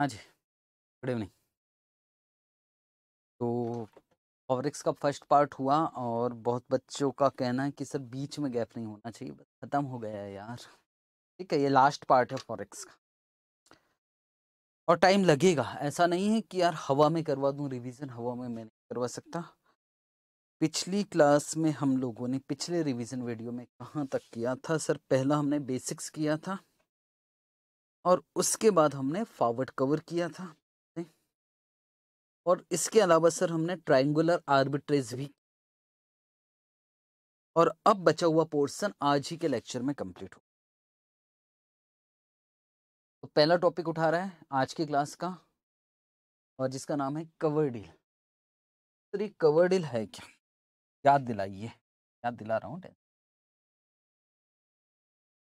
हाँ जी good evening तो फॉरिक्स का फर्स्ट पार्ट हुआ और बहुत बच्चों का कहना है कि सर बीच में गैप नहीं होना चाहिए बस ख़त्म हो गया है यार ठीक है ये लास्ट पार्ट है फॉरिक्स का और टाइम लगेगा ऐसा नहीं है कि यार हवा में करवा दूँ रिवीजन हवा में मैं नहीं करवा सकता पिछली क्लास में हम लोगों ने पिछले रिवीजन वीडियो में कहाँ तक किया था सर पहला हमने बेसिक्स किया था और उसके बाद हमने फॉरवर्ड कवर किया था और इसके अलावा सर हमने ट्राइंगुलर आर्बिट्रेज भी और अब बचा हुआ पोर्शन आज ही के लेक्चर में कंप्लीट हो तो पहला टॉपिक उठा रहा है आज की क्लास का और जिसका नाम है कवर डील सर ये कवर डील है क्या याद दिलाइए याद दिला रहा हूँ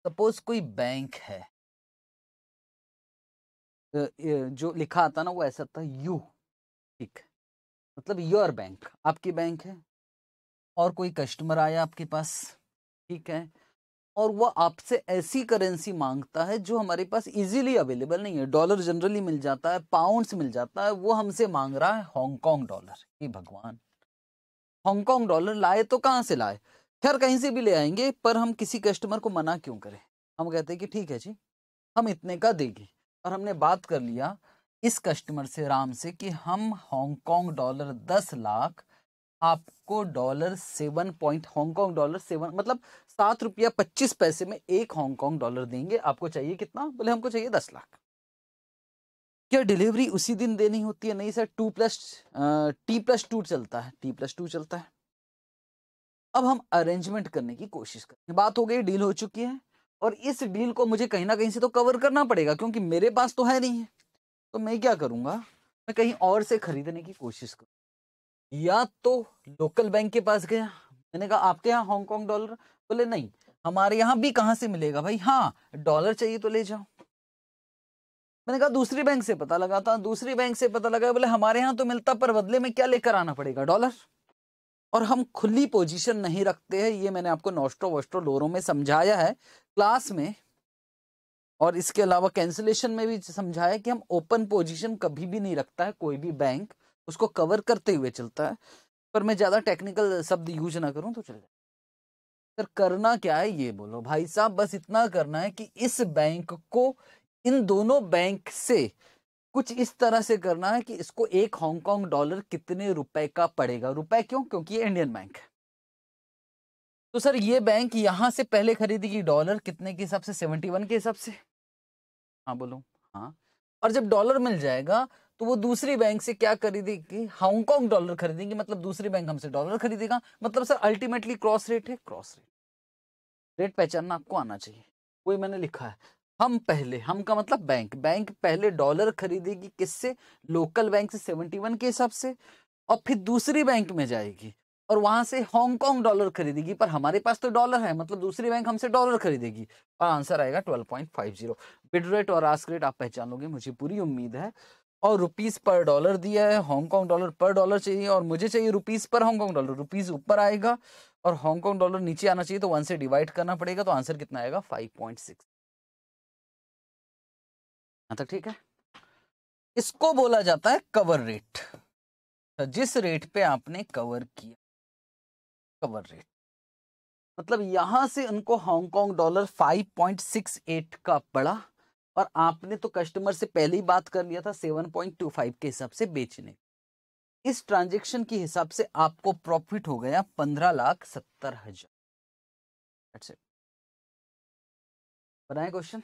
सपोज कोई बैंक है जो लिखा आता ना वो ऐसा था यू ठीक मतलब योर बैंक आपकी बैंक है और कोई कस्टमर आया आपके पास ठीक है और वह आपसे ऐसी करेंसी मांगता है जो हमारे पास इजीली अवेलेबल नहीं है डॉलर जनरली मिल जाता है पाउंड्स मिल जाता है वो हमसे मांग रहा है हांगकांग डॉलर ये भगवान हांगकांग डॉलर लाए तो कहाँ से लाए खैर कहीं से भी ले आएंगे पर हम किसी कस्टमर को मना क्यों करें हम कहते हैं कि ठीक है जी हम इतने का देंगे और हमने बात कर लिया इस कस्टमर से राम से कि हम हांगकांग डॉलर दस लाख आपको dollar seven point Hong Kong dollar seven मतलब सात रुपया पच्चीस पैसे में एक हांगकांग डॉलर देंगे आपको चाहिए कितना बोले हमको चाहिए दस लाख क्या डिलीवरी उसी दिन देनी होती है नहीं sir two plus T plus two चलता है टी प्लस टू चलता है अब हम अरेंजमेंट करने की कोशिश करें बात हो गई डील हो चुकी है और इस डील को मुझे कहीं ना कहीं से तो कवर करना पड़ेगा क्योंकि मेरे पास तो है नहीं है तो मैं क्या करूंगा मैं कहीं और से खरीदने की कोशिश करूँ या तो लोकल बैंक के पास गया मैंने कहा आपके यहाँ हांगकॉन्ग डॉलर बोले नहीं हमारे यहाँ भी कहाँ से मिलेगा भाई हाँ डॉलर चाहिए तो ले जाओ मैंने कहा दूसरी बैंक से पता लगा था दूसरी बैंक से पता लगा बोले हमारे यहाँ तो मिलता पर बदले में क्या लेकर आना पड़ेगा डॉलर और हम खुली पोजीशन नहीं रखते हैं ये मैंने आपको नोस्टो वोस्ट्रो लोरों में समझाया है क्लास में और इसके अलावा कैंसिलेशन में भी समझाया कि हम ओपन पोजीशन कभी भी नहीं रखता है कोई भी बैंक उसको कवर करते हुए चलता है पर मैं ज़्यादा टेक्निकल शब्द यूज ना करूँ तो चल जाए सर करना क्या है ये बोलो भाई साहब बस इतना करना है कि इस बैंक को इन दोनों बैंक से कुछ इस तरह से करना है कि इसको एक हांगकांग डॉलर कितने रुपए का पड़ेगा रुपए क्यों क्योंकि ये इंडियन बैंक है तो सर ये बैंक यहाँ से पहले खरीदेगी डॉलर कितने के हिसाब से सेवेंटी वन के हिसाब से हाँ बोलो हाँ और जब डॉलर मिल जाएगा तो वो दूसरी बैंक से क्या खरीदेगी हांगकांग डॉलर खरीदेंगे मतलब दूसरी बैंक हमसे डॉलर खरीदेगा मतलब सर अल्टीमेटली क्रॉस रेट है क्रॉस रेट रेट पहचानना आपको आना चाहिए कोई मैंने लिखा है हम पहले हम का मतलब बैंक बैंक पहले डॉलर खरीदेगी किससे लोकल बैंक से सेवेंटी वन के हिसाब से और फिर दूसरी बैंक में जाएगी और वहां से हांगकांग डॉलर खरीदेगी पर हमारे पास तो डॉलर है मतलब दूसरी बैंक हमसे डॉलर खरीदेगी हाँ, और आंसर आएगा 12.50 बिड रेट और आस्क रेट आप पहचान लोगे मुझे पूरी उम्मीद है और रुपीस पर डॉलर दिया है हांगकांग डॉलर पर डॉलर चाहिए और मुझे चाहिए रुपीस पर हांगकांग डॉलर रुपीस ऊपर आएगा और हांगकांग डॉलर नीचे आना चाहिए तो वन से डिवाइड करना पड़ेगा तो आंसर कितना आएगा फाइव पॉइंट सिक्स तक ठीक है इसको बोला जाता है कवर रेट तो जिस रेट पे आपने कवर किया कवर रेट मतलब यहां से उनको हांगकांग डॉलर 5.68 का पड़ा और आपने तो कस्टमर से पहले ही बात कर लिया था 7.25 के हिसाब से बेचने इस ट्रांजेक्शन के हिसाब से आपको प्रॉफिट हो गया पंद्रह लाख सत्तर हजार बनाए question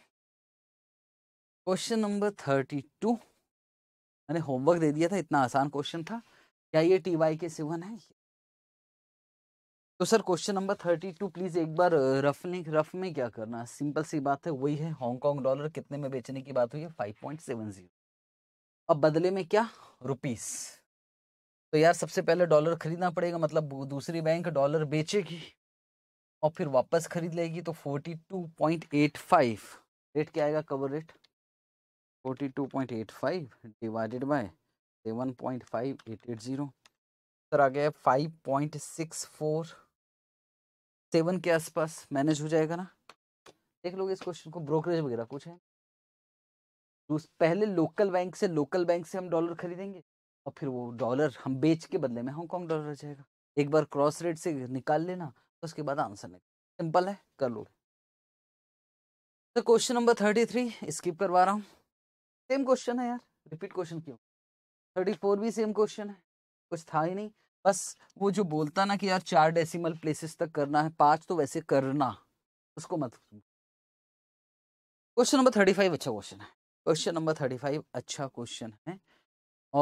question number thirty two मैंने होमवर्क दे दिया था इतना आसान क्वेश्चन था क्या ये टीवाई के सिवन है तो sir question number thirty two please एक बार रफ रफने रफ में क्या करना सिंपल सी बात है वही है हांगकांग डॉलर कितने में बेचने की बात हुई है फाइव पॉइंट सेवन जीरो अब बदले में क्या रुपीस तो यार सबसे पहले डॉलर खरीदना पड़ेगा मतलब दूसरी बैंक डॉलर बेचेगी और फिर वापस खरीद लेगी तो forty two point eight five rate क्या आएगा cover rate forty two point eight five divided by seven point five eight eight zero sir आ गया five point six four seven के आसपास मैनेज हो जाएगा ना देख लोगे इस क्वेश्चन को ब्रोकरेज वगैरह कुछ है पहले लोकल बैंक से लोकल बैंक से हम डॉलर खरीदेंगे और फिर वो डॉलर हम बेच के बदले में हांगकॉन्ग डॉलर आ जाएगा एक बार क्रॉस रेट से निकाल लेना तो उसके बाद आंसर लेना सिंपल है कर लो तो question number thirty three skip करवा रहा हूँ सेम क्वेश्चन है यार रिपीट क्वेश्चन क्यों थर्टी फोर भी सेम क्वेश्चन है कुछ था ही नहीं बस वो जो बोलता ना कि यार चार डेसिमल प्लेसेस तक करना है पांच तो वैसे करना उसको मत क्वेश्चन नंबर थर्टी फाइव अच्छा क्वेश्चन है क्वेश्चन नंबर थर्टी फाइव अच्छा क्वेश्चन है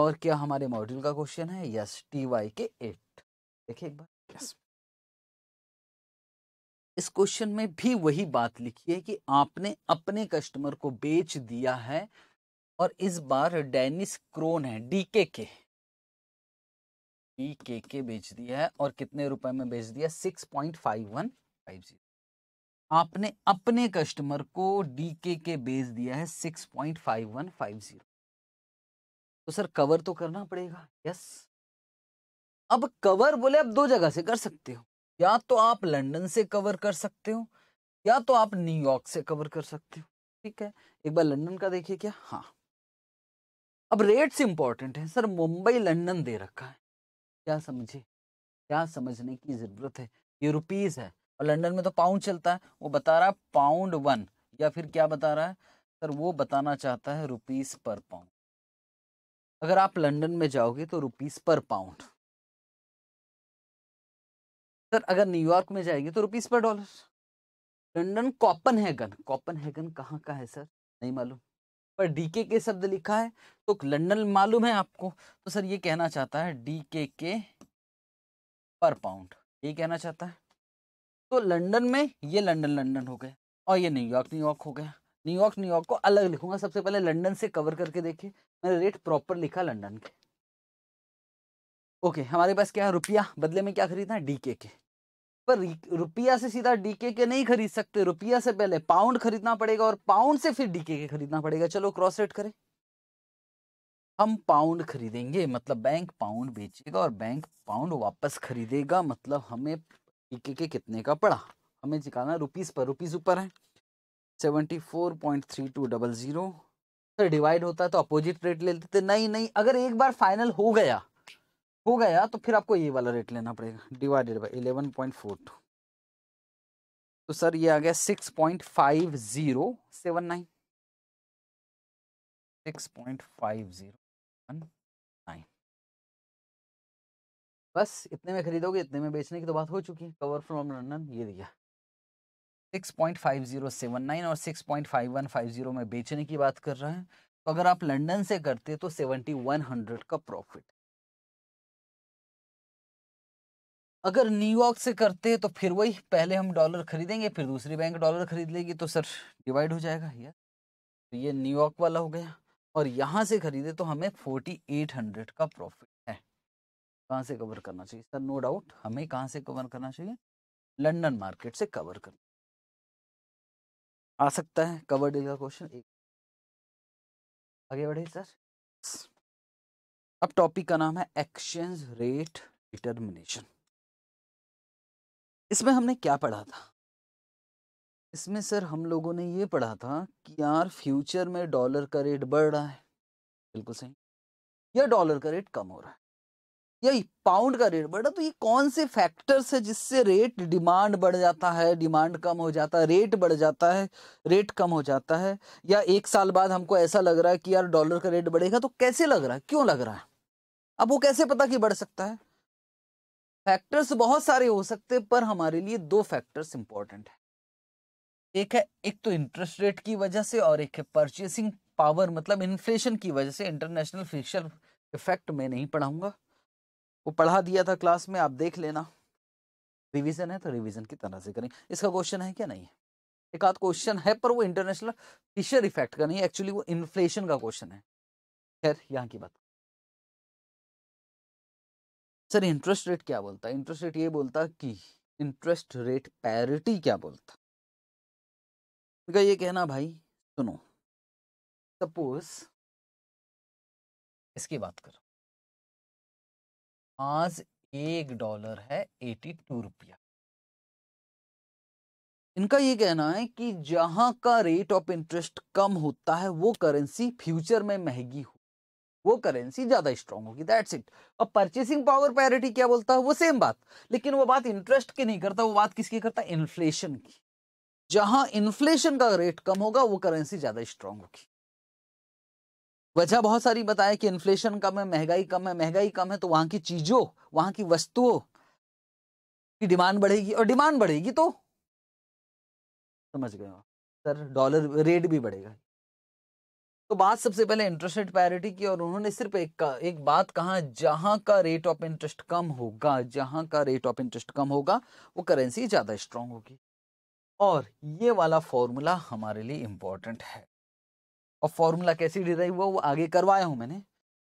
और क्या हमारे मॉड्यूल का क्वेश्चन है yes T Y K eight देखिए एक बार यस इस क्वेश्चन में भी वही बात लिखी है कि आपने अपने कस्टमर को बेच दिया है और इस बार डेनिस क्रोन है डीके के, के ई के के बेच दिया है और कितने रुपए में बेच दिया six point five one five zero आपने अपने कस्टमर को डी के के बेच दिया है six point five one five zero तो सर कवर तो करना पड़ेगा यस अब कवर बोले आप दो जगह से कर सकते हो या तो आप लंदन से कवर कर सकते हो या तो आप न्यूयॉर्क से कवर कर सकते हो ठीक है एक बार लंदन का देखिए क्या हाँ अब रेट्स इंपॉर्टेंट है सर मुंबई लंदन दे रखा है क्या समझे क्या समझने की ज़रूरत है ये रुपीज़ है और लंदन में तो पाउंड चलता है वो बता रहा है पाउंड वन या फिर क्या बता रहा है सर वो बताना चाहता है रुपीज़ पर पाउंड अगर आप लंदन में जाओगे तो रुपीज़ पर पाउंड सर अगर न्यूयॉर्क में जाएंगे तो रुपीज़ पर dollar London Copenhagen Copenhagen कहाँ का है सर नहीं मालूम पर डीके के शब्द लिखा है तो लंडन मालूम है आपको तो सर ये कहना चाहता है डीके के पर पाउंड ये कहना चाहता है तो लंडन में ये लंडन लंडन हो गया और ये न्यूयॉर्क न्यूयॉर्क हो गया न्यूयॉर्क न्यूयॉर्क को अलग लिखूंगा सबसे पहले लंडन से कवर करके देखिए मैंने रेट प्रॉपर लिखा लंडन के ओके हमारे पास क्या है रुपया बदले में क्या खरीदना है डीके के पर रुपया से सीधा डीके के नहीं खरीद सकते रुपया से पहले पाउंड खरीदना पड़ेगा और पाउंड से फिर डीके के खरीदना पड़ेगा चलो क्रॉस रेट करें हम पाउंड खरीदेंगे मतलब बैंक पाउंड बेचेगा और बैंक पाउंड वापस खरीदेगा मतलब हमें डीके के कितने का पड़ा हमें निकालना रुपीस पर रुपीस ऊपर है seventy four point three two double zero divide होता तो अपोजिट रेट ले लेते नहीं नहीं अगर एक बार फाइनल हो गया हो गया तो फिर आपको ये वाला रेट लेना पड़ेगा divided by eleven point four two तो सर ये आ गया six point five zero seven nine six point five zero बस इतने में खरीदोगे इतने में बेचने की तो बात हो चुकी है कवर फ्रॉम लंडन ये दिया six point five zero seven nine और six point five one five zero में बेचने की बात कर रहा है तो अगर आप लंदन से करते तो सेवेंटी वन हंड्रेड का प्रॉफिट अगर न्यूयॉर्क से करते हैं तो फिर वही पहले हम डॉलर खरीदेंगे फिर दूसरी बैंक डॉलर खरीद लेगी तो सर डिवाइड हो जाएगा यार तो ये न्यूयॉर्क वाला हो गया और यहाँ से खरीदे तो हमें फोर्टी एट हंड्रेड का प्रॉफिट है कहाँ से कवर करना चाहिए सर नो डाउट हमें कहाँ से कवर करना चाहिए लंडन मार्केट से कवर करना आ सकता है कवर डील का क्वेश्चन एक आगे बढ़े सर अब टॉपिक का नाम है एक्सचेंज रेट डिटर्मिनेशन इसमें हमने क्या पढ़ा था इसमें सर हम लोगों ने ये पढ़ा था कि यार फ्यूचर में डॉलर का रेट बढ़ रहा है बिल्कुल सही या डॉलर का रेट कम हो रहा है या पाउंड का रेट बढ़ रहा तो ये कौन से फैक्टर्स है जिससे रेट डिमांड बढ़ जाता है डिमांड कम हो जाता है रेट बढ़ जाता है रेट कम हो जाता है या एक साल बाद हमको ऐसा लग रहा है कि यार डॉलर का रेट बढ़ेगा तो कैसे लग रहा है क्यों लग रहा है अब वो कैसे पता कि बढ़ सकता है फैक्टर्स बहुत सारे हो सकते हैं पर हमारे लिए दो फैक्टर्स इंपॉर्टेंट है एक है एक तो इंटरेस्ट रेट की वजह से और एक है परचेसिंग पावर मतलब इन्फ्लेशन की वजह से इंटरनेशनल फिक्शल इफेक्ट में नहीं पढ़ाऊंगा वो पढ़ा दिया था क्लास में आप देख लेना रिवीजन है तो रिवीजन की तरह से करें इसका क्वेश्चन है क्या नहीं है एक आध क्वेश्चन है पर वो इंटरनेशनल फिशर इफेक्ट का नहीं एक्चुअली वो इन्फ्लेशन का क्वेश्चन है खैर यहाँ की बात सर इंटरेस्ट रेट क्या बोलता है इंटरेस्ट रेट ये बोलता कि इंटरेस्ट रेट पैरिटी क्या बोलता उनका ये कहना भाई सुनो सपोज इसकी बात करो आज एक डॉलर है एटी टू रुपया इनका ये कहना है कि जहां का रेट ऑफ इंटरेस्ट कम होता है वो करेंसी फ्यूचर में महंगी हो वो करेंसी ज्यादा स्ट्रांग होगी दैट्स इट अब परचेसिंग पावर पैरिटी क्या बोलता है वो सेम बात लेकिन वो बात इंटरेस्ट की नहीं करता वो बात किसकी करता है इन्फ्लेशन की जहां इन्फ्लेशन का रेट कम होगा वो करेंसी ज्यादा स्ट्रांग होगी वजह बहुत सारी बताया कि इन्फ्लेशन कम है महंगाई कम है महंगाई कम है तो वहां की चीजों वहां की वस्तुओं की डिमांड बढ़ेगी और डिमांड बढ़ेगी तो समझ गए सर डॉलर रेट भी बढ़ेगा तो बात सबसे पहले इंटरेस्ट रेट पैरिटी की और उन्होंने सिर्फ एक का, एक बात कहा जहां का रेट ऑफ इंटरेस्ट कम होगा जहां का रेट ऑफ इंटरेस्ट कम होगा वो करेंसी ज़्यादा स्ट्रांग होगी और ये वाला फॉर्मूला हमारे लिए इम्पॉर्टेंट है और फॉर्मूला कैसे डिराइव हुआ वो आगे करवाया हूं मैंने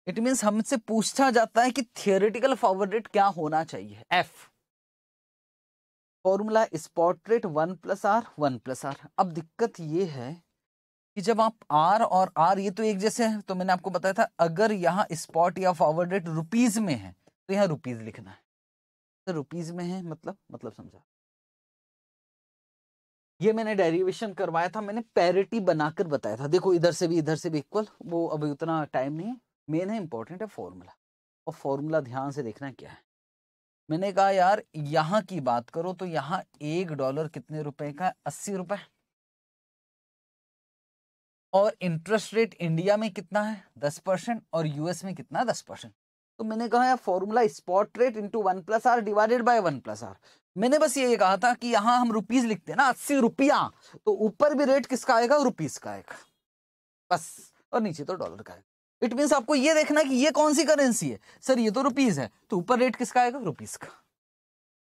इट मीन हमसे पूछा जाता है कि थियोरिटिकल फॉरवर्ड रेट क्या होना चाहिए F formula spot rate one plus R one plus R अब दिक्कत ये है कि जब आप आर और आर ये तो एक जैसे है तो मैंने आपको बताया था अगर यहाँ स्पॉट या फॉरवर्ड रेट रुपीज में है तो यहाँ रुपीज लिखना है तो रुपीज में है मतलब मतलब समझा ये मैंने डेरिवेशन करवाया था मैंने पैरिटी बनाकर बताया था देखो इधर से भी इधर से भी इक्वल वो अभी उतना टाइम नहीं है मेन है इंपॉर्टेंट है फॉर्मूला और फॉर्मूला ध्यान से देखना क्या है मैंने कहा यार यहाँ की बात करो तो यहाँ एक डॉलर कितने रुपए का अस्सी रुपए और इंटरेस्ट रेट इंडिया में कितना है दस परसेंट और यूएस में कितना है दस परसेंट तो मैंने कहा यार formula spot rate into one plus R divided by one plus R मैंने बस ये कहा था कि यहाँ हम रुपीज लिखते हैं ना अस्सी रुपया तो ऊपर भी रेट किसका आएगा रुपीज का आएगा बस और नीचे तो डॉलर का आएगा इट मीन आपको ये देखना है कि ये कौन सी करेंसी है सर ये तो रुपीज है तो ऊपर रेट किसका आएगा रुपीज का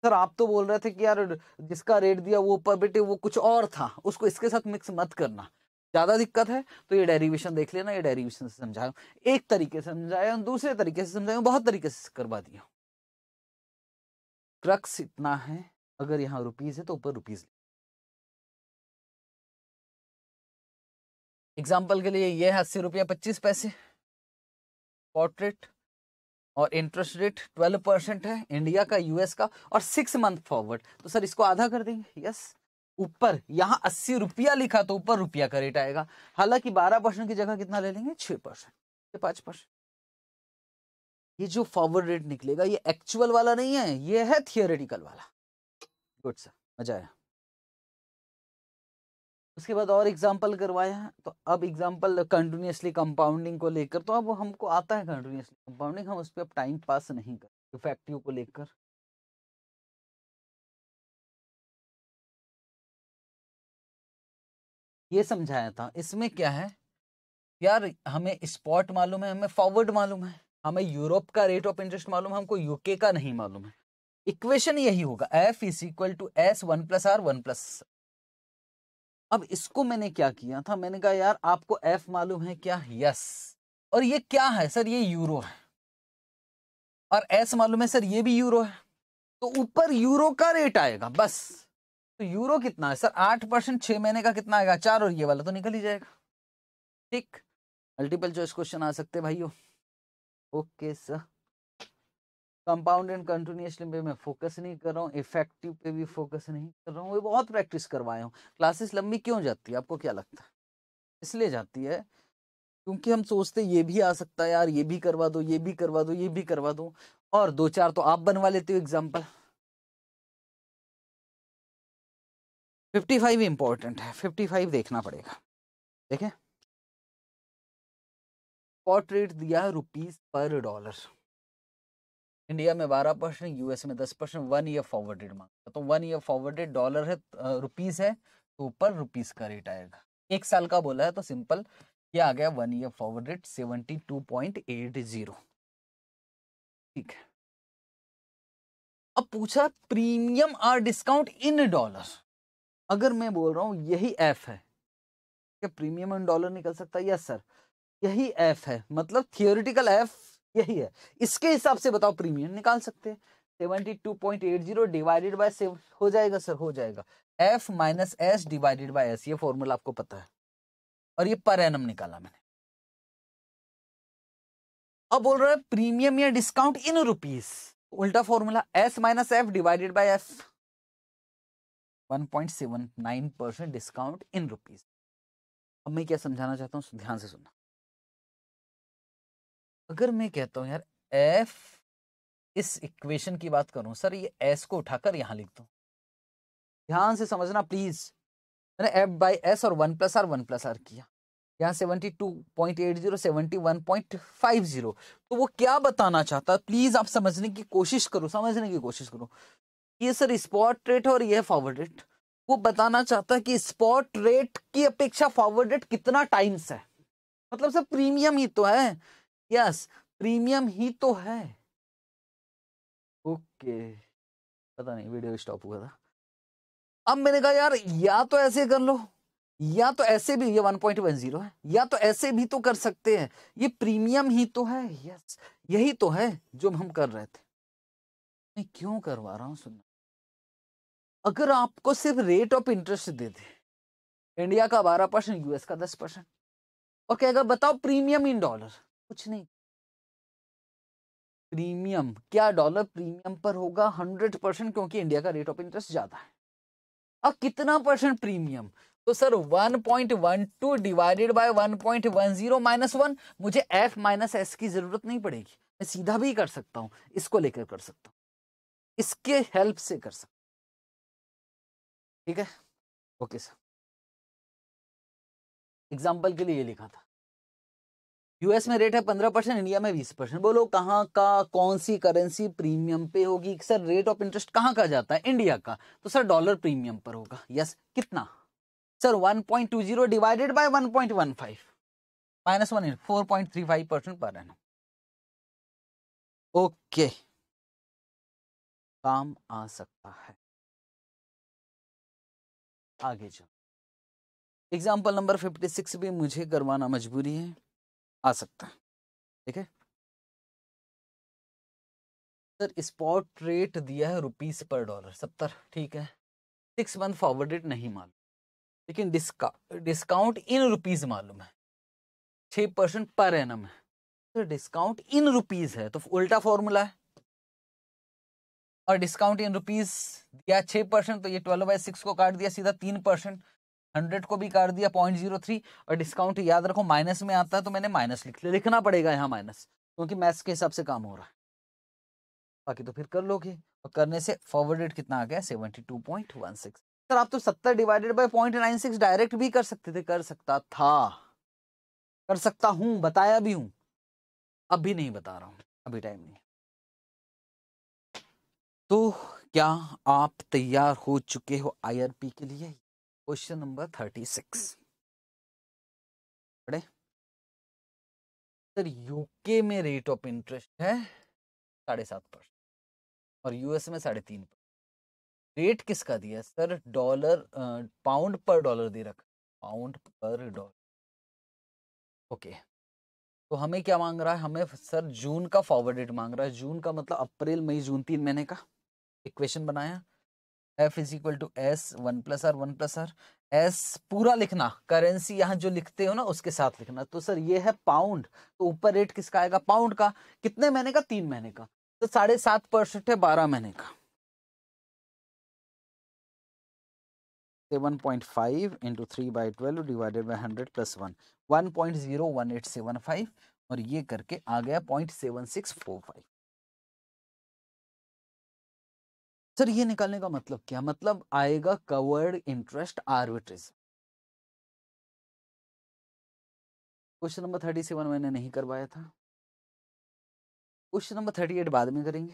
सर आप तो बोल रहे थे कि यार जिसका रेट दिया वो ऊपर बेटे वो कुछ और था उसको इसके साथ मिक्स मत करना ज़्यादा दिक्कत है तो ये डेरिवेशन देख लेना ये डेरिवेशन से समझाया एक तरीके से समझाया दूसरे तरीके से समझाया बहुत तरीके से करवा दिया क्रक्स इतना है अगर यहाँ रुपीज है तो ऊपर रुपीज एग्जाम्पल के लिए ये है अस्सी रुपया पच्चीस पैसे पोर्ट्रेट और इंटरेस्ट रेट ट्वेल्व परसेंट है इंडिया का यूएस का और सिक्स मंथ फॉरवर्ड तो सर इसको आधा कर देंगे यस ऊपर यहाँ अस्सी रुपया लिखा तो ऊपर रुपया का रेट आएगा हालांकि बारह परसेंट की जगह कितना ले लेंगे छह परसेंट पांच परसेंट ये जो फॉरवर्ड रेट निकलेगा ये एक्चुअल वाला नहीं है ये है थियोरेटिकल वाला गुड सर मजा आया उसके बाद और एग्जाम्पल करवाया हैं तो अब एग्जाम्पल कंटिन्यूसली कंपाउंडिंग को लेकर तो अब हमको आता है कंटिन्यूसली कंपाउंडिंग हम उस पर अब टाइम पास नहीं कर फैक्ट्रियों को लेकर ये समझाया था इसमें क्या है यार हमें स्पॉट मालूम है हमें फॉरवर्ड मालूम है हमें यूरोप का रेट ऑफ इंटरेस्ट मालूम है हमको यूके का नहीं मालूम है इक्वेशन यही होगा F is equal to S one plus R one plus अब इसको मैंने क्या किया था मैंने कहा यार आपको एफ मालूम है क्या यस और ये क्या है सर ये यूरो है और एस मालूम है सर ये भी यूरो है तो ऊपर यूरो का रेट आएगा बस तो यूरो कितना है सर आठ परसेंट छह महीने का कितना आएगा चार और ये वाला तो निकल ही जाएगा ठीक मल्टीपल चॉइस क्वेश्चन आ सकते भाइयों okay sir compound and continuously पे मैं फोकस नहीं कर रहा हूँ इफेक्टिव पे भी फोकस नहीं कर रहा हूँ वो बहुत प्रैक्टिस करवाए हूँ क्लासेस लंबी क्यों जाती है आपको क्या लगता है इसलिए जाती है क्योंकि हम सोचते ये भी आ सकता है यार ये भी करवा दो ये भी करवा दो ये भी करवा दो और दो चार तो आप बनवा लेते हो एग्जाम्पल फिफ्टी फाइव इंपॉर्टेंट है फिफ्टी फाइव देखना पड़ेगा देखें स्पॉट रेट दिया रुपीज पर डॉलर इंडिया में बारह परसेंट यूएस में दस परसेंट वन ईयर फॉरवर्डेड मांगता तो वन ईयर फॉरवर्डेड डॉलर है रुपीज है तो ऊपर रुपीज का रेट आएगा एक साल का बोला है तो सिंपल ये आ गया one year forwarded seventy two point eight zero ठीक है अब पूछा premium or discount in dollar अगर मैं बोल रहा हूँ यही एफ है क्या प्रीमियम इन डॉलर निकल सकता है यस सर यही एफ है मतलब थियोरिटिकल एफ यही है इसके हिसाब से बताओ प्रीमियम निकाल सकते हैं seventy two point eight zero divided by seven हो जाएगा सर हो जाएगा F minus S divided by S ये फॉर्मूला आपको पता है और ये पर एनम निकाला मैंने अब बोल रहा है प्रीमियम या डिस्काउंट इन रुपीज उल्टा formula S minus F divided by F 1.79 percent discount in rupees अब मैं क्या समझाना चाहता हूँ ध्यान से सुनना अगर मैं कहता हूँ यार एफ इस इक्वेशन की बात करूं सर ये एस को उठाकर यहां लिख दो ध्यान से समझना प्लीज मैंने एफ बाई एस और one plus R one plus R किया यहाँ seventy two point eight zero seventy one point five zero तो वो क्या बताना चाहता है प्लीज आप समझने की कोशिश करो समझने की कोशिश करो ये सर स्पॉट रेट और ये फॉरवर्ड रेट वो बताना चाहता है कि स्पॉट रेट की अपेक्षा फॉरवर्ड रेट कितना टाइम्स है मतलब सर प्रीमियम ही तो है यस प्रीमियम ही तो है ओके पता नहीं वीडियो स्टॉप हुआ था अब मैंने कहा यार या तो ऐसे कर लो या तो ऐसे भी ये 1.10 है या तो ऐसे भी तो कर सकते हैं ये प्रीमियम ही तो है यस यही तो है जो हम कर रहे थे मैं क्यों करवा रहा हूँ सुनना अगर आपको सिर्फ रेट ऑफ इंटरेस्ट दे दे इंडिया का बारह परसेंट यूएस का दस परसेंट और कहेगा बताओ प्रीमियम इन डॉलर कुछ नहीं प्रीमियम क्या डॉलर प्रीमियम पर होगा हंड्रेड परसेंट क्योंकि इंडिया का रेट ऑफ इंटरेस्ट ज्यादा है अब कितना परसेंट प्रीमियम तो sir one one point two divided by zero minus one मुझे एफ माइनस एस की जरूरत नहीं पड़ेगी मैं सीधा भी कर सकता हूं इसको लेकर कर सकता हूं इसके हेल्प से कर सकता ठीक है ओके सर एग्जाम्पल के लिए ये लिखा था यूएस में रेट है पंद्रह परसेंट इंडिया में बीस परसेंट बोलो कहाँ का कौन सी करेंसी प्रीमियम पे होगी सर रेट ऑफ इंटरेस्ट कहाँ का जाता है इंडिया का तो सर डॉलर प्रीमियम पर होगा यस कितना sir 1.20 divided by 1.15 minus one four point three five percent per annum okay काम आ सकता है आगे चलो एग्जाम्पल नंबर फिफ्टी सिक्स भी मुझे करवाना मजबूरी है आ सकता है ठीक है सर स्पॉट रेट दिया है रुपीस पर डॉलर सत्तर ठीक है सिक्स मंथ फॉरवर्डेड नहीं मालूम लेकिन डिस्का डिस्काउंट इन रुपीज़ मालूम है छः परसेंट पर एन एम है सर डिस्काउंट इन रुपीज़ है तो उल्टा फॉर्मूला है और डिस्काउंट इन रुपीज दिया छः परसेंट तो ये ट्वेल्व बाई सिक्स को काट दिया सीधा तीन परसेंट हंड्रेड को भी काट दिया पॉइंट जीरो थ्री और डिस्काउंट याद रखो माइनस में आता है तो मैंने माइनस लिख लिया लिखना पड़ेगा यहाँ माइनस क्योंकि मैथ्स के हिसाब से काम हो रहा है बाकी तो फिर कर लोगे और करने से फॉरवर्डेड कितना आ गया seventy two point one six sir आप तो सत्तर divided by point nine six direct भी कर सकते थे कर सकता था कर सकता हूँ बताया भी हूँ अब भी नहीं बता रहा हूँ अभी टाइम नहीं तो क्या आप तैयार हो चुके हो आईआरपी के लिए question number thirty six sir UK में रेट ऑफ इंटरेस्ट है साढ़े सात परसेंट और यूएस में साढ़े तीन परसेंट रेट किसका दिया sir dollar pound per dollar दे रखा पाउंड पर डॉलर ओके तो हमें क्या मांग रहा है हमें सर जून का फॉरवर्ड रेट मांग रहा है जून का मतलब अप्रैल मई जून तीन महीने का इक्वेशन बनाया F is equal to S one plus R one plus R S पूरा लिखना करेंसी यहाँ जो लिखते हो ना उसके साथ लिखना तो सर ये है पाउंड तो ऊपर रेट किसका आएगा पाउंड का कितने महीने का तीन महीने का तो साढ़े सात परसेंट है बारह महीने का seven point five into three by twelve divided by hundred plus one one point zero one eight seven five और ये करके आ गया point seven six four five sir ये निकालने का मतलब क्या मतलब आएगा covered interest arbitrage question number thirty seven मैंने नहीं करवाया था क्वेश्चन नंबर थर्टी एट बाद में करेंगे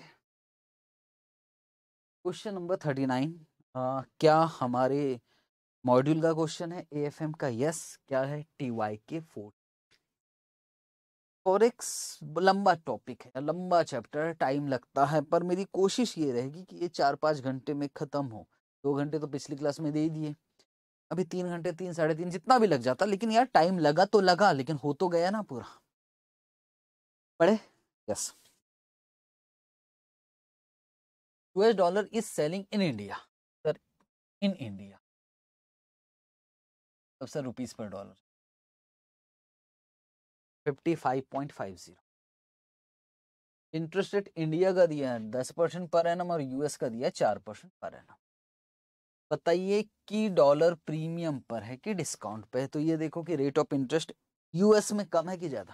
क्वेश्चन नंबर थर्टी नाइन क्या हमारे मॉड्यूल का क्वेश्चन है एएफएम का यस क्या है T Y K fourth forex लंबा टॉपिक है लंबा चैप्टर टाइम लगता है पर मेरी कोशिश ये रहेगी कि ये चार पाँच घंटे में ख़त्म हो दो घंटे तो पिछली क्लास में दे दिए अभी तीन घंटे तीन साढ़े तीन जितना भी लग जाता लेकिन यार टाइम लगा तो लगा लेकिन हो तो गया ना पूरा पढ़े yes US dollar is selling in India sir in India अब सर रुपीज पर डॉलर 55.50 इंटरेस्ट रेट इंडिया का दिया है दस परसेंट पर एनम और यूएस का दिया है चार परसेंट पर एन बताइए कि डॉलर प्रीमियम पर है कि डिस्काउंट पर है तो ये देखो कि रेट ऑफ इंटरेस्ट यूएस में कम है कि ज़्यादा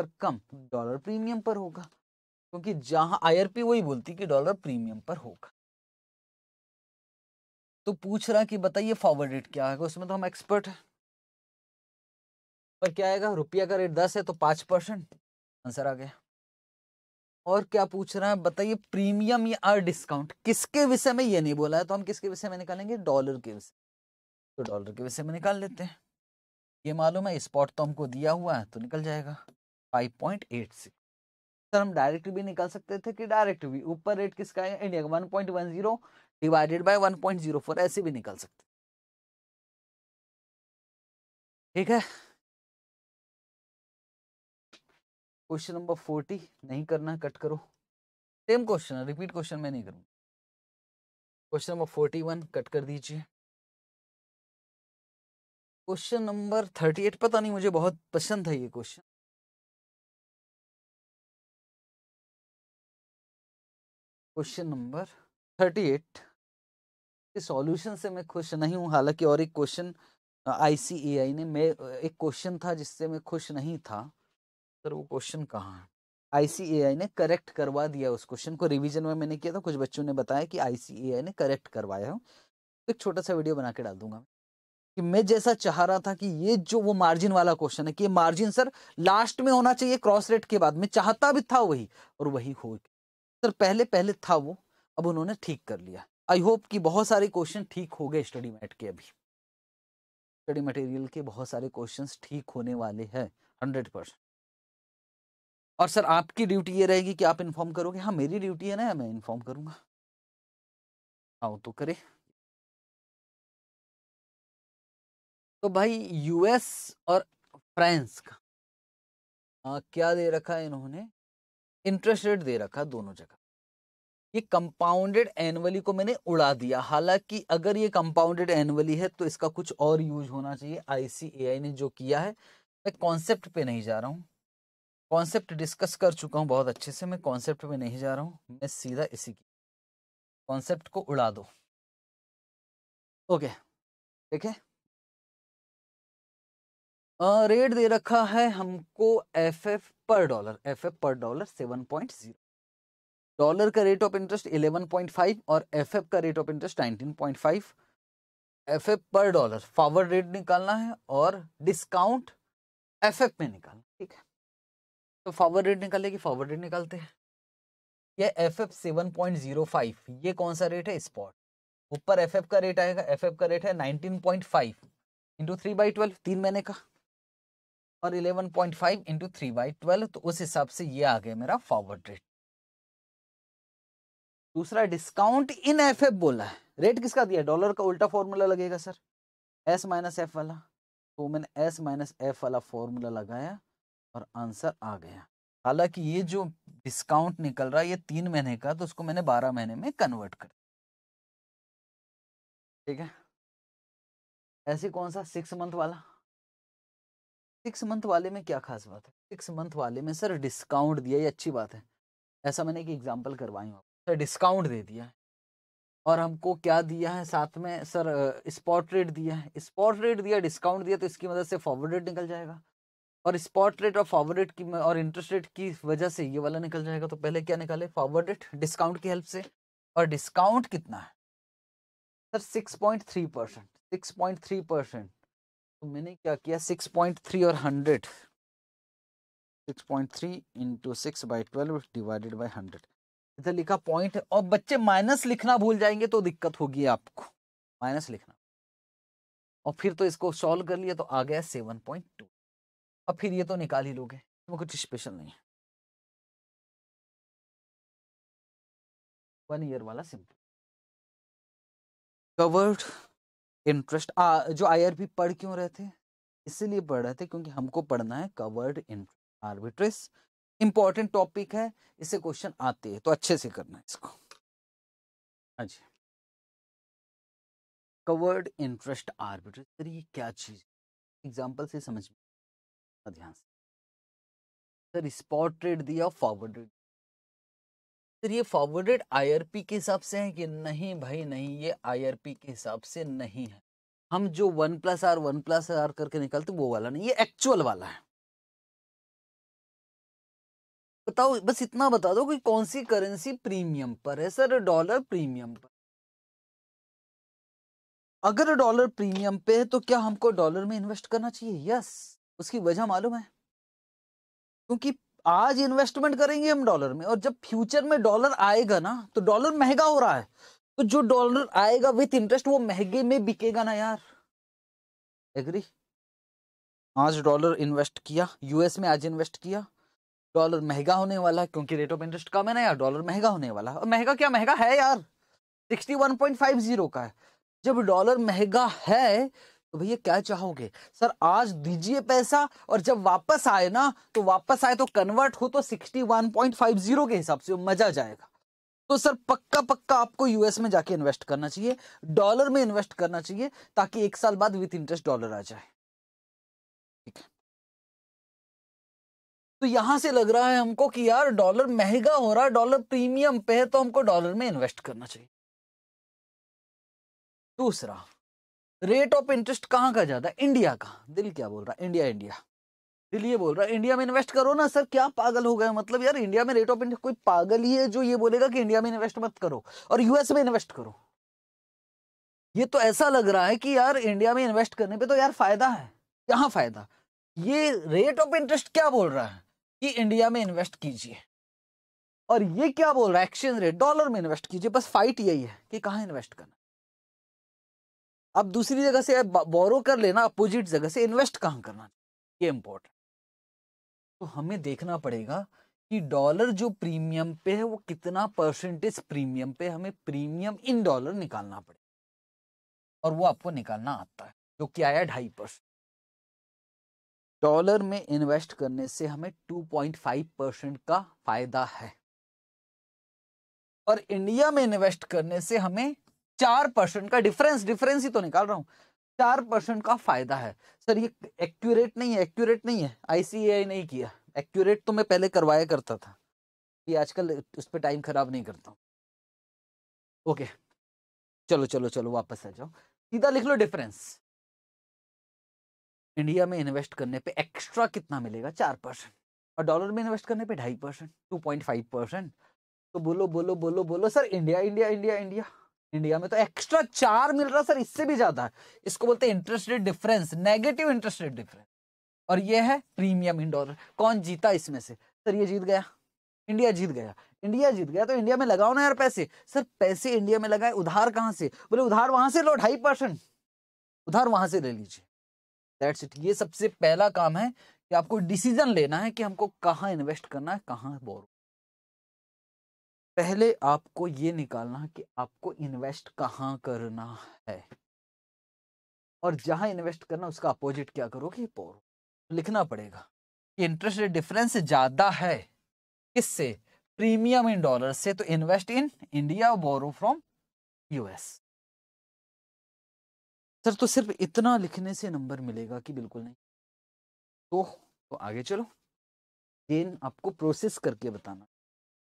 सर कम डॉलर प्रीमियम पर होगा क्योंकि जहां आईआरपी वही बोलती कि डॉलर प्रीमियम पर होगा तो पूछ रहा कि बताइए फॉरवर्ड रेट क्या है उसमें तो हम एक्सपर्ट हैं पर क्या आएगा रुपया का रेट दस है तो पाँच परसेंट आंसर आ गया और क्या पूछ रहा है बताइए प्रीमियम या डिस्काउंट किसके विषय में ये नहीं बोला है तो हम किसके विषय में निकालेंगे डॉलर के विषय तो डॉलर के विषय में निकाल लेते हैं ये मालूम है स्पॉट तो हमको दिया हुआ है तो निकल जाएगा five point eight six sir हम डायरेक्ट भी निकाल सकते थे कि डायरेक्ट भी ऊपर रेट किसका है इंडिया का one point one zero divided by one point zero four ऐसे भी निकाल सकते ठीक है क्वेश्चन नंबर फोर्टी नहीं करना कट करो सेम क्वेश्चन है रिपीट क्वेश्चन मैं नहीं करूंगा question number forty one cut कर दीजिए क्वेश्चन नंबर थर्टी एट पता नहीं मुझे बहुत पसंद है ये question question number thirty eight के सॉल्यूशन से मैं खुश नहीं हूँ हालांकि और एक क्वेश्चन आईसीएआई ने मैं एक क्वेश्चन था जिससे मैं खुश नहीं था सर वो क्वेश्चन कहाँ है आईसीएआई ने करेक्ट करवा दिया उस क्वेश्चन को रिवीजन में मैंने किया था कुछ बच्चों ने बताया कि आईसीएआई ने करेक्ट करवाया हो एक छोटा सा वीडियो बना के डाल दूंगा कि मैं जैसा चाह रहा था कि ये जो वो मार्जिन वाला क्वेश्चन है कि ये मार्जिन सर लास्ट में होना चाहिए क्रॉस रेट के बाद मैं चाहता भी था वही और वही हो सर पहले पहले था वो अब उन्होंने ठीक कर लिया आई होप कि बहुत सारे क्वेश्चन ठीक हो गए स्टडी मैट के अभी स्टडी मटेरियल के बहुत सारे क्वेश्चन ठीक होने वाले हैं हंड्रेड परसेंट और सर आपकी ड्यूटी ये रहेगी कि आप इन्फॉर्म करोगे हाँ मेरी ड्यूटी है ना मैं इन्फॉर्म करूंगा आओ हाँ, तो करे तो भाई यूएस और फ्रांस का आ, हाँ, क्या दे रखा है इन्होंने इंटरेस्ट रेट दे रखा दोनों जगह ये कंपाउंडेड एनुअली को मैंने उड़ा दिया हालांकि अगर ये कंपाउंडेड एनुअली है तो इसका कुछ और यूज होना चाहिए आईसीएआई ने जो किया है मैं कॉन्सेप्ट पे नहीं जा रहा हूँ कॉन्सेप्ट डिस्कस कर चुका हूँ बहुत अच्छे से मैं कॉन्सेप्ट में नहीं जा रहा हूँ मैं सीधा इसी की कॉन्सेप्ट को उड़ा दो ओके ठीक है रेट दे रखा है हमको F F per dollar F F per dollar seven point zero dollar का rate of interest eleven point five और एफ एफ का rate of interest nineteen point five F F per dollar forward rate निकालना है और discount F F में निकालना ठीक है तो फॉरवर्ड रेट निकाले कि फॉरवर्ड रेट निकालते हैं ये F F seven point zero five ये कौन सा रेट है स्पॉट ऊपर एफ एफ का रेट आएगा एफ एफ का रेट है nineteen point five into three by twelve तीन महीने का और eleven point five into three by twelve तो उस हिसाब से ये आ गया मेरा फॉरवर्ड रेट दूसरा डिस्काउंट इन एफ एफ बोला है रेट किसका दिया डॉलर का उल्टा फॉर्मूला लगेगा सर एस माइनस एफ वाला तो मैंने एस माइनस एफ वाला फॉर्मूला लगाया और आंसर आ गया हालांकि ये जो डिस्काउंट निकल रहा है ये तीन महीने का तो उसको मैंने बारह महीने में कन्वर्ट कर ठीक है ऐसे कौन सा सिक्स मंथ वाला सिक्स मंथ वाले में क्या खास बात है सिक्स मंथ वाले में सर डिस्काउंट दिया ये अच्छी बात है ऐसा मैंने एक एग्जाम्पल करवाई हूँ सर डिस्काउंट दे दिया और हमको क्या दिया है साथ में सर स्पॉट रेट दिया है स्पॉट रेट दिया डिस्काउंट दिया तो इसकी मदद से फॉरवर्ड रेट निकल जाएगा और स्पॉट रेट और फॉरवर्ड रेट की और इंटरेस्ट रेट की वजह से ये वाला निकल जाएगा तो पहले क्या निकाले फॉरवर्ड रेट डिस्काउंट की हेल्प से और डिस्काउंट कितना है sir six point three percent six point three percent तो मैंने क्या किया सिक्स पॉइंट थ्री और hundred six point three into six by twelve divided by hundred इधर लिखा पॉइंट और बच्चे माइनस लिखना भूल जाएंगे तो दिक्कत होगी आपको माइनस लिखना और फिर तो इसको सॉल्व कर लिया तो आ गया सेवन पॉइंट अब फिर ये तो निकाल ही लोगे तो कुछ स्पेशल नहीं है वन ईयर वाला सिंपल कवर्ड इंटरेस्ट जो आईआरबी पढ़ क्यों रहे थे इसीलिए पढ़ रहे थे क्योंकि हमको पढ़ना है covered interest arbitrage important topic है इससे क्वेश्चन आते हैं तो अच्छे से करना है इसको अच्छा कवर्ड इंटरेस्ट आर्बिट्रेज ये क्या चीज एग्जाम्पल से समझ में ध्यान से सर स्पॉट रेट दिया फॉरवर्ड रेट सर ये फॉरवर्ड रेट आईआरपी के हिसाब से है कि नहीं भाई नहीं ये आईआरपी के हिसाब से नहीं है हम जो one plus R one plus R करके निकलते वो वाला नहीं ये एक्चुअल वाला है बताओ बस इतना बता दो कि कौन सी करेंसी प्रीमियम पर है सर डॉलर प्रीमियम पर अगर डॉलर प्रीमियम पे है तो क्या हमको डॉलर में इन्वेस्ट करना चाहिए यस उसकी वजह मालूम है क्योंकि आज इन्वेस्टमेंट करेंगे हम डॉलर में और जब फ्यूचर में डॉलर आएगा ना तो डॉलर महंगा हो रहा है तो जो डॉलर आएगा विथ इंटरेस्ट वो महंगे में बिकेगा ना यार एग्री आज डॉलर इन्वेस्ट किया यूएस में आज इन्वेस्ट किया डॉलर महंगा होने वाला है क्योंकि रेट ऑफ इंटरेस्ट कम है ना यार डॉलर महंगा होने वाला है और महंगा क्या महंगा है यार sixty one point five zero का है जब डॉलर महंगा है तो भैया क्या चाहोगे सर आज दीजिए पैसा और जब वापस आए ना तो वापस आए तो कन्वर्ट हो तो 61.50 के हिसाब से मजा जाएगा तो सर पक्का पक्का आपको यूएस में जाके इन्वेस्ट करना चाहिए डॉलर में इन्वेस्ट करना चाहिए ताकि एक साल बाद विथ इंटरेस्ट डॉलर आ जाए ठीक है तो यहां से लग रहा है हमको कि यार डॉलर महंगा हो रहा है डॉलर प्रीमियम पे है तो हमको डॉलर में इन्वेस्ट करना चाहिए दूसरा रेट ऑफ इंटरेस्ट कहाँ का ज्यादा इंडिया का दिल क्या बोल रहा है इंडिया इंडिया दिल ये बोल रहा है इंडिया में इन्वेस्ट करो ना सर क्या पागल हो गए मतलब यार इंडिया में रेट ऑफ इंटरेस्ट कोई पागल ही है जो ये बोलेगा कि इंडिया में इन्वेस्ट मत करो और यूएस में इन्वेस्ट करो ये तो ऐसा लग रहा है कि यार इंडिया में इन्वेस्ट करने पे तो यार फायदा है कहाँ फायदा ये रेट ऑफ इंटरेस्ट क्या बोल रहा है कि इंडिया में इन्वेस्ट कीजिए और ये क्या बोल रहा है एक्सचेंज रेट डॉलर में इन्वेस्ट कीजिए बस फाइट यही है कि कहाँ इन्वेस्ट करना अब दूसरी जगह से बोरो कर लेना अपोजिट जगह से इन्वेस्ट कहाँ करना ये इम्पोर्टेंट तो हमें देखना पड़ेगा कि डॉलर जो प्रीमियम पे है वो कितना परसेंटेज प्रीमियम पे हमें प्रीमियम इन डॉलर निकालना पड़ेगा और वो आपको निकालना आता है जो कि आया ढाई परसेंट डॉलर में इन्वेस्ट करने से हमें 2.5 परसेंट का फायदा है और इंडिया में इन्वेस्ट करने से हमें चार परसेंट का डिफरेंस डिफरेंस ही तो निकाल रहा हूँ चार परसेंट का फायदा है सर ये एक्यूरेट नहीं है एक्यूरेट नहीं है आईसीएआई नहीं किया एक्यूरेट तो मैं पहले करवाया करता था कि आजकल उस पर टाइम खराब नहीं करता हूँ ओके चलो चलो चलो वापस आ जाओ सीधा लिख लो डिफरेंस इंडिया में इन्वेस्ट करने पे एक्स्ट्रा कितना मिलेगा चार परसेंट और डॉलर में इन्वेस्ट करने पे ढाई percent two point five percent तो बोलो बोलो बोलो बोलो sir India India India India India में तो एक्स्ट्रा चार मिल रहा सर इससे भी ज्यादा है इसको बोलते हैं interest rate difference negative interest rate difference और ये है प्रीमियम इन डॉलर कौन जीता इसमें से सर ये जीत गया इंडिया जीत गया इंडिया जीत गया तो इंडिया में लगाओ ना यार पैसे सर पैसे इंडिया में लगाए उधार कहाँ से बोले उधार वहां से लो ढाई परसेंट उधार वहां से ले लीजिए दैट्स इट ये सबसे पहला काम है कि आपको डिसीजन लेना है कि हमको कहाँ इन्वेस्ट करना है कहाँ बोरो पहले आपको ये निकालना कि आपको इन्वेस्ट कहाँ करना है और जहां इन्वेस्ट करना उसका अपोजिट क्या करोगे पोर लिखना पड़ेगा इंटरेस्ट रेट डिफरेंस ज्यादा है किससे प्रीमियम इन डॉलर से तो invest in India borrow from US sir तो सिर्फ इतना लिखने से नंबर मिलेगा कि बिल्कुल नहीं तो, तो आगे चलो गेन आपको प्रोसेस करके बताना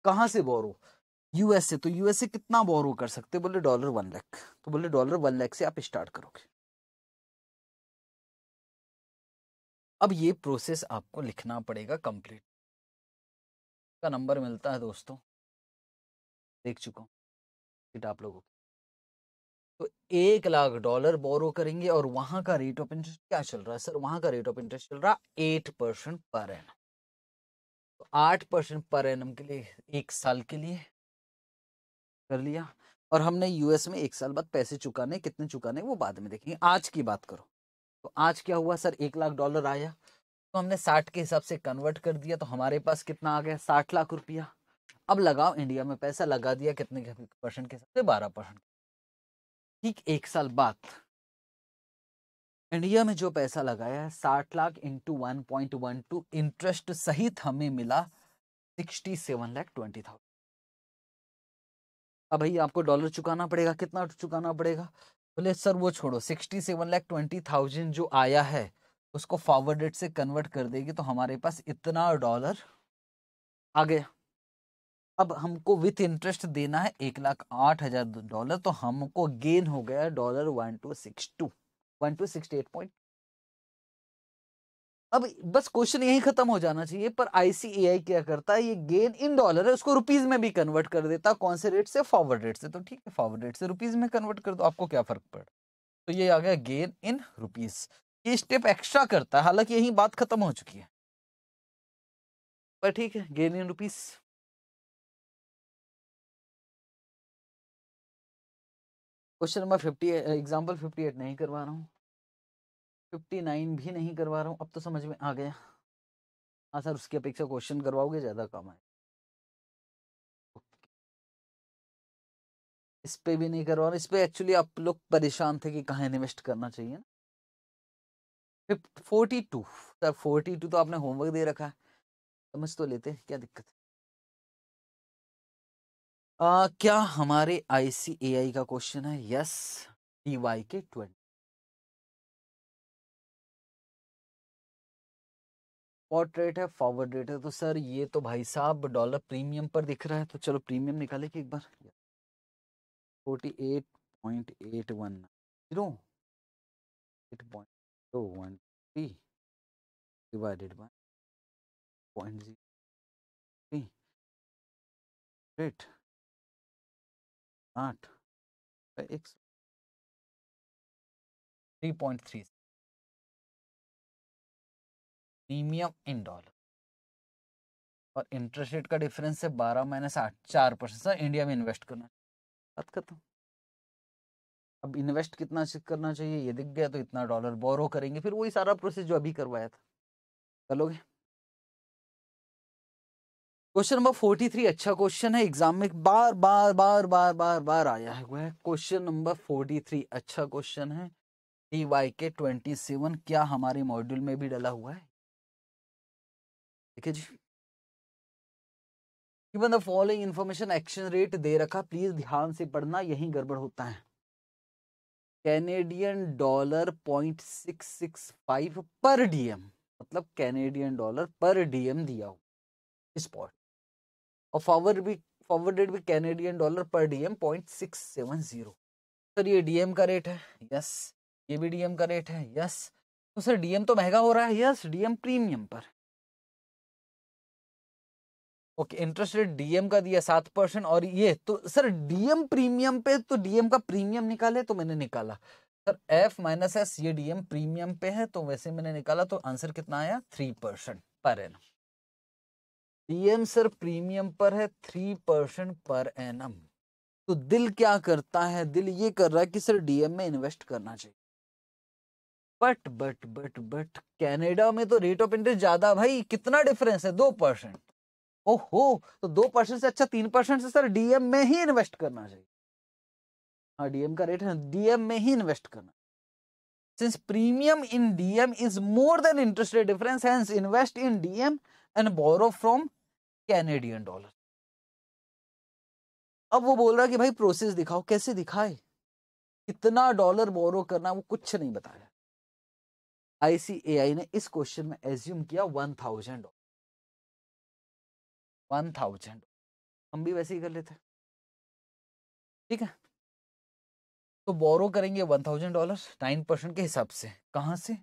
कहाँ से बोरो यूएस से तो यूएस से कितना बोरो कर सकते बोले डॉलर वन लैख तो बोले डॉलर वन लैख से आप स्टार्ट करोगे अब ये प्रोसेस आपको लिखना पड़ेगा कंप्लीट का नंबर मिलता है दोस्तों देख चुका हूँ आप लोगों को तो एक लाख डॉलर बोरो करेंगे और वहां का रेट ऑफ इंटरेस्ट क्या चल रहा है सर वहां का रेट ऑफ इंटरेस्ट चल रहा है एट परसेंट पर एनम तो आठ परसेंट पर एन के लिए एक साल के लिए कर लिया और हमने यूएस में एक साल बाद पैसे चुकाने कितने चुकाने वो बाद में देखेंगे आज की बात करो तो आज क्या हुआ सर एक लाख डॉलर आया तो हमने साठ के हिसाब से कन्वर्ट कर दिया तो हमारे पास कितना आ गया साठ लाख रुपया अब लगाओ इंडिया में पैसा लगा दिया कितने परसेंट के हिसाब से बारह परसेंट ठीक एक साल बाद इंडिया में जो पैसा लगाया है साठ lakh into one point one two interest सहित हमें मिला sixty seven lakh twenty thousand अब भाई आपको डॉलर चुकाना पड़ेगा कितना चुकाना पड़ेगा बोले तो सर वो छोड़ो sixty seven lakh twenty thousand जो आया है उसको फॉरवर्ड रेट से कन्वर्ट कर देगी तो हमारे पास इतना डॉलर आ गया अब हमको विथ इंटरेस्ट देना है एक लाख आठ हजार डॉलर तो हमको गेन हो गया dollar one two six two one two sixty eight point अब बस क्वेश्चन यही खत्म हो जाना चाहिए पर आईसीएआई क्या करता है ये गेन इन डॉलर है उसको रुपीज में भी कन्वर्ट कर देता कौन से रेट से फॉरवर्ड रेट से तो ठीक है फॉरवर्ड रेट से रुपीज में कन्वर्ट कर दो आपको क्या फर्क पड़ तो ये आ गया गेन इन रुपीज ये स्टेप एक्स्ट्रा करता है हालांकि यही बात खत्म हो चुकी है पर ठीक है gain in rupees question number fifty example fifty eight नहीं करवा रहा हूं फिफ्टी नाइन भी नहीं करवा रहा हूँ अब तो समझ में आ गया हाँ सर उसकी अपेक्षा क्वेश्चन करवाओगे ज़्यादा काम आए इस पर भी नहीं करवा रहा इस पे एक्चुअली आप लोग परेशान थे कि कहाँ इन्वेस्ट करना चाहिए ना forty two sir forty two तो आपने होमवर्क दे रखा है समझ तो लेते क्या दिक्कत आ, क्या हमारे आईसीएआई का क्वेश्चन है yes D Y K twenty spot rate है फॉरवर्ड रेट है तो सर ये तो भाई साहब डॉलर प्रीमियम पर दिख रहा है तो चलो प्रीमियम निकाले कि एक बार forty eight point eight one zero eight point two one three divided by point zero three rate आठ एक three point three premium in dollar और इंटरेस्ट रेट का डिफरेंस है बारह माइनस आठ चार परसेंट सर इंडिया में इन्वेस्ट करना बात खत्म अब इन्वेस्ट कितना करना चाहिए ये दिख गया तो इतना डॉलर बोरो करेंगे फिर वही सारा प्रोसेस जो अभी करवाया था चलोगे क्वेश्चन नंबर फोर्टी थ्री अच्छा क्वेश्चन है एग्जाम में बार बार बार बार बार बार आया हुआ है क्वेश्चन नंबर फोर्टी थ्री अच्छा क्वेश्चन है T Y K twenty seven क्या हमारे मॉड्यूल में भी डला हुआ है ठीक है given the following information action rate दे रखा प्लीज ध्यान से पढ़ना यही गड़बड़ होता है Canadian dollar point six six five per DM मतलब कैनेडियन डॉलर पर डीएम दिया हो स्पॉट और फॉरवर्ड भी फॉरवर्डेड भी Canadian dollar per DM point six seven zero sir ये डीएम का रेट है यस ये भी डीएम का रेट है यस तो सर डीएम तो महंगा हो रहा है यस डीएम प्रीमियम पर ओके इंटरेस्ट रेट डीएम का दिया सात परसेंट और ये तो सर डीएम प्रीमियम पे तो डीएम का प्रीमियम निकाले तो मैंने निकाला सर एफ माइनस एस ये डीएम प्रीमियम पे है तो वैसे मैंने निकाला तो आंसर कितना आया थ्री परसेंट पर एन डीएम सर प्रीमियम पर है थ्री परसेंट पर एन तो दिल क्या करता है दिल ये कर रहा है कि सर डीएम में इन्वेस्ट करना चाहिए but but but but Canada में तो रेट ऑफ इंटरेस्ट ज्यादा भाई कितना डिफरेंस है दो परसेंट ओहो तो दो परसेंट से अच्छा तीन परसेंट से सर डीएम में ही इन्वेस्ट करना चाहिए हाँ डीएम का रेट है डीएम में ही इन्वेस्ट करना since premium in DM is more than interest rate difference hence invest in DM and borrow from Canadian dollar अब वो बोल रहा कि भाई प्रोसेस दिखाओ कैसे दिखाए कितना डॉलर बोरो करना वो कुछ नहीं बताया आईसीएआई ने इस क्वेश्चन में एज्यूम किया वन थाउजेंड वन थाउजेंड हम भी वैसे ही कर लेते ठीक है तो बोरो करेंगे one thousand dollar nine percent के हिसाब से कहाँ से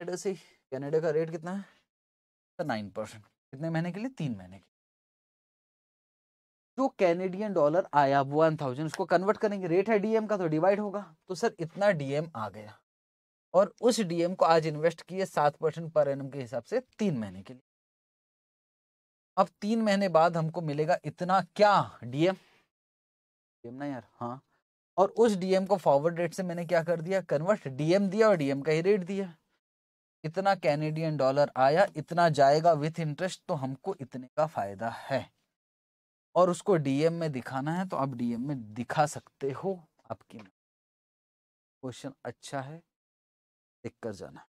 कनाडा से कनाडा का रेट कितना है नाइन तो परसेंट कितने महीने के लिए तीन महीने के जो कैनेडियन डॉलर आया वन थाउजेंड उसको कन्वर्ट करेंगे रेट है डीएम का तो डिवाइड होगा तो सर इतना डीएम आ गया और उस डीएम को आज इन्वेस्ट किए सात परसेंट पर एन के हिसाब से तीन महीने के लिए अब तीन महीने बाद हमको मिलेगा इतना क्या डीएम डीएम ना यार हाँ और उस डीएम को फॉरवर्ड रेट से मैंने क्या कर दिया कन्वर्ट डीएम दिया और डीएम का ही रेट दिया इतना कैनेडियन डॉलर आया इतना जाएगा विथ इंटरेस्ट तो हमको इतने का फायदा है और उसको डीएम में दिखाना है तो आप डीएम में दिखा सकते हो आपकी क्वेश्चन अच्छा है देख कर जाना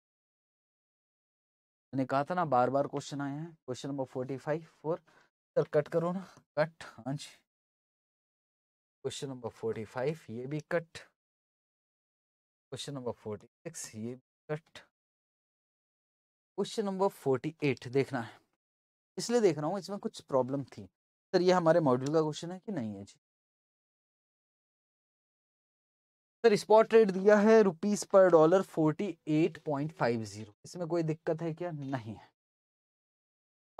मैंने कहा था ना बार बार क्वेश्चन आया है question number forty five four sir cut करो ना कट हाँ जी क्वेश्चन नंबर फोर्टी फाइव ये भी cut question number forty six ये भी cut question number forty eight देखना है इसलिए देख रहा हूँ इसमें कुछ प्रॉब्लम थी सर ये हमारे मॉड्यूल का क्वेश्चन है कि नहीं है जी सर स्पॉट रेट दिया है रुपीज पर dollar forty eight point five zero इसमें कोई दिक्कत है क्या नहीं है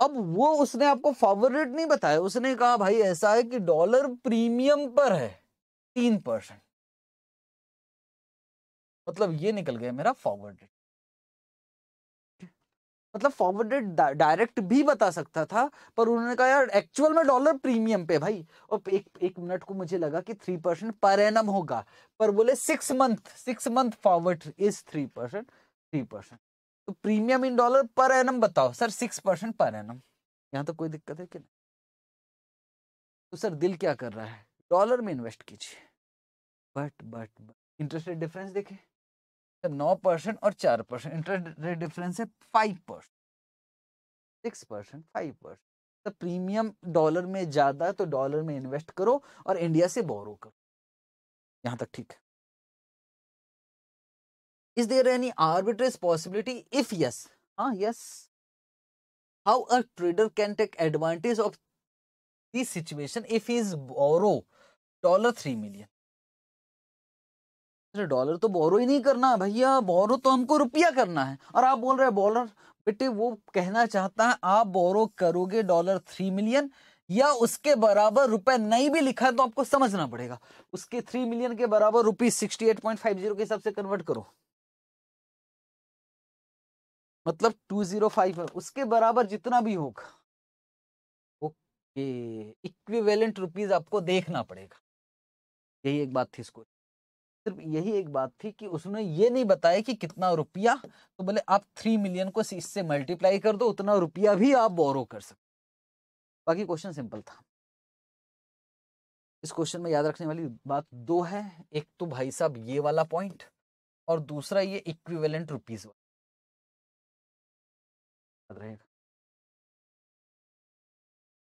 अब वो उसने आपको फॉरवर्ड रेट नहीं बताया उसने कहा भाई ऐसा है कि डॉलर प्रीमियम पर है तीन परसेंट मतलब ये निकल गया मेरा फॉरवर्ड रेट मतलब फॉरवर्डेड डायरेक्ट भी बता सकता था पर उन्होंने कहा यार एक्चुअल में डॉलर प्रीमियम पे भाई और एक एक मिनट को मुझे लगा कि थ्री परसेंट पर एनम होगा पर बोले six month six month forward is three percent three percent तो premium in dollar per annum बताओ sir six percent per annum यहाँ तो कोई दिक्कत है कि नहीं तो सर दिल क्या कर रहा है डॉलर में इन्वेस्ट कीजिए but but, interest rate difference देखें तो नौ परसेंट और चार परसेंट इंटरेस्ट रेट डिफरेंस है five percent six percent five percent तो प्रीमियम डॉलर में ज़्यादा तो डॉलर में इन्वेस्ट करो और इंडिया से बोरो करो यहां तक ठीक है is there any arbitrage possibility if yes हाँ yes how a trader can take advantage of this situation if is borrow dollar three million अरे डॉलर तो बोरो ही नहीं करना है भैया बोरो तो हमको रुपया करना है और आप बोल रहे हैं बॉलर बेटे वो कहना चाहता है आप बोरो करोगे डॉलर थ्री मिलियन या उसके बराबर रुपए नहीं भी लिखा है तो आपको समझना पड़ेगा उसके थ्री मिलियन के बराबर rupees sixty eight point five zero के हिसाब से कन्वर्ट करो मतलब टू जीरो फाइव है उसके बराबर जितना भी होगा ओके इक्विवेलेंट रुपीज आपको देखना पड़ेगा यही एक बात थी इसको सिर्फ यही एक बात थी कि उसने ये नहीं बताया कि कितना रुपया तो बोले आप थ्री मिलियन को इससे मल्टीप्लाई कर दो उतना रुपया भी आप बोरो कर सकते बाकी क्वेश्चन सिंपल था इस क्वेश्चन में याद रखने वाली बात दो है एक तो भाई साहब ये वाला पॉइंट और दूसरा ये इक्विवेलेंट रुपीज वाला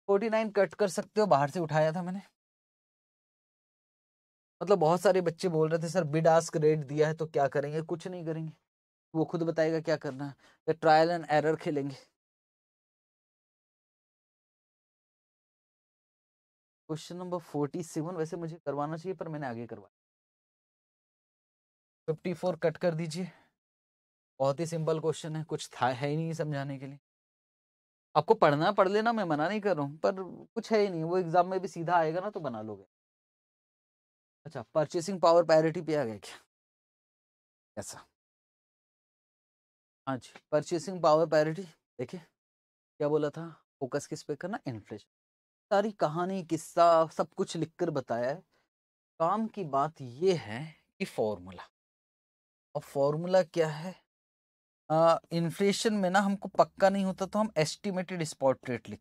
फोर्टी नाइन कट कर सकते हो बाहर से उठाया था मैंने मतलब बहुत सारे बच्चे बोल रहे थे सर बिड आस्क रेट दिया है तो क्या करेंगे कुछ नहीं करेंगे वो खुद बताएगा क्या करना है ट्रायल एंड एरर खेलेंगे क्वेश्चन नंबर फोर्टी सेवन वैसे मुझे करवाना चाहिए पर मैंने आगे करवाया फिफ्टी फोर कट कर दीजिए बहुत ही सिंपल क्वेश्चन है कुछ था है ही नहीं समझाने के लिए आपको पढ़ना पढ़ लेना मैं मना नहीं कर रहा हूँ पर कुछ है ही नहीं वो एग्जाम में भी सीधा आएगा ना तो बना लोगे अच्छा परचेसिंग पावर पैरिटी पे आ गया क्या ऐसा हाँ जी परचेसिंग पावर पैरिटी देखिए क्या बोला था फोकस किस पे करना इन्फ्लेशन सारी कहानी किस्सा सब कुछ लिखकर बताया है काम की बात ये है कि फॉर्मूला और फॉर्मूला क्या है इन्फ्लेशन में ना हमको पक्का नहीं होता तो हम एस्टिमेटेड स्पॉट रेट लिख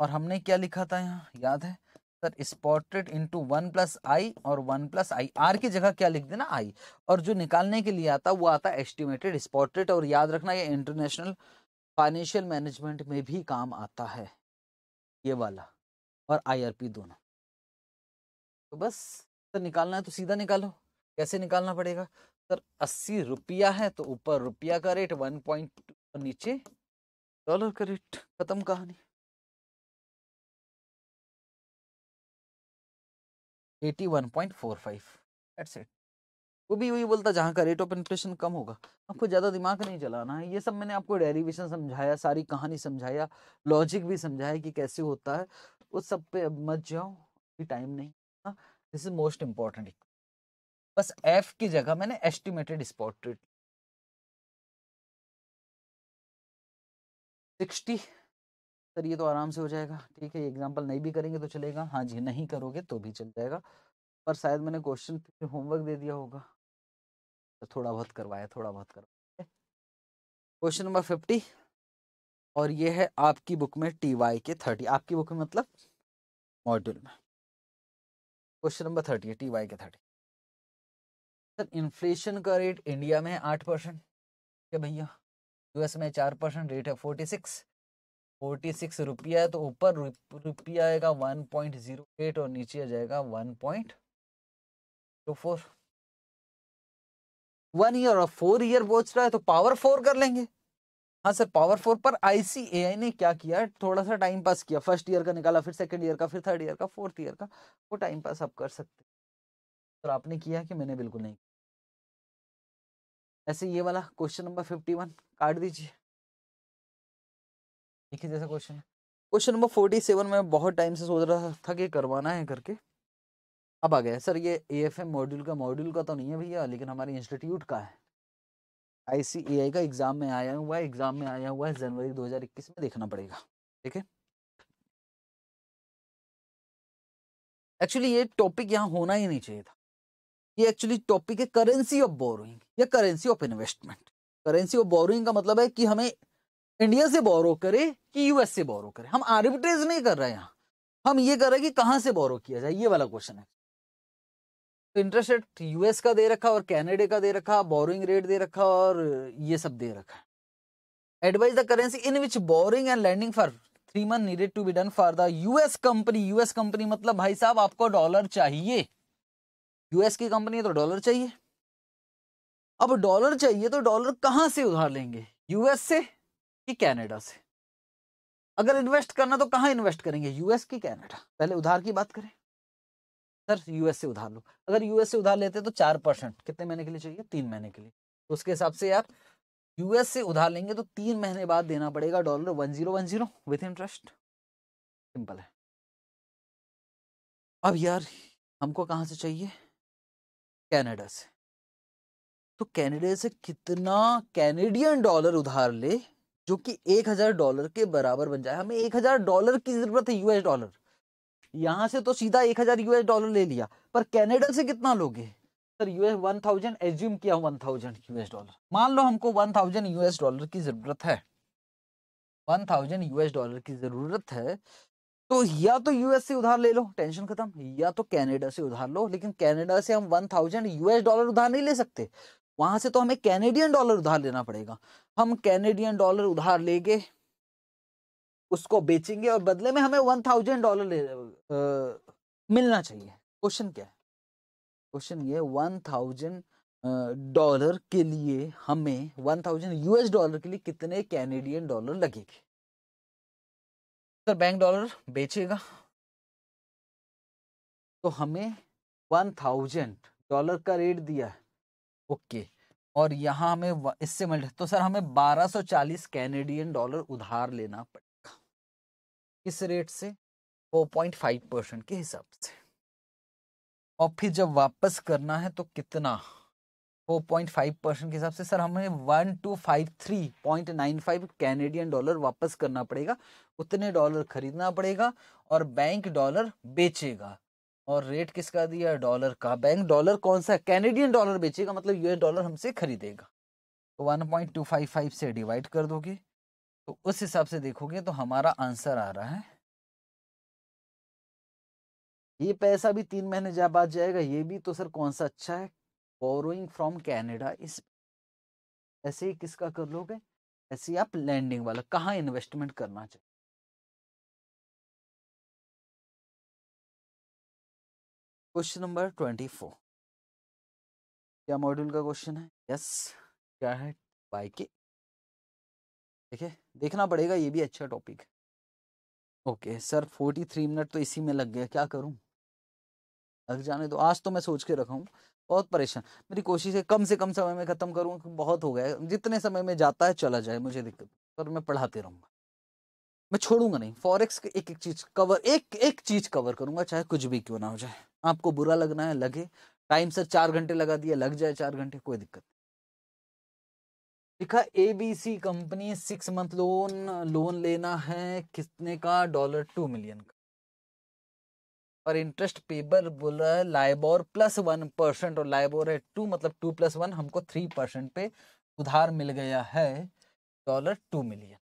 और हमने क्या लिखा था यहाँ याद है sir spotted into one plus I और वन प्लस आई आर की जगह क्या लिख देना आई और जो निकालने के लिए आता वो आता एस्टिमेटेड स्पॉटेड और याद रखना ये इंटरनेशनल फाइनेंशियल मैनेजमेंट में भी काम आता है ये वाला और आईआरपी दोनों तो बस सर तो निकालना है तो सीधा निकालो कैसे निकालना पड़ेगा सर अस्सी रुपया है तो ऊपर रुपया का रेट वन पॉइंट नीचे डॉलर का रेट खत्म कहानी eighty one point four five वो भी वही बोलता जहाँ का रेट ऑफ इन्फ्लेशन कम होगा आपको ज़्यादा दिमाग नहीं चलाना है ये सब मैंने आपको डेरिवेशन समझाया सारी कहानी समझाया लॉजिक भी समझाया कि कैसे होता है उस सब पे अब मत जाओ अभी टाइम नहीं दिस इज मोस्ट इम्पॉर्टेंट बस एफ की जगह मैंने estimated spot rate sixty sir ये तो आराम से हो जाएगा ठीक है एग्जाम्पल नहीं भी करेंगे तो चलेगा हाँ जी नहीं करोगे तो भी चल जाएगा पर शायद मैंने क्वेश्चन होमवर्क दे दिया होगा तो थोड़ा बहुत करवाया थोड़ा बहुत करवाया क्वेश्चन नंबर फिफ्टी और ये है आपकी बुक में टी वाई के थर्टी आपकी बुक में मतलब मॉड्यूल में क्वेश्चन नंबर थर्टी है T Y K thirty sir inflation का रेट इंडिया में है आठ परसेंट भैया यूएस में चार परसेंट रेट है फोर्टी सिक्स फोर्टी सिक्स रुपया है तो ऊपर रुपया आएगा वन पॉइंट जीरो एट और नीचे आ जाएगा one point two four one year और फोर ईयर बोच रहा है तो पावर फोर कर लेंगे हाँ सर पावर फोर पर आईसीएआई ने क्या किया थोड़ा सा टाइम पास किया फर्स्ट ईयर का निकाला फिर सेकंड ईयर का फिर थर्ड ईयर का फोर्थ ईयर का वो टाइम पास आप कर सकते और तो आपने किया कि मैंने बिल्कुल नहीं ऐसे ये वाला क्वेश्चन नंबर फिफ्टी वन काट दीजिए देखिए जैसा question question number forty seven में बहुत टाइम से सोच रहा था कि करवाना है करके अब आ गया सर ये ए एफ एम मॉड्यूल का मॉड्यूल का तो नहीं है भैया लेकिन हमारे इंस्टीट्यूट का है आई सी ए आई का एग्ज़ाम में आया हुआ है एग्ज़ाम में आया हुआ है जनवरी दो हजार इक्कीस में देखना पड़ेगा ठीक है एक्चुअली ये टॉपिक यहाँ होना ही नहीं चाहिए था ये एक्चुअली टॉपिक है करेंसी ऑफ बोरोइंग या currency of investment currency of borrowing का मतलब है कि हमें इंडिया से बोरो करे कि यूएस से बोरो करे हम आर्बिट्रेज नहीं कर रहे हैं यहाँ हम ये कर रहे हैं कि कहाँ से बोरो किया जाए ये वाला क्वेश्चन है तो इंटरेस्ट रेट यूएस का दे रखा और कैनेडे का दे रखा बोरिंग रेट दे रखा और ये सब दे रखा advise the currency in which borrowing and lending for three month needed to be done for the US company US company मतलब भाई साहब आपको डॉलर चाहिए यूएस की कंपनी है तो डॉलर चाहिए अब डॉलर चाहिए तो डॉलर कहाँ से उधार लेंगे यूएस से कि कैनेडा से अगर इन्वेस्ट करना तो कहाँ इन्वेस्ट करेंगे यूएस की कैनेडा पहले उधार की बात करें सर यूएस से उधार लो अगर यूएस से उधार लेते तो चार परसेंट कितने महीने के लिए चाहिए तीन महीने के लिए तो उसके हिसाब से आप यूएस से उधार लेंगे तो तीन महीने बाद देना पड़ेगा dollar one zero one zero with interest simple है अब यार हमको कहाँ से चाहिए कैनेडा से तो कैनेडा से कितना कैनेडियन डॉलर उधार ले जो कि एक हजार डॉलर के बराबर बन जाए हमें एक हजार डॉलर की जरूरत है यूएस डॉलर यहाँ से तो सीधा एक हजार यूएस डॉलर ले लिया पर कैनेडा से कितना लोगे sir US one thousand assume किया वन थाउजेंड यूएस डॉलर मान लो हमको वन थाउजेंड यूएस डॉलर की जरूरत है वन थाउजेंड यूएस डॉलर की जरूरत है तो या तो यूएस से उधार ले लो टेंशन खत्म या तो कनाडा से उधार लो लेकिन कनाडा से हम वन थाउजेंड यूएस डॉलर उधार नहीं ले सकते वहां से तो हमें कैनेडियन डॉलर उधार लेना पड़ेगा हम कैनेडियन डॉलर उधार लेंगे उसको बेचेंगे और बदले में हमें वन थाउजेंड डॉलर ले आ, मिलना चाहिए क्वेश्चन क्या है क्वेश्चन ये वन थाउजेंड डॉलर के लिए हमें वन थाउजेंड यूएस डॉलर के लिए कितने कैनेडियन डॉलर लगेंगे सर बैंक डॉलर बेचेगा तो हमें वन थाउजेंड डॉलर का रेट दिया है ओके और यहाँ हमें इससे मिल तो सर हमें 1240 कैनेडियन डॉलर उधार लेना पड़ेगा किस रेट से 4.5 परसेंट के हिसाब से और फिर जब वापस करना है तो कितना 4.5 परसेंट के हिसाब से सर हमें 1253.95 कैनेडियन डॉलर वापस करना पड़ेगा उतने डॉलर खरीदना पड़ेगा और बैंक डॉलर बेचेगा और रेट किसका दिया डॉलर का बैंक डॉलर कौन सा कैनेडियन डॉलर बेचेगा मतलब यूएस डॉलर हमसे खरीदेगा तो 1.255 से डिवाइड कर दोगे तो उस हिसाब से देखोगे तो हमारा आंसर आ रहा है ये पैसा भी तीन महीने जा बाद जाएगा ये भी तो सर कौन सा अच्छा है बोरोइंग फ्रॉम कैनेडा इस ऐसे ही किसका कर लोगे ऐसे ही आप लैंडिंग वाला कहाँ इन्वेस्टमेंट करना चाहिए क्वेश्चन नंबर ट्वेंटी फोर क्या मॉड्यूल का क्वेश्चन है यस क्या है बाई के देखिए देखना पड़ेगा ये भी अच्छा टॉपिक है okay sir forty three minute तो इसी में लग गया क्या करूं लग जाने तो आज तो मैं सोच के रखा हूँ बहुत परेशान मेरी कोशिश है कम से कम समय में ख़त्म करूँ बहुत हो गया जितने समय में जाता है चला जाए मुझे दिक्कत पर मैं पढ़ाते रहूँगा मैं छोड़ूंगा नहीं फॉरेक्स एक एक चीज कवर एक एक चीज कवर करूंगा चाहे कुछ भी क्यों ना हो जाए आपको बुरा लगना है लगे टाइम सर चार घंटे लगा दिया लग जाए चार घंटे कोई दिक्कत लिखा ABC company six month loan loan लेना है कितने का डॉलर टू मिलियन का और इंटरेस्ट पेपर बोल रहा है लाइबोर प्लस वन परसेंट और लाइबोर है टू मतलब टू प्लस वन हमको थ्री परसेंट पे उधार मिल गया है डॉलर टू मिलियन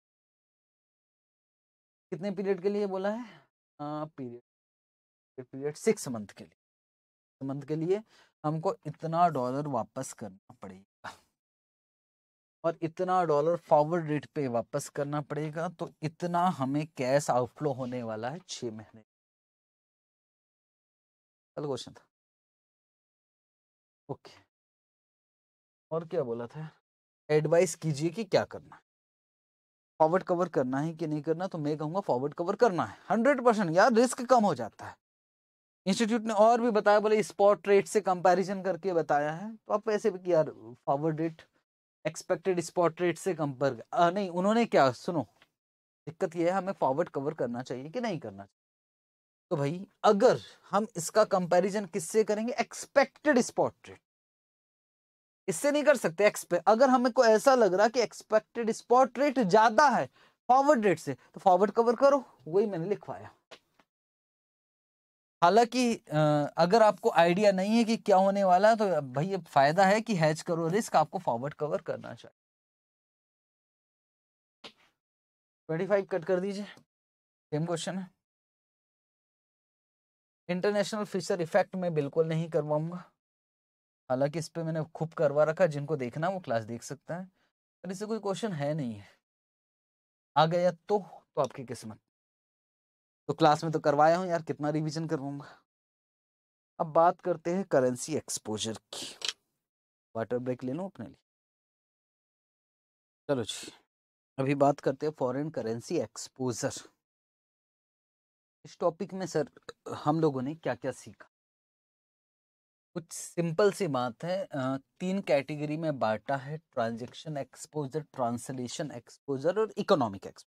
कितने पीरियड के लिए बोला है हाँ, पीरियड पीरियड सिक्स मंथ के लिए मंथ के लिए हमको इतना डॉलर वापस करना पड़ेगा और इतना डॉलर फॉरवर्ड रेट पे वापस करना पड़ेगा तो इतना हमें कैश आउटफ्लो होने वाला है छह महीने कल क्वेश्चन था ओके और क्या बोला था एडवाइस कीजिए कि क्या करना फॉरवर्ड कवर करना है कि नहीं करना तो मैं कहूँगा फॉरवर्ड कवर करना है हंड्रेड परसेंट यार रिस्क कम हो जाता है इंस्टीट्यूट ने और भी बताया बोले स्पॉट रेट से कंपैरिजन करके बताया है तो आप ऐसे भी यार forward rate expected spot rate से कंपेयर नहीं उन्होंने क्या सुनो दिक्कत यह है हमें फॉरवर्ड कवर करना चाहिए कि नहीं करना चाहिए तो भाई अगर हम इसका कंपेरिजन किससे करेंगे एक्सपेक्टेड स्पॉट रेट इससे नहीं कर सकते अगर हमें को ऐसा लग रहा कि एक्सपेक्टेड स्पॉट रेट ज्यादा है फॉरवर्ड रेट से तो फॉरवर्ड कवर करो वही मैंने लिखवाया हालांकि अगर आपको आइडिया नहीं है कि क्या होने वाला है तो भाई फायदा है कि हैच करो रिस्क आपको फॉरवर्ड कवर करना चाहिए ट्वेंटी फाइव कट कर दीजिए सेम क्वेश्चन है इंटरनेशनल फिशर इफेक्ट मैं बिल्कुल नहीं करवाऊंगा हालांकि इस पर मैंने खूब करवा रखा जिनको देखना वो क्लास देख सकता है पर इससे कोई क्वेश्चन है नहीं है आ गया तो तो आपकी किस्मत तो क्लास में तो करवाया हूँ यार कितना रिविजन करवाऊंगा अब बात करते हैं करेंसी एक्सपोजर की वाटर ब्रेक ले लो अपने लिए चलो जी अभी बात करते हैं फॉरेन करेंसी एक्सपोजर इस टॉपिक में सर हम लोगों ने क्या क्या सीखा कुछ सिंपल सी बात है तीन कैटेगरी में बांटा है ट्रांजैक्शन एक्सपोजर ट्रांसलेशन एक्सपोजर और इकोनॉमिक एक्सपोजर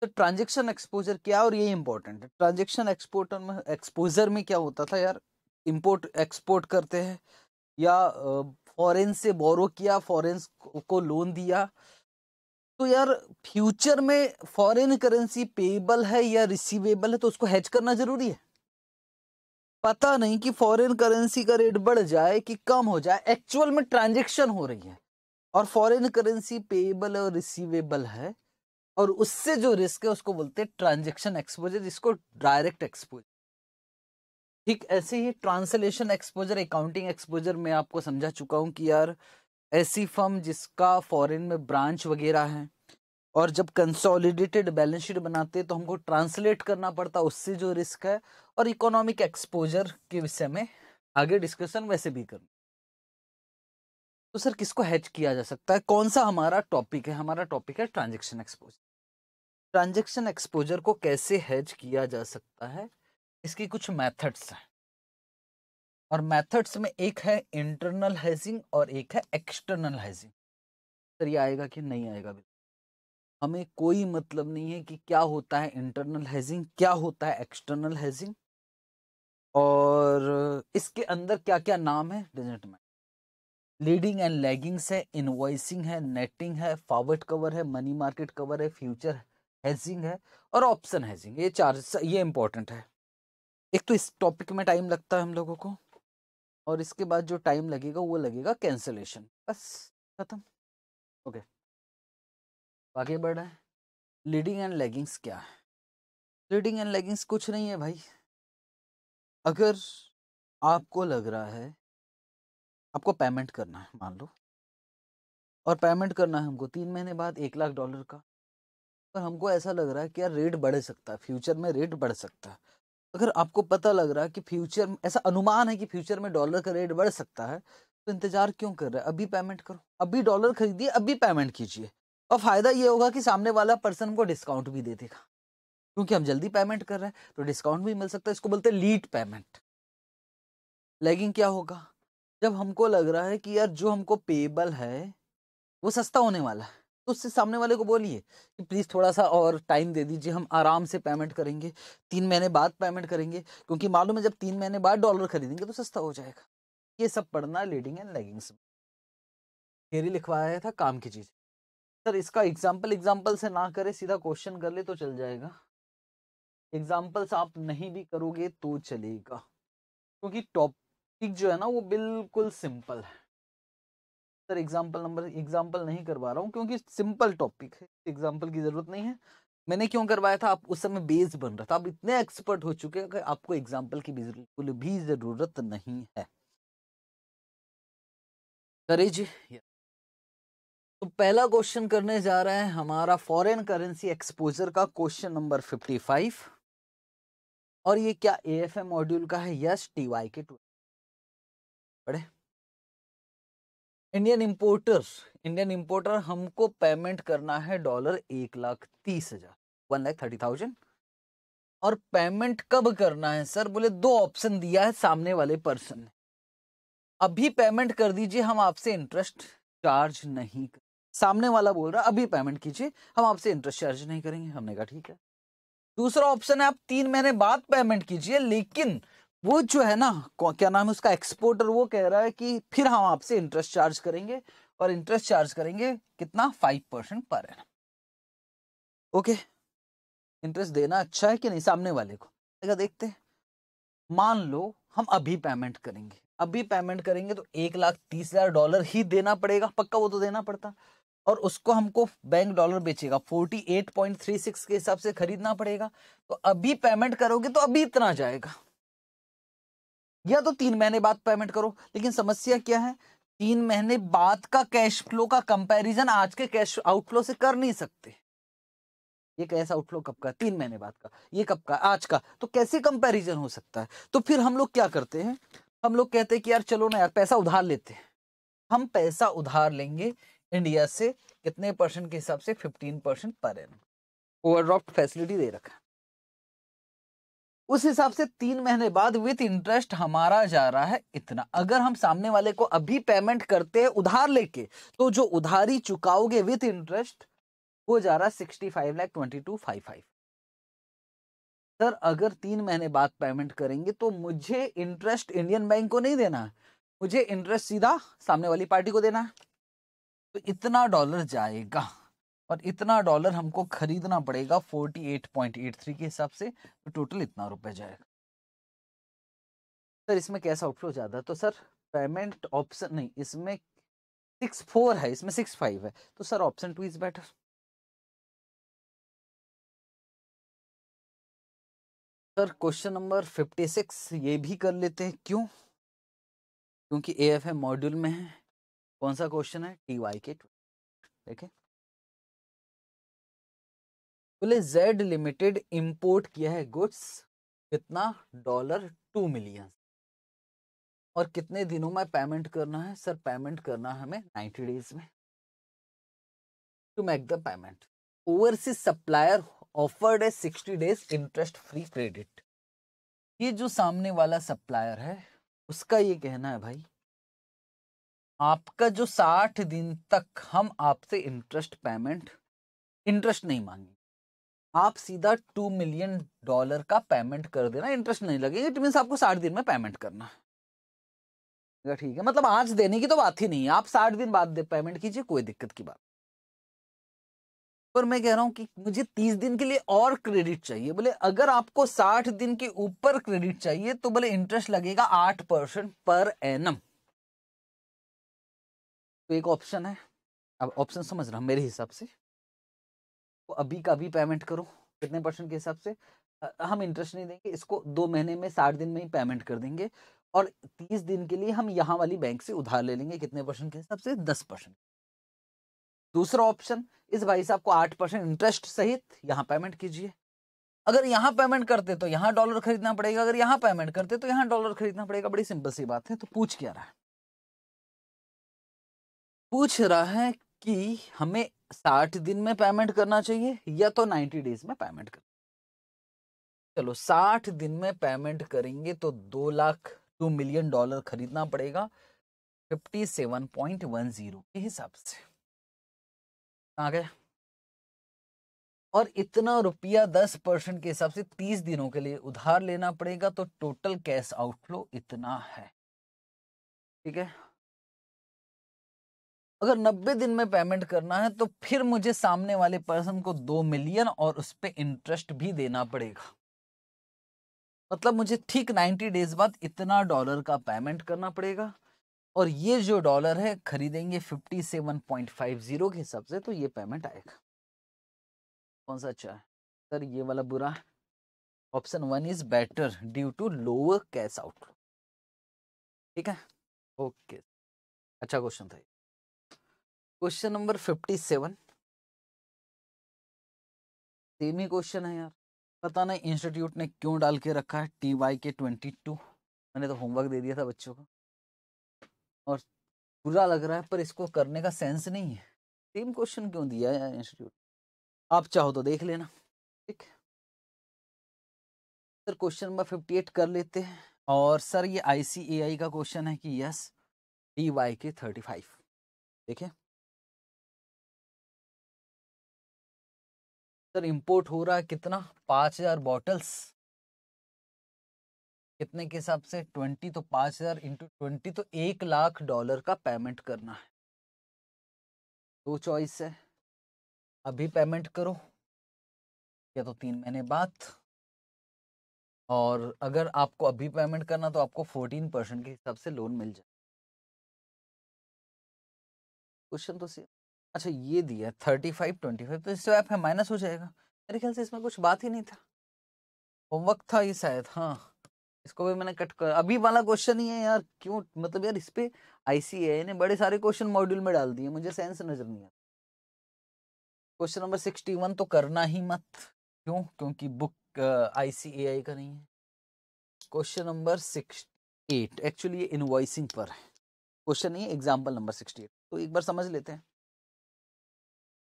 तो ट्रांजेक्शन एक्सपोजर क्या और ये इम्पोर्टेंट है ट्रांजेक्शन एक्सपोर्टर में एक्सपोजर में क्या होता था यार इम्पोर्ट एक्सपोर्ट करते हैं या फॉरेन से बोरो किया फॉरेन को लोन दिया तो यार फ्यूचर में फॉरेन करेंसी पेएबल है या रिसीवेबल है तो उसको हैच करना जरूरी है पता नहीं कि फॉरेन करेंसी का रेट बढ़ जाए कि कम हो जाए एक्चुअल में ट्रांजेक्शन हो रही है और फॉरेन करेंसी पेएबल और रिसीवेबल है और उससे जो रिस्क है उसको बोलते हैं ट्रांजेक्शन एक्सपोजर जिसको डायरेक्ट एक्सपोजर ठीक ऐसे ही ट्रांसलेशन एक्सपोजर अकाउंटिंग एक्सपोजर में आपको समझा चुका हूँ कि यार ऐसी फर्म जिसका फॉरेन में ब्रांच वगैरह है और जब कंसोलिडेटेड बैलेंस शीट बनाते हैं तो हमको ट्रांसलेट करना पड़ता है उससे जो रिस्क है और इकोनॉमिक एक्सपोजर के विषय में आगे डिस्कशन वैसे भी करूँ तो सर किसको हैच किया जा सकता है कौन सा हमारा टॉपिक है हमारा टॉपिक है ट्रांजेक्शन एक्सपोजर ट्रांजेक्शन एक्सपोजर को कैसे हैज किया जा सकता है इसकी कुछ मैथड्स हैं और मैथड्स में एक है इंटरनल हैजिंग और एक है एक्सटर्नल हैजिंग सर ये आएगा कि नहीं आएगा हमें कोई मतलब नहीं है कि क्या होता है इंटरनल हैजिंग क्या होता है एक्सटर्नल हैजिंग और इसके अंदर क्या क्या नाम है डिजिट में लीडिंग एंड लैगिंग्स है इनवॉइसिंग है नेटिंग है फॉरवर्ड कवर है मनी मार्केट कवर है फ्यूचर हैजिंग है और ऑप्शन हैजिंग ये चार ये इम्पोर्टेंट है एक तो इस टॉपिक में टाइम लगता है हम लोगों को और इसके बाद जो टाइम लगेगा वो लगेगा कैंसलेशन बस खत्म ओके आगे बढ़ रहे हैं लीडिंग एंड लेगिंग्स क्या है लीडिंग एंड लेगिंग्स कुछ नहीं है भाई अगर आपको लग रहा है आपको पेमेंट करना है मान लो और पेमेंट करना है हमको तीन महीने बाद एक लाख डॉलर का पर हमको ऐसा लग रहा है कि यार रेट बढ़ सकता है फ्यूचर में रेट बढ़ सकता है अगर आपको पता लग रहा है कि फ्यूचर ऐसा अनुमान है कि फ्यूचर में डॉलर का रेट बढ़ सकता है तो इंतजार क्यों कर रहे हैं अभी पेमेंट करो अभी डॉलर खरीदिए अभी पेमेंट कीजिए और फायदा ये होगा कि सामने वाला पर्सन को डिस्काउंट भी दे देगा क्योंकि हम जल्दी पेमेंट कर रहे हैं तो डिस्काउंट भी मिल सकता है इसको बोलते हैं लीड पेमेंट लैगिंग क्या होगा जब हमको लग रहा है कि यार जो हमको पेबल है वो सस्ता होने वाला है तो उससे सामने वाले को बोलिए कि प्लीज़ थोड़ा सा और टाइम दे दीजिए हम आराम से पेमेंट करेंगे तीन महीने बाद पेमेंट करेंगे क्योंकि मालूम है जब तीन महीने बाद डॉलर खरीदेंगे तो सस्ता हो जाएगा ये सब पढ़ना लीडिंग एंड लैगिंग में थेरी लिखवाया था काम की चीज़ सर इसका एग्जाम्पल एग्जाम्पल से ना करे सीधा क्वेश्चन कर ले तो चल जाएगा एग्जाम्पल्स आप नहीं भी करोगे तो चलेगा क्योंकि टॉपिक जो है ना वो बिल्कुल सिंपल है सर एग्जाम्पल नंबर एग्जाम्पल नहीं करवा रहा हूँ क्योंकि सिंपल टॉपिक है एग्जाम्पल की जरूरत नहीं है मैंने क्यों करवाया था आप उस समय बेस बन रहा था आप इतने एक्सपर्ट हो चुके हैं कि आपको एग्जाम्पल की बिल्कुल भी जरूरत नहीं है जी तो पहला क्वेश्चन करने जा रहा है हमारा फॉरेन करेंसी एक्सपोजर का क्वेश्चन नंबर फिफ्टी फाइव और ये क्या ए एफ एम मॉड्यूल का है yes T Y K two पढ़े इंडियन इंपोर्टर्स इंडियन इंपोर्टर हमको पेमेंट करना है डॉलर एक लाख तीस हजार वन लाख थर्टी थाउजेंड और पेमेंट कब करना है सर बोले दो ऑप्शन दिया है सामने वाले पर्सन ने अभी पेमेंट कर दीजिए हम आपसे इंटरेस्ट चार्ज नहीं कर सामने वाला बोल रहा अभी पेमेंट कीजिए हम आपसे इंटरेस्ट चार्ज नहीं करेंगे हमने कहा ठीक है दूसरा ऑप्शन है आप तीन महीने बाद पेमेंट कीजिए लेकिन वो जो है ना क्या नाम है उसका एक्सपोर्टर वो कह रहा है कि फिर हम आपसे इंटरेस्ट चार्ज करेंगे और इंटरेस्ट चार्ज करेंगे कितना फाइव परसेंट पर है ओके इंटरेस्ट देना अच्छा है कि नहीं सामने वाले को अगर देखते मान लो हम अभी पेमेंट करेंगे अभी पेमेंट करेंगे तो एक लाख तीस हजार डॉलर ही देना पड़ेगा पक्का वो तो देना पड़ता और उसको हमको बैंक डॉलर बेचेगा 48.36 के हिसाब से खरीदना पड़ेगा तो अभी पेमेंट करोगे तो अभी इतना जाएगा या तो तीन महीने बाद पेमेंट करो लेकिन समस्या क्या है तीन महीने बाद का कैश फ्लो का कंपैरिजन आज के कैश आउटफ्लो से कर नहीं सकते ये कैश आउटफ्लो कब का तीन महीने बाद का ये कब का आज का तो कैसे कंपेरिजन हो सकता है तो फिर हम लोग क्या करते हैं हम लोग कहते हैं कि यार चलो ना यार पैसा उधार लेते हैं हम पैसा उधार लेंगे इंडिया से कितने परसेंट के हिसाब से फिफ्टीन परसेंट पर एन ओवरड्राफ्ट फैसिलिटी दे रखा उस हिसाब से तीन महीने बाद विथ इंटरेस्ट हमारा जा रहा है इतना अगर हम सामने वाले को अभी पेमेंट करते हैं उधार लेके तो जो उधारी चुकाओगे विथ इंटरेस्ट वो जा रहा है sixty five lakh twenty two five five sir अगर तीन महीने बाद पेमेंट करेंगे तो मुझे इंटरेस्ट इंडियन बैंक को नहीं देना मुझे इंटरेस्ट सीधा सामने वाली पार्टी को देना है तो इतना डॉलर जाएगा और इतना डॉलर हमको खरीदना पड़ेगा 48.83 के हिसाब से तो टोटल इतना रुपए जाएगा सर इसमें कैसा आउटफ्लो ज़्यादा तो सर पेमेंट ऑप्शन नहीं इसमें सिक्स फोर है इसमें सिक्स फाइव है तो sir option two is better sir question number fifty six ये भी कर लेते हैं क्यों क्योंकि ए एफ एम मॉड्यूल में है कौन सा क्वेश्चन है टी वाई के देखें बोले जेड लिमिटेड इंपोर्ट किया है गुड्स कितना डॉलर टू मिलियन और कितने दिनों में पेमेंट करना है सर पेमेंट करना है हमें नाइन्टी डेज में to make the payment overseas supplier offered है sixty days interest free credit ये जो सामने वाला सप्लायर है उसका ये कहना है भाई आपका जो साठ दिन तक हम आपसे इंटरेस्ट पेमेंट इंटरेस्ट नहीं मांगेंगे आप सीधा टू मिलियन डॉलर का पेमेंट कर देना इंटरेस्ट नहीं लगेगा इट मीन्स आपको साठ दिन में पेमेंट करना है ठीक है मतलब आज देने की तो बात ही नहीं है आप साठ दिन बाद पेमेंट कीजिए कोई दिक्कत की बात पर मैं कह रहा हूं कि मुझे तीस दिन के लिए और क्रेडिट चाहिए बोले अगर आपको साठ दिन के ऊपर क्रेडिट चाहिए तो बोले इंटरेस्ट लगेगा आठ परसेंट पर एनम तो एक ऑप्शन है अब ऑप्शन समझ रहा हूँ मेरे हिसाब से तो अभी का अभी पेमेंट करो कितने परसेंट के हिसाब से हम इंटरेस्ट नहीं देंगे इसको दो महीने में साठ दिन में ही पेमेंट कर देंगे और तीस दिन के लिए हम यहाँ वाली बैंक से उधार ले लेंगे कितने परसेंट के हिसाब से दस परसेंट दूसरा ऑप्शन इस भाई साहब को आठ परसेंट इंटरेस्ट सहित यहाँ पेमेंट कीजिए अगर यहाँ पेमेंट करते तो यहाँ डॉलर खरीदना पड़ेगा अगर यहाँ पेमेंट करते तो यहाँ डॉलर खरीदना पड़ेगा बड़ी सिंपल सी बात है तो पूछ क्या रहा है पूछ रहा है कि हमें साठ दिन में पेमेंट करना चाहिए या तो नाइन्टी डेज में पेमेंट करना चलो साठ दिन में पेमेंट करेंगे तो दो लाख टू मिलियन डॉलर खरीदना पड़ेगा fifty seven point one zero के हिसाब से आ गया और इतना रुपया दस परसेंट के हिसाब से तीस दिनों के लिए उधार लेना पड़ेगा तो टोटल कैश आउटफ्लो इतना है ठीक है अगर 90 दिन में पेमेंट करना है तो फिर मुझे सामने वाले पर्सन को दो मिलियन और उस पर इंटरेस्ट भी देना पड़ेगा मतलब मुझे ठीक 90 डेज बाद इतना डॉलर का पेमेंट करना पड़ेगा और ये जो डॉलर है खरीदेंगे 57.50 के हिसाब से तो ये पेमेंट आएगा कौन सा अच्छा है सर ये वाला बुरा option one is better due to lower cash out ठीक है ओके अच्छा क्वेश्चन था question number fifty seven same ही क्वेश्चन है यार पता नहीं इंस्टीट्यूट ने क्यों डाल के रखा है T Y K twenty two मैंने तो होमवर्क दे दिया था बच्चों को और बुरा लग रहा है पर इसको करने का सेंस नहीं है सेम क्वेश्चन क्यों दिया है यार इंस्टीट्यूट आप चाहो तो देख लेना ठीक sir question number fifty eight कर लेते हैं और सर ये आई का क्वेश्चन है कि yes D Y K thirty five ठीक है सर इंपोर्ट हो रहा है कितना पाँच हजार बॉटल्स कितने के हिसाब से ट्वेंटी तो पाँच हजार इंटू ट्वेंटी तो एक लाख डॉलर का पेमेंट करना है दो चॉइस है अभी पेमेंट करो या तो तीन महीने बाद और अगर आपको अभी पेमेंट करना तो आपको फोर्टीन परसेंट के हिसाब से लोन मिल जाए क्वेश्चन तो सी अच्छा ये दिया थर्टी फाइव ट्वेंटी फाइव तो इससे ऐप है माइनस हो जाएगा मेरे ख्याल से इसमें कुछ बात ही नहीं था होमवर्क था ये शायद हाँ इसको भी मैंने कट कर अभी वाला क्वेश्चन ही है यार क्यों मतलब यार इस पर आई ने बड़े सारे क्वेश्चन मॉड्यूल में डाल दिए मुझे सेंस नजर नहीं आता क्वेश्चन नंबर सिक्सटी वन तो करना ही मत क्यों क्योंकि बुक आई सी ए आई का नहीं है question number six eight actually ये इनवॉइसिंग पर है क्वेश्चन नहीं है एग्जाम्पल नंबर सिक्सटी एट तो एक बार समझ लेते हैं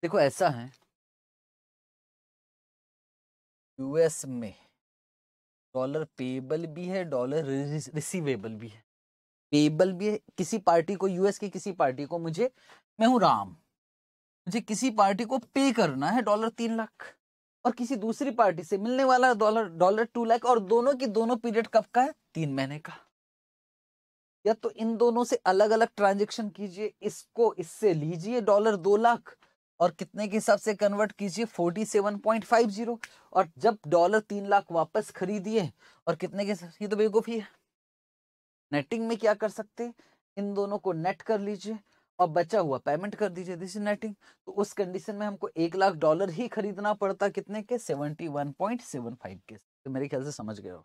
देखो ऐसा है यूएस में डॉलर पेबल भी है डॉलर रिसीवेबल भी है पेबल भी है किसी पार्टी को यूएस की किसी पार्टी को मुझे मैं हूं राम मुझे किसी पार्टी को पे करना है डॉलर तीन लाख और किसी दूसरी पार्टी से मिलने वाला डॉलर डॉलर टू लाख और दोनों की दोनों पीरियड कब का है तीन महीने का या तो इन दोनों से अलग अलग ट्रांजेक्शन कीजिए इसको इससे लीजिए डॉलर दो लाख और कितने के हिसाब से कन्वर्ट कीजिए forty seven point five zero और जब डॉलर तीन लाख वापस खरीदिए और कितने के ये तो बेवकूफ़ी है नेटिंग में क्या कर सकते इन दोनों को नेट कर लीजिए और बचा हुआ पेमेंट कर दीजिए दिस इज नेटिंग तो उस कंडीशन में हमको एक लाख डॉलर ही खरीदना पड़ता कितने के seventy one point seven five के तो मेरे ख्याल से समझ गए हो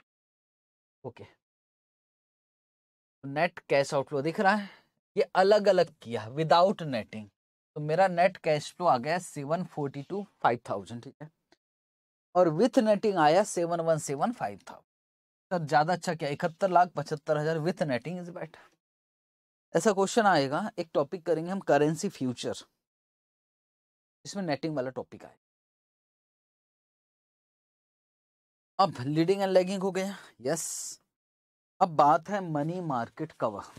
ओके नेट कैश आउटफ्लो दिख रहा है ये अलग अलग किया विदाउट नेटिंग तो मेरा नेट कैश फ्लो आ गया seven forty two five thousand ठीक है और विथ नेटिंग आया seven one seven five thousand sir ज़्यादा अच्छा क्या इकहत्तर लाख पचहत्तर हज़ार विथ नेटिंग इज बेटर ऐसा क्वेश्चन आएगा एक टॉपिक करेंगे हम करेंसी फ्यूचर इसमें नेटिंग वाला टॉपिक आएगा अब लीडिंग एंड लैगिंग हो गया यस अब बात है मनी मार्केट कवर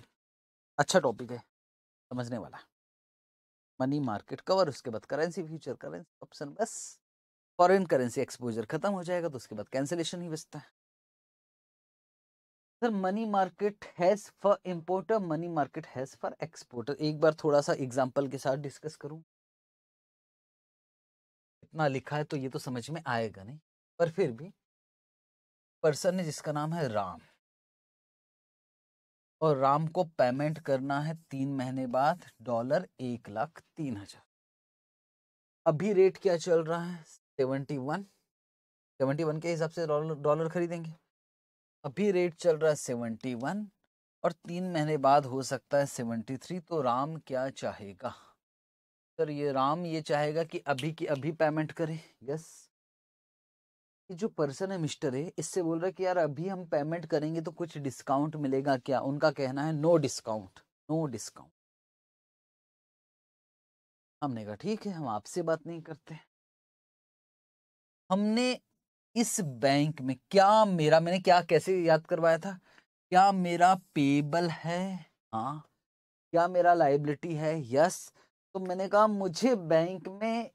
अच्छा टॉपिक है समझने वाला मनी मार्केट कवर उसके बाद करेंसी फ्यूचर करेंसी ऑप्शन बस फॉरेन करेंसी एक्सपोजर खत्म हो जाएगा तो उसके बाद कैंसिलेशन ही बचता है sir money market hedge for importer money market hedge for exporter एक बार थोड़ा सा एग्जाम्पल के साथ डिस्कस करूं इतना लिखा है तो ये तो समझ में आएगा नहीं पर फिर भी पर्सन है जिसका नाम है राम और राम को पेमेंट करना है तीन महीने बाद डॉलर एक लाख तीन हजार अभी रेट क्या चल रहा है सेवेंटी वन सेवेंटी वन के हिसाब से डॉलर डॉलर खरीदेंगे अभी रेट चल रहा है सेवेंटी वन और तीन महीने बाद हो सकता है सेवेंटी थ्री तो राम क्या चाहेगा सर ये राम ये चाहेगा कि अभी की अभी पेमेंट करें यस जो पर्सन है मिस्टर है इससे बोल रहा है कि यार अभी हम पेमेंट करेंगे तो कुछ डिस्काउंट मिलेगा क्या उनका कहना है नो डिस्काउंट नो डिस्काउंट हमने कहा ठीक है हम आपसे बात नहीं करते हमने इस बैंक में क्या मेरा मैंने क्या कैसे याद करवाया था क्या मेरा पेबल है हाँ क्या मेरा लाइबिलिटी है यस तो मैंने कहा मुझे बैंक में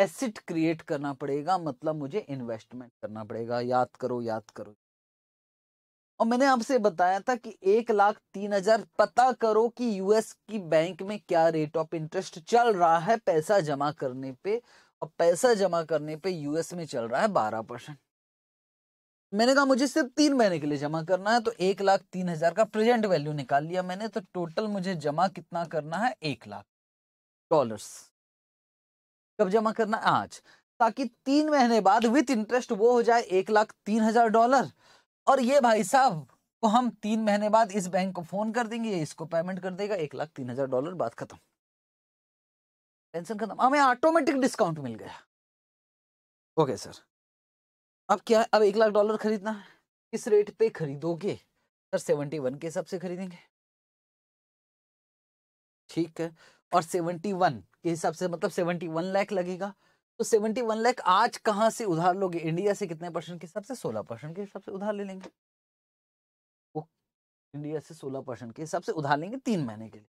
एसिड क्रिएट करना पड़ेगा मतलब मुझे इन्वेस्टमेंट करना पड़ेगा याद करो याद करो और मैंने आपसे बताया था कि एक लाख तीन हजार पता करो कि यूएस की बैंक में क्या रेट ऑफ इंटरेस्ट चल रहा है पैसा जमा करने पे और पैसा जमा करने पे यूएस में चल रहा है बारह परसेंट मैंने कहा मुझे सिर्फ तीन महीने के लिए जमा करना है तो एक लाख तीन हजार का प्रेजेंट वैल्यू निकाल लिया मैंने तो टोटल मुझे जमा कितना करना है एक लाख डॉलर्स कब जमा करना आज ताकि तीन महीने बाद विथ इंटरेस्ट वो हो जाए एक लाख तीन हजार डॉलर और ये भाई साहब को तो हम तीन महीने बाद इस बैंक को फोन कर देंगे इसको पेमेंट कर देगा एक लाख तीन हजार डॉलर बात खत्म टेंशन खत्म हमें ऑटोमेटिक डिस्काउंट मिल गया ओके सर अब क्या अब एक लाख डॉलर खरीदना है किस रेट पे खरीदोगे सर सेवेंटी वन के हिसाब से खरीदेंगे ठीक है और सेवेंटी वन के हिसाब से मतलब सेवेंटी वन लैख लगेगा तो सेवेंटी वन लैख आज कहाँ से उधार लोगे इंडिया से कितने परसेंट के हिसाब से सोलह परसेंट के हिसाब से उधार ले लेंगे वो इंडिया से सोलह परसेंट के हिसाब से उधार लेंगे तीन महीने के लिए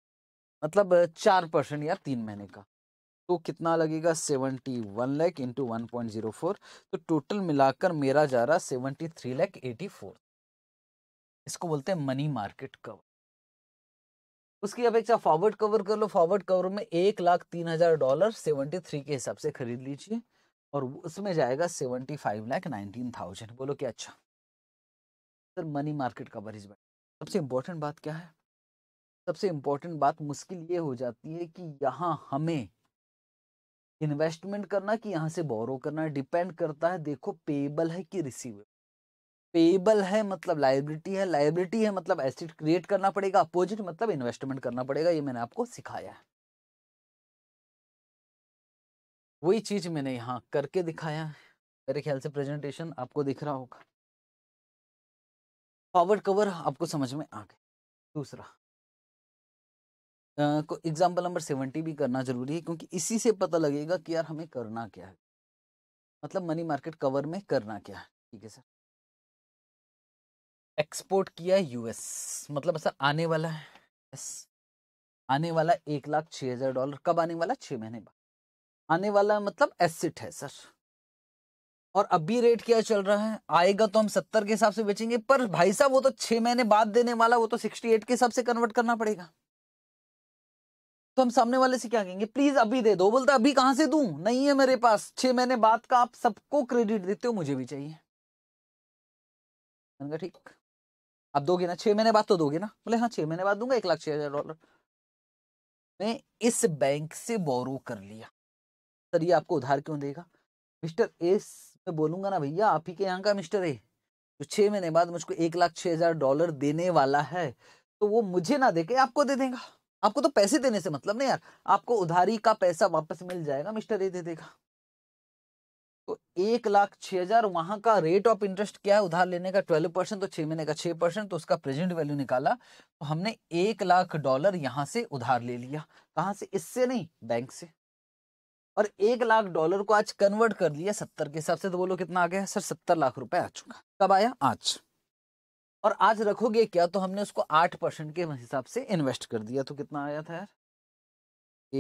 मतलब चार परसेंट या तीन महीने का तो कितना लगेगा seventy one lakh into one point zero four तो टोटल मिलाकर मेरा जा रहा seventy three lakh eighty four इसको बोलते हैं मनी मार्केट कवर उसकी अपेक्षा फॉरवर्ड कवर कर लो फॉरवर्ड कवर में एक लाख तीन हजार डॉलर सेवेंटी थ्री के हिसाब से खरीद लीजिए और उसमें जाएगा seventy five lakh nineteen thousand बोलो कि अच्छा sir money market cover is सबसे इम्पोर्टेंट बात क्या है सबसे इम्पोर्टेंट बात मुश्किल ये हो जाती है कि यहाँ हमें इन्वेस्टमेंट करना कि यहाँ से बोरो करना डिपेंड करता है देखो पेबल है कि रिसीवेबल पेबल है मतलब लाइबिलिटी है लाइबिलिटी है मतलब एसेट क्रिएट करना पड़ेगा अपोजिट मतलब इन्वेस्टमेंट करना पड़ेगा ये मैंने आपको सिखाया है वही चीज मैंने यहाँ करके दिखाया है मेरे ख्याल से प्रेजेंटेशन आपको दिख रहा होगा फॉरवर्ड कवर आपको समझ में आ गया दूसरा को एग्जाम्पल नंबर सेवेंटी भी करना जरूरी है क्योंकि इसी से पता लगेगा कि यार हमें करना क्या है मतलब मनी मार्केट कवर में करना क्या है ठीक है सर एक्सपोर्ट किया यूएस मतलब ऐसा आने वाला है यस आने वाला एक लाख छः हज़ार डॉलर कब आने वाला छः महीने बाद आने वाला मतलब एसिट है सर और अभी रेट क्या चल रहा है आएगा तो हम सत्तर के हिसाब से बेचेंगे पर भाई साहब वो तो छः महीने बाद देने वाला वो तो सिक्सटी एट के हिसाब से कन्वर्ट करना पड़ेगा तो हम सामने वाले से क्या कहेंगे प्लीज अभी दे दो बोलता अभी कहां से दू नहीं है मेरे पास छह महीने बाद का आप सबको क्रेडिट देते हो मुझे भी चाहिए ठीक आप दोगे ना छह महीने बाद तो दोगे ना बोले हाँ छह महीने बाद दूंगा एक लाख छह हजार डॉलर मैं इस बैंक से बोरो कर लिया सर ये आपको उधार क्यों देगा मिस्टर ए मैं बोलूंगा ना भैया आप ही के यहाँ का मिस्टर ए जो छह महीने बाद मुझको एक लाख छह हजार डॉलर देने वाला है तो वो मुझे ना देके आपको दे देगा आपको तो पैसे देने से मतलब नहीं यार आपको उधारी का पैसा वापस मिल जाएगा मिस्टर ए दे देगा तो एक लाख छह हजार वहां का रेट ऑफ इंटरेस्ट क्या है उधार लेने का ट्वेल्व परसेंट तो छह महीने का छह परसेंट तो उसका प्रेजेंट वैल्यू निकाला तो हमने एक लाख डॉलर यहां से उधार ले लिया कहां से इससे नहीं बैंक से और एक लाख डॉलर को आज कन्वर्ट कर लिया सत्तर के हिसाब से तो बोलो कितना आ गया सर सत्तर लाख रुपए आ चुका कब आया आज और आज रखोगे क्या तो हमने उसको आठ परसेंट के हिसाब से इन्वेस्ट कर दिया तो कितना आया था यार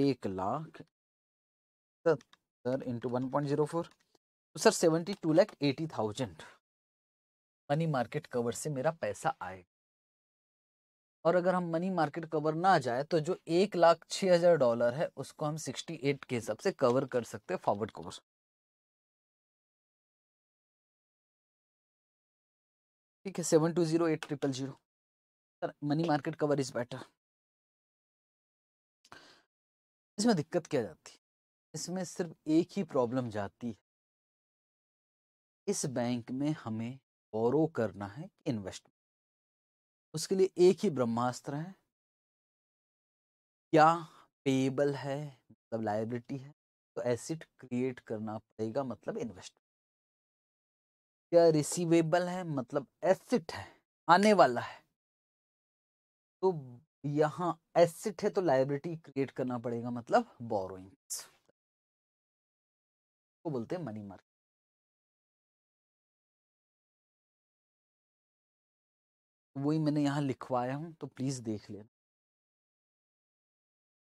एक lakh sir into one point zero four तो sir seventy two lakh eighty thousand money market cover से मेरा पैसा आएगा और अगर हम मनी मार्केट कवर ना जाए तो जो एक लाख छः हज़ार डॉलर है उसको हम सिक्सटी एट के हिसाब से कवर कर सकते हैं फॉरवर्ड कवर ठीक है seven two zero eight triple zero sir money market cover is better इसमें दिक्कत क्या जाती है इसमें सिर्फ एक ही प्रॉब्लम जाती है इस बैंक में हमें बोरो करना है इन्वेस्टमेंट उसके लिए एक ही ब्रह्मास्त्र है क्या पेबल है मतलब लाइबिलिटी है तो एसिड क्रिएट करना पड़ेगा मतलब इन्वेस्टमेंट क्या रिसीवेबल है मतलब एसिड है आने वाला है तो यहाँ एसिड है तो लाइबिलिटी क्रिएट करना पड़ेगा मतलब बोरोइंग को तो बोलते हैं मनी मार्केट वही मैंने यहाँ लिखवाया हूँ तो प्लीज़ देख लेना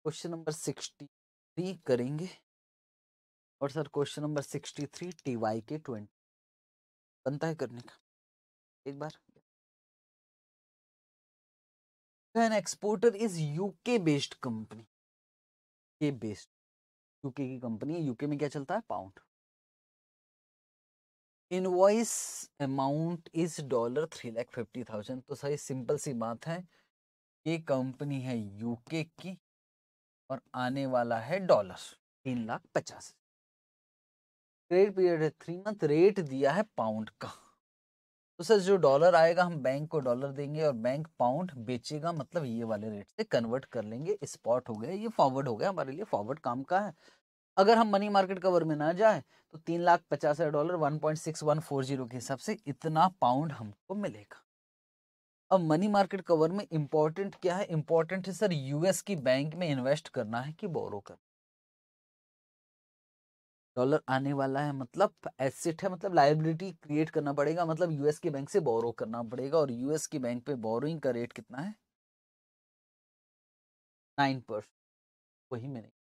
क्वेश्चन नंबर सिक्सटी थ्री करेंगे और sir question number sixty three T Y K twenty बनता है करने का एक बार an exporter is UK based company के बेस्ड यूके की कंपनी है यूके में क्या चलता है pound invoice amount is dollar three lakh fifty thousand तो सही सिंपल सी बात है ये कंपनी है यूके की और आने वाला है डॉलर तीन लाख पचास क्रेडिट पीरियड है थ्री मंथ रेट दिया है पाउंड का तो सर जो डॉलर आएगा हम बैंक को डॉलर देंगे और बैंक पाउंड बेचेगा मतलब ये वाले रेट से कन्वर्ट कर लेंगे स्पॉट हो गया ये फॉरवर्ड हो गया हमारे लिए फॉरवर्ड काम का है अगर हम मनी मार्केट कवर में ना जाए तो तीन लाख पचास हजार dollar one point six one four zero के हिसाब से इतना पाउंड हमको मिलेगा अब मनी मार्केट कवर में इंपॉर्टेंट क्या है इंपॉर्टेंट है सर यूएस की बैंक में इन्वेस्ट करना है कि बोरो करना डॉलर आने वाला है मतलब एसेट है मतलब लाइबिलिटी क्रिएट करना पड़ेगा मतलब यूएस की बैंक से बोरो करना पड़ेगा और यूएस की बैंक पे बोरोइंग का रेट कितना है नाइन परसेंट वही मैंने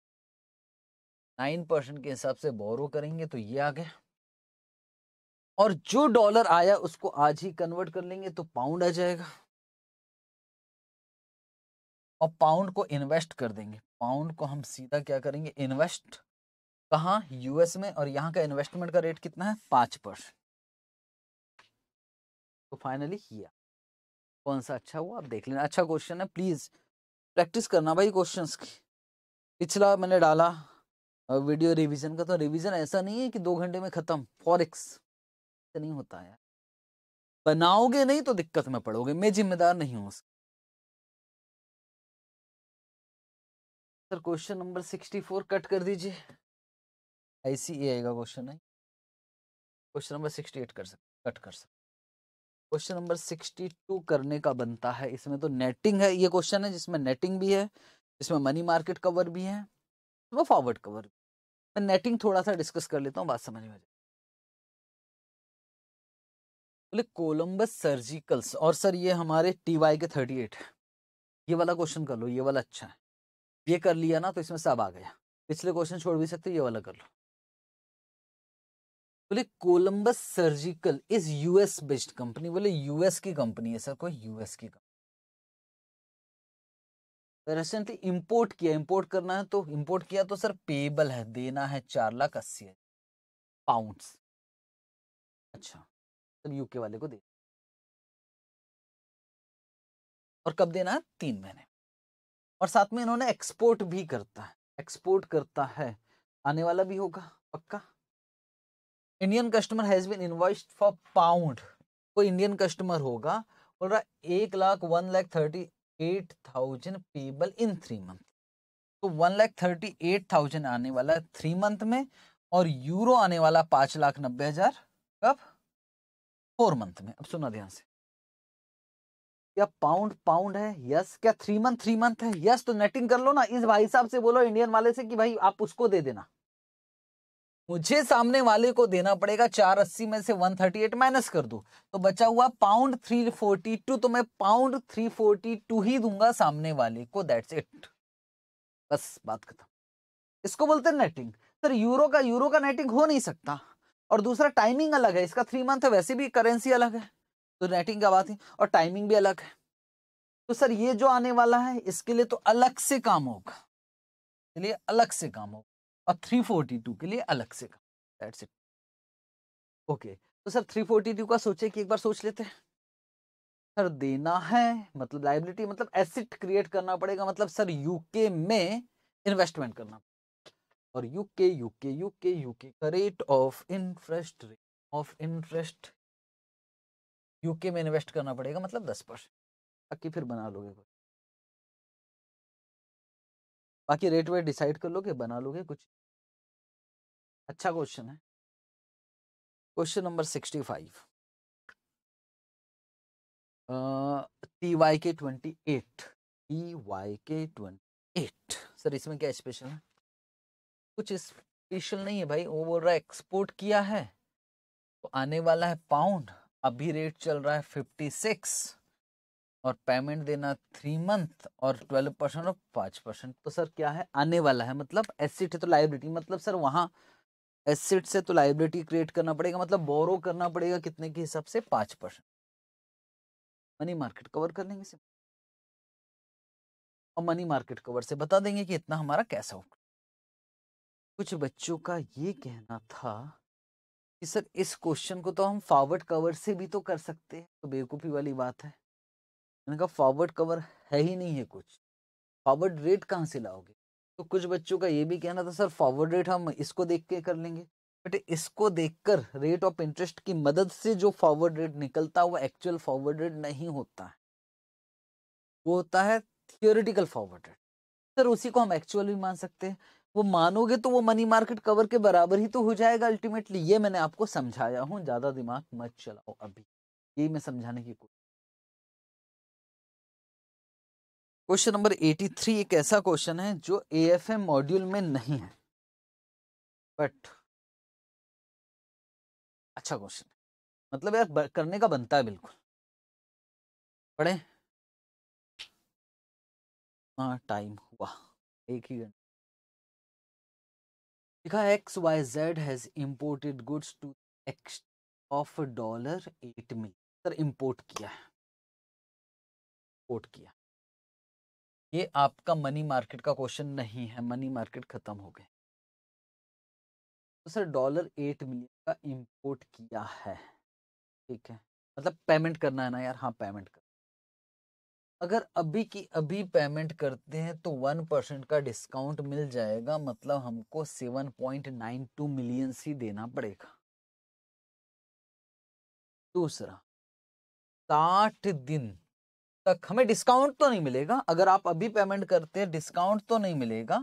नाइन परसेंट के हिसाब से बोरो करेंगे तो ये आ गया और जो डॉलर आया उसको आज ही कन्वर्ट कर लेंगे तो पाउंड आ जाएगा और पाउंड को इन्वेस्ट कर देंगे पाउंड को हम सीधा क्या करेंगे इन्वेस्ट कहा यूएस में और यहाँ का इन्वेस्टमेंट का रेट कितना है पांच परसेंट तो फाइनली किया कौन सा अच्छा हुआ आप देख लेना अच्छा क्वेश्चन है प्लीज़ प्रैक्टिस करना भाई क्वेश्चंस की पिछला मैंने डाला वीडियो रिवीजन का तो रिवीजन ऐसा नहीं है कि दो घंटे में खत्म ऐसा नहीं होता है बनाओगे नहीं तो दिक्कत में पड़ोगे मैं जिम्मेदार नहीं हूं sir question number sixty four cut कर दीजिए ऐसी आएगा क्वेश्चन है क्वेश्चन नंबर सिक्सटी एट कर सकते कट कर सकते क्वेश्चन नंबर सिक्सटी टू करने का बनता है इसमें तो नेटिंग है ये क्वेश्चन है जिसमें नेटिंग भी है जिसमें मनी मार्केट कवर भी है वो फॉरवर्ड कवर मैं नेटिंग थोड़ा सा डिस्कस कर लेता हूँ बात समझ में बोले कोलंबस सर्जिकल्स और सर ये हमारे T Y K thirty eight ये वाला क्वेश्चन कर लो ये वाला अच्छा है ये कर लिया ना तो इसमें सब आ गया पिछले क्वेश्चन छोड़ भी सकते ये वाला कर लो बोले Columbus surgical is US based company बोले यूएस की कंपनी है सर कोई यूएस की कंपनी रिसेंटली इंपोर्ट किया इंपोर्ट करना है तो इंपोर्ट किया तो सर पेबल है देना है चार लाख अस्सी हजार पाउंड अच्छा सर यूके वाले को दे और कब देना है तीन महीने और साथ में इन्होंने एक्सपोर्ट भी करता है एक्सपोर्ट करता है आने वाला भी होगा पक्का Indian customer has been invoiced for pound कोई इंडियन कस्टमर होगा बोल रहा एक lakh one lakh thirty eight thousand payable in three month तो one lakh thirty eight thousand आने वाला है थ्री मंथ में और यूरो आने वाला पांच लाख नब्बे हजार कब फोर मंथ में अब सुना ध्यान से क्या पाउंड पाउंड है यस क्या थ्री मंथ थ्री मंथ है यस तो नेटिंग कर लो ना इस भाई साहब से बोलो इंडियन वाले से कि भाई आप उसको दे देना मुझे सामने वाले को देना पड़ेगा चार अस्सी में से वन थर्टी एट माइनस कर दो तो बचा हुआ पाउंड थ्री फोर्टी टू तो मैं पाउंड थ्री फोर्टी टू ही दूंगा सामने वाले को दैट्स इट बस बात खत्म इसको बोलते हैं नेटिंग सर यूरो का यूरो का नेटिंग हो नहीं सकता और दूसरा टाइमिंग अलग है इसका थ्री मंथ है वैसे भी करेंसी अलग है तो नेटिंग का बात है और टाइमिंग भी अलग है तो सर ये जो आने वाला है इसके लिए तो अलग से काम होगा चलिए अलग से काम होगा और 342 के लिए अलग से कहा दैट्स इट ओके तो सर 342 का सोचे कि एक बार सोच लेते हैं सर देना है मतलब लाइबिलिटी मतलब एसिट क्रिएट करना पड़ेगा मतलब सर यूके में इन्वेस्टमेंट करना और यूके यूके यूके यूके का rate of interest rate of interest UK में इन्वेस्ट करना पड़ेगा मतलब दस परसेंट बाकी फिर बना लोगे कुछ बाकी रेट वेट डिसाइड कर लोगे बना लोगे कुछ अच्छा क्वेश्चन है question number sixty five T Y K twenty eight T Y K twenty eight sir इसमें क्या स्पेशल है कुछ स्पेशल नहीं है भाई वो बोल रहा है एक्सपोर्ट किया है तो आने वाला है पाउंड अभी रेट चल रहा है फिफ्टी सिक्स और पेमेंट देना थ्री मंथ और ट्वेल्व परसेंट और पाँच परसेंट तो सर क्या है आने वाला है मतलब एसिट है तो लाइब्रेटी मतलब सर वहाँ एसेट से तो लाइबिलिटी क्रिएट करना पड़ेगा मतलब बोरो करना पड़ेगा कितने के हिसाब से पाँच परसेंट मनी मार्केट कवर कर लेंगे सिर्फ और मनी मार्केट कवर से बता देंगे कि इतना हमारा कैसा होगा कुछ बच्चों का ये कहना था कि सर इस क्वेश्चन को तो हम फॉरवर्ड कवर से भी तो कर सकते हैं तो बेवकूफ़ी वाली बात है मैंने कहा फॉरवर्ड कवर है ही नहीं है कुछ फॉरवर्ड रेट कहाँ से लाओगे तो कुछ बच्चों का ये भी कहना था सर फॉरवर्ड रेट हम इसको देख के कर लेंगे बट इसको देखकर रेट ऑफ इंटरेस्ट की मदद से जो फॉरवर्ड रेट निकलता है वो एक्चुअल फॉरवर्ड रेट नहीं होता है वो होता है थियोरिटिकल फॉरवर्ड रेट सर उसी को हम एक्चुअल भी मान सकते हैं वो मानोगे तो वो मनी मार्केट कवर के बराबर ही तो हो जाएगा अल्टीमेटली ये मैंने आपको समझाया हूँ ज़्यादा दिमाग मत चलाओ अभी यही मैं समझाने की कोशिश क्वेश्चन नंबर 83 एक ऐसा क्वेश्चन है जो ए मॉड्यूल में नहीं है बट अच्छा क्वेश्चन मतलब यार करने का बनता है बिल्कुल पढ़े हाँ टाइम हुआ एक ही घंटा लिखा X Y Z has imported goods to X of dollar eight million sir import किया है इंपोर्ट किया ये आपका मनी मार्केट का क्वेश्चन नहीं है मनी मार्केट खत्म हो गए तो सर डॉलर एट मिलियन का इंपोर्ट किया है ठीक है मतलब पेमेंट करना है ना यार हाँ पेमेंट कर अगर अभी की अभी पेमेंट करते हैं तो वन परसेंट का डिस्काउंट मिल जाएगा मतलब हमको seven point nine two million ही देना पड़ेगा दूसरा साठ दिन तक हमें डिस्काउंट तो नहीं मिलेगा अगर आप अभी पेमेंट करते हैं डिस्काउंट तो नहीं मिलेगा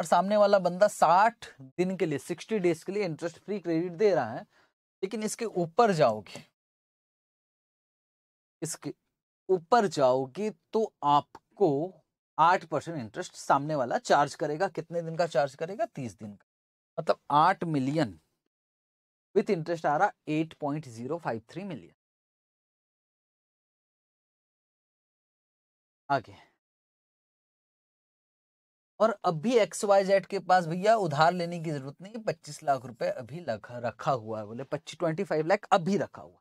और सामने वाला बंदा साठ दिन के लिए सिक्सटी डेज के लिए इंटरेस्ट फ्री क्रेडिट दे रहा है लेकिन इसके ऊपर जाओगे इसके ऊपर जाओगे तो आपको आठ परसेंट इंटरेस्ट सामने वाला चार्ज करेगा कितने दिन का चार्ज करेगा तीस दिन का मतलब आठ मिलियन विथ इंटरेस्ट आ रहा eight point zero five three million आगे और अब भी एक्स वाई जेड के पास भैया उधार लेने की जरूरत नहीं पच्चीस लाख रुपए अभी रखा रखा हुआ है बोले पच्चीस ट्वेंटी फाइव लाख अभी रखा हुआ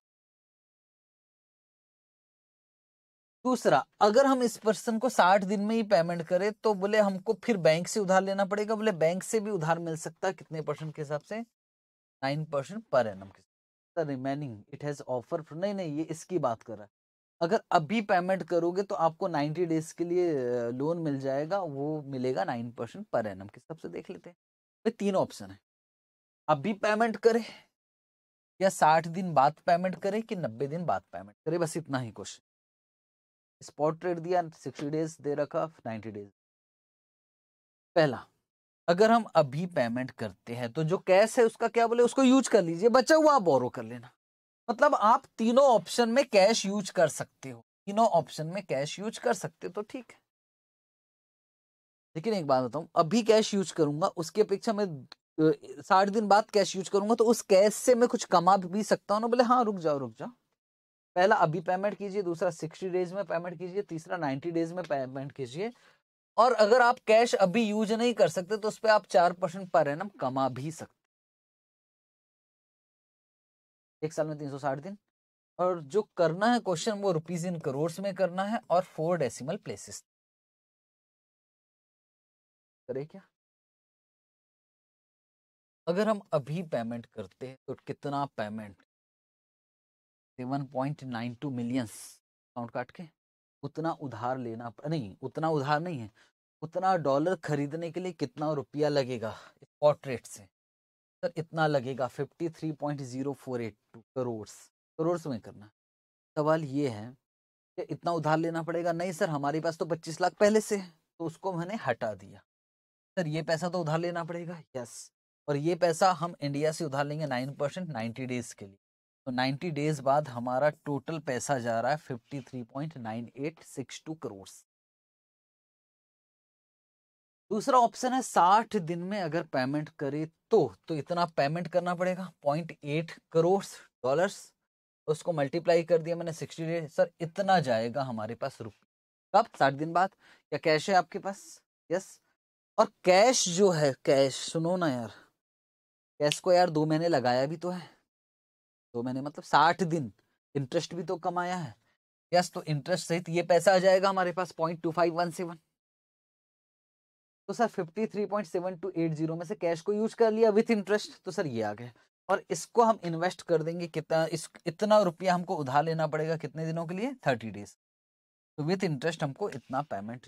दूसरा अगर हम इस पर्सन को साठ दिन में ही पेमेंट करें तो बोले हमको फिर बैंक से उधार लेना पड़ेगा बोले बैंक से भी उधार मिल सकता है कितने परसेंट के हिसाब से नाइन परसेंट पर एनम के रिमेनिंग इट हैज ऑफर नहीं नहीं ये इसकी बात कर रहा है अगर अभी पेमेंट करोगे तो आपको 90 डेज के लिए लोन मिल जाएगा वो मिलेगा नाइन परसेंट पर एम के हिसाब से देख लेते हैं भाई तीन ऑप्शन है अभी पेमेंट करें या साठ दिन बाद पेमेंट करें कि नब्बे दिन बाद पेमेंट करें बस इतना ही क्वेश्चन स्पॉट रेट दिया सिक्सटी डेज दे रखा नाइन्टी डेज पहला अगर हम अभी पेमेंट करते हैं तो जो कैश है उसका क्या बोले उसको यूज कर लीजिए बचा हुआ आप बोरो कर लेना मतलब आप तीनों ऑप्शन में कैश यूज कर सकते हो तीनों ऑप्शन में कैश यूज कर सकते हो तो ठीक है लेकिन एक बात बताऊं अभी कैश यूज करूंगा उसकी अपेक्षा मैं साठ दिन बाद कैश यूज करूंगा तो उस कैश से मैं कुछ कमा भी सकता हूँ ना बोले हाँ रुक जाओ रुक जाओ पहला अभी पेमेंट कीजिए दूसरा सिक्सटी डेज में पेमेंट कीजिए तीसरा नाइन्टी डेज में पेमेंट कीजिए और अगर आप कैश अभी यूज नहीं कर सकते तो उस पर आप चार परसेंट पर एनम कमा भी सकते एक साल में तीन सौ साठ दिन और जो करना है क्वेश्चन वो रुपीज इन करोड़ में करना है और फोर डेसिमल प्लेसेस करे क्या अगर हम अभी पेमेंट करते हैं तो कितना payment seven point nine two millions account काट के उतना उधार लेना नहीं उतना उधार नहीं है उतना डॉलर खरीदने के लिए कितना रुपया लगेगा स्पॉट रेट से सर इतना लगेगा fifty three point zero four eight two crores crores में करना सवाल ये है कि इतना उधार लेना पड़ेगा नहीं सर हमारे पास तो पच्चीस लाख पहले से है तो उसको मैंने हटा दिया सर ये पैसा तो उधार लेना पड़ेगा यस और ये पैसा हम इंडिया से उधार लेंगे नाइन परसेंट नाइन्टी डेज़ के लिए तो 90 डेज बाद हमारा टोटल पैसा जा रहा है 53.9862 करोड़ दूसरा ऑप्शन है साठ दिन में अगर पेमेंट करे तो तो इतना पेमेंट करना पड़ेगा पॉइंट एट करोड़ डॉलर्स उसको मल्टीप्लाई कर दिया मैंने सिक्सटी डेज सर इतना जाएगा हमारे पास रुप कब साठ दिन बाद क्या कैश है आपके पास यस और कैश जो है कैश सुनो ना यार कैश को यार दो महीने लगाया भी तो है दो महीने मतलब साठ दिन इंटरेस्ट भी तो कमाया है यस तो इंटरेस्ट सहित ये पैसा आ जाएगा हमारे पास point two five one seven तो सर 53.7280 में से कैश को यूज कर लिया विथ इंटरेस्ट तो सर ये आ गया और इसको हम इन्वेस्ट कर देंगे कितना इस इतना रुपया हमको उधार लेना पड़ेगा कितने दिनों के लिए थर्टी डेज तो विथ इंटरेस्ट हमको इतना पेमेंट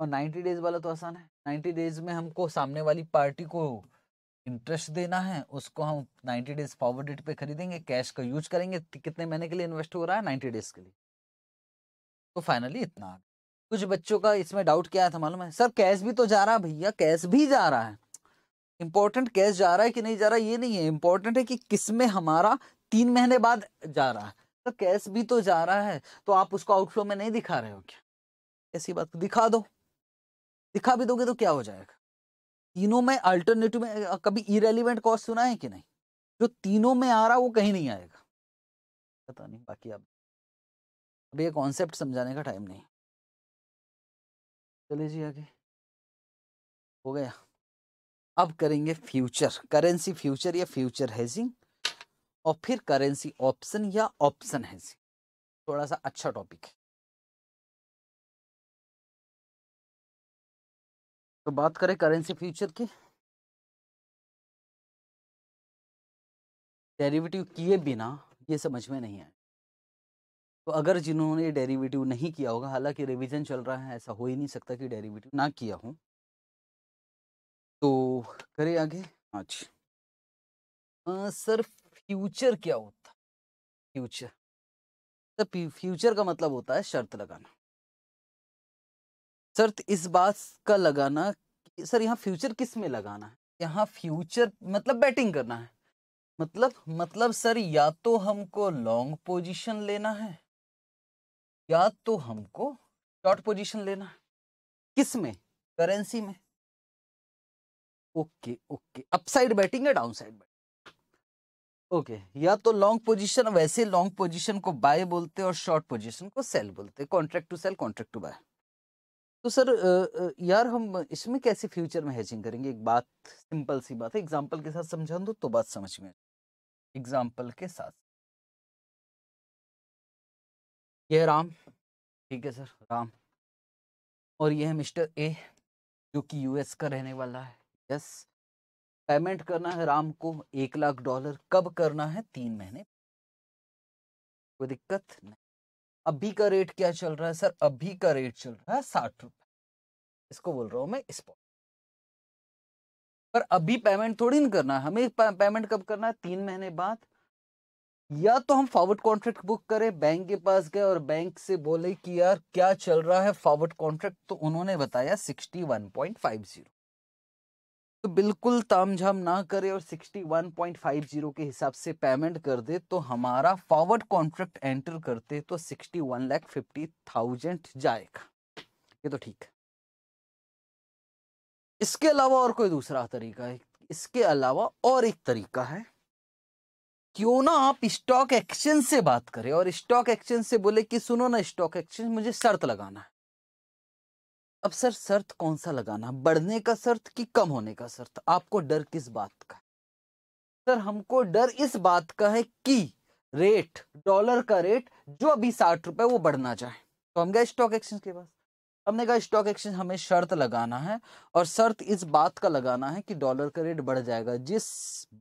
और 90 डेज वाला तो आसान है 90 डेज में हमको सामने वाली पार्टी को इंटरेस्ट देना है उसको हम 90 डेज फॉरवर्ड डेट पे खरीदेंगे कैश का यूज करेंगे कितने महीने के लिए इन्वेस्ट हो रहा है 90 डेज के लिए तो फाइनली इतना आ गया कुछ बच्चों का इसमें डाउट क्या था मालूम है सर कैश भी तो जा रहा है भैया कैश भी जा रहा है इंपॉर्टेंट कैश जा रहा है कि नहीं जा रहा ये नहीं है इम्पोर्टेंट है कि किस में हमारा तीन महीने बाद जा रहा है तो कैश भी तो जा रहा है तो आप उसको आउटफ्लो में नहीं दिखा रहे हो क्या ऐसी बात तो दिखा दो दिखा भी दोगे तो क्या हो जाएगा तीनों में अल्टरनेटिव में कभी इरेलीवेंट कॉस्ट सुना है कि नहीं जो तीनों में आ रहा वो कहीं नहीं आएगा पता नहीं बाकी आप अभी ये कॉन्सेप्ट समझाने का टाइम नहीं चले जी आगे हो गया अब करेंगे फ्यूचर करेंसी फ्यूचर या फ्यूचर हेजिंग और फिर करेंसी ऑप्शन या ऑप्शन हेजिंग थोड़ा सा अच्छा टॉपिक है तो बात करें करेंसी फ्यूचर की डेरिवेटिव किए बिना ये समझ में नहीं आए तो अगर जिन्होंने डेरिवेटिव नहीं किया होगा हालांकि रिवीजन चल रहा है ऐसा हो ही नहीं सकता कि डेरिवेटिव ना किया हो तो करें आगे आज सर फ्यूचर क्या होता फ्यूचर सर फ्यूचर का मतलब होता है शर्त लगाना शर्त इस बात का लगाना सर यहाँ फ्यूचर किस में लगाना है यहाँ फ्यूचर मतलब बैटिंग करना है मतलब मतलब सर या तो हमको लॉन्ग पोजीशन लेना है या तो हमको शॉर्ट पोजीशन लेना है किस में करेंसी में ओके ओके अपसाइड बैटिंग है डाउन साइड बैटिंग ओके या तो लॉन्ग पोजीशन वैसे लॉन्ग पोजीशन को बाय बोलते और शॉर्ट पोजीशन को सेल बोलते contract to sell contract to buy तो सर यार हम इसमें कैसे फ्यूचर में हैचिंग करेंगे एक बात सिंपल सी बात है एग्जाम्पल के साथ समझा दो तो बात समझ में एग्जाम्पल के साथ ये है राम ठीक है सर राम और ये है मिस्टर ए जो कि यूएस का रहने वाला है यस पेमेंट करना है राम को एक लाख डॉलर कब करना है तीन महीने कोई दिक्कत नहीं अभी का रेट क्या चल रहा है सर अभी का रेट चल रहा है साठ रुपये इसको बोल रहा हूँ मैं स्पॉट पर अभी पेमेंट थोड़ी ना करना है हमें पेमेंट कब करना है तीन महीने बाद या तो हम फॉरवर्ड कॉन्ट्रैक्ट बुक करें बैंक के पास गए और बैंक से बोले कि यार क्या चल रहा है फॉरवर्ड कॉन्ट्रैक्ट तो उन्होंने बताया 61.50 तो बिल्कुल तामझाम ना करें और 61.50 के हिसाब से पेमेंट कर दे तो हमारा फॉरवर्ड कॉन्ट्रैक्ट एंटर करते तो sixty one lakh fifty thousand जाएगा ये तो ठीक है इसके अलावा और कोई दूसरा तरीका है इसके अलावा और एक तरीका है क्यों ना आप स्टॉक एक्सचेंज से बात करें और स्टॉक एक्सचेंज से बोले कि सुनो ना स्टॉक एक्सचेंज मुझे शर्त लगाना है अब सर शर्त कौन सा लगाना बढ़ने का शर्त कि कम होने का शर्त आपको डर किस बात का सर हमको डर इस बात का है कि रेट डॉलर का रेट जो अभी साठ रुपए वो बढ़ना चाहे तो हम गए स्टॉक एक्सचेंज के पास हमने कहा स्टॉक एक्सचेंज हमें शर्त लगाना है और शर्त इस बात का लगाना है कि डॉलर का रेट बढ़ जाएगा जिस